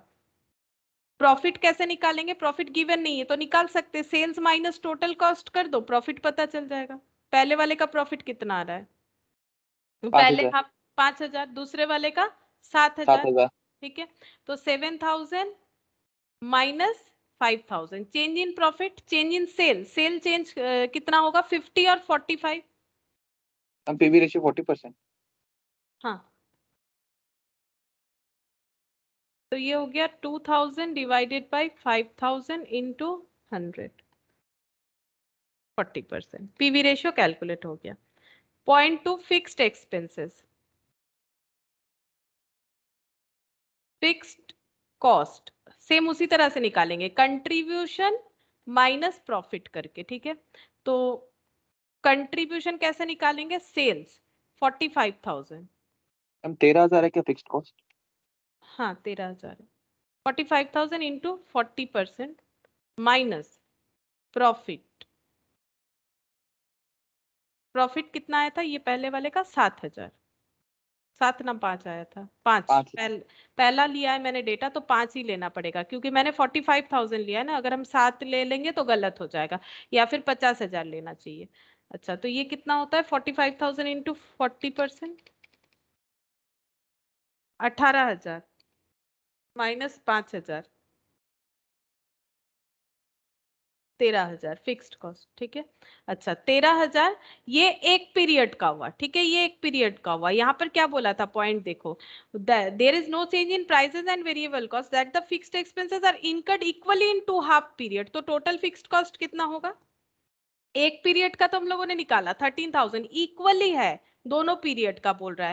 प्रॉफिट कैसे निकालेंगे प्रॉफिट गिवन नहीं है तो निकाल सकते सेल्स माइनस टोटल कॉस्ट कर दो प्रॉफिट पता चल जाएगा पहले वाले का प्रॉफिट कितना आ रहा है तो पहले हाँ पांच हजार दूसरे वाले का सात हजार ठीक है तो seven thousand minus five thousand change in profit change in sale sale change कितना होगा फिफ्टी और फोर्टी फाइव हम पीवी रेशियो फोर्टी परसेंट हाँ तो ये हो गया two thousand divided by five thousand into hundred forty percent PV ratio calculate हो गया point two fixed expenses fixed cost same उसी तरह से निकालेंगे कंट्रीब्यूशन माइनस प्रॉफिट करके ठीक है तो कंट्रीब्यूशन कैसे निकालेंगे सेल्स फोर्टी फाइव थाउजेंड हम तेरह हजार है क्या फिक्स्ड कॉस्ट हाँ तेरह हजार forty five thousand into forty percent minus profit profit कितना आया था ये पहले वाले का सात हजार सात ना पांच आया था पांच, पांच पहल, पहला लिया है मैंने डेटा तो पांच ही लेना पड़ेगा क्योंकि मैंने फोर्टी फाइव थाउजेंड लिया है ना अगर हम सात ले लेंगे तो गलत हो जाएगा या फिर पचास हजार लेना चाहिए अच्छा तो ये कितना होता है forty five thousand into forty percent अठारह हजार माइनस पांच हजार तेरह हजार फिक्स्ड कॉस्ट ठीक है अच्छा तेरह हजार ये एक पीरियड का हुआ ठीक है ये एक पीरियड का हुआ यहाँ पर क्या बोला था पॉइंट देखो there is no change in prices and variable cost that the fixed expenses are incurred equally in two half period तो टोटल फिक्स्ड कॉस्ट कितना होगा एक पीरियड का तो हम लोगों ने निकाला थर्टीन थाउजेंड इक्वली है दोनों पीरियड का बोल रहा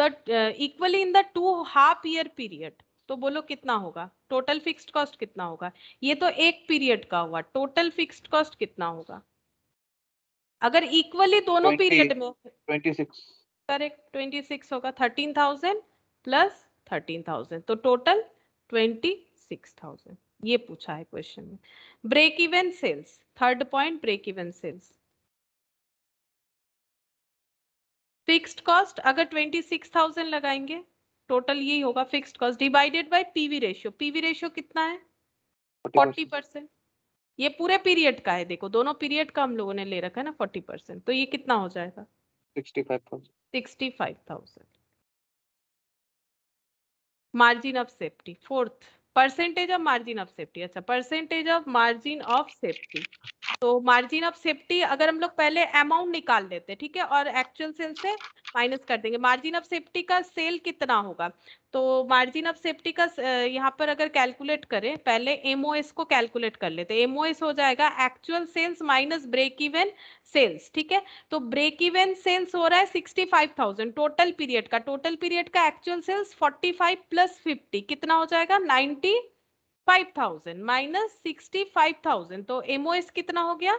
है equally in the two half year period तो बोलो कितना होगा टोटल फिक्स्ड कॉस्ट कितना होगा ये तो एक पीरियड का हुआ टोटल फिक्स्ड कॉस्ट कितना होगा अगर इक्वली दोनों पीरियड में ट्वेंटी करेक्ट ट्वेंटी सिक्स होगा thirteen thousand plus thirteen thousand तो टोटल ट्वेंटी सिक्स थाउजेंड ये पूछा है क्वेश्चन में break even sales third point break even sales fixed cost अगर ट्वेंटी सिक्स थाउजेंड लगाएंगे टोटल यही होगा fixed cost divided by PV ratio PV ratio कितना है 40 परसेंट ये पूरे पीरियड का है देखो दोनों पीरियड का हम लोगों ने ले रखा है ना 40 परसेंट तो ये कितना हो जाएगा 65,000 five margin of safety fourth percentage of margin of safety अच्छा percentage of margin of safety तो मार्जिन ऑफ सेफ्टी अगर हम लोग पहले अमाउंट निकाल देते ठीक है और एक्चुअल सेल से माइनस कर देंगे मार्जिन ऑफ सेफ्टी का सेल कितना होगा तो मार्जिन ऑफ सेफ्टी का यहाँ पर अगर कैलकुलेट करें पहले एमओएस को कैलकुलेट कर लेते एमओएस हो जाएगा actual sales minus break even sales ठीक है तो ब्रेक इवन सेल्स हो रहा है sixty five thousand total period का टोटल पीरियड का actual sales forty five plus fifty कितना हो जाएगा नाइनटी 5000 माइनस सिक्सटी तो एमओएस कितना हो गया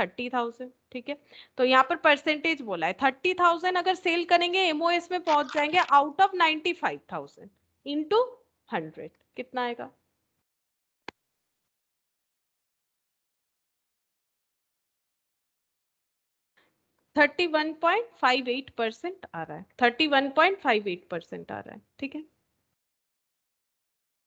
30000 ठीक है तो यहाँ पर परसेंटेज बोला है 30000 अगर सेल करेंगे एमओएस में पहुंच जाएंगे out of 95000 five thousand into hundred कितना आएगा thirty one point five eight percent आ रहा है thirty one point five eight percent आ रहा है ठीक है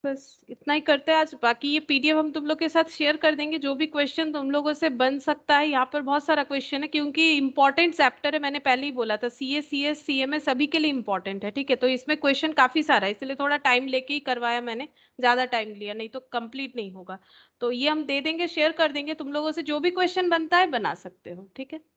बस इतना ही करते हैं आज बाकी ये पीडीएफ हम तुम लोग के साथ शेयर कर देंगे जो भी क्वेश्चन तुम लोगों से बन सकता है यहाँ पर बहुत सारा क्वेश्चन है क्योंकि इंपॉर्टेंट चैप्टर है मैंने पहले ही बोला था C S C S C M S सभी के लिए इम्पोर्टेंट है ठीक है तो इसमें क्वेश्चन काफी सारा है इसलिए थोड़ा टाइम लेके ही करवाया मैंने ज्यादा टाइम लिया नहीं तो कम्प्लीट नहीं होगा तो ये हम दे देंगे शेयर कर देंगे तुम लोगों से जो भी क्वेश्चन बनता है बना सकते हो ठीक है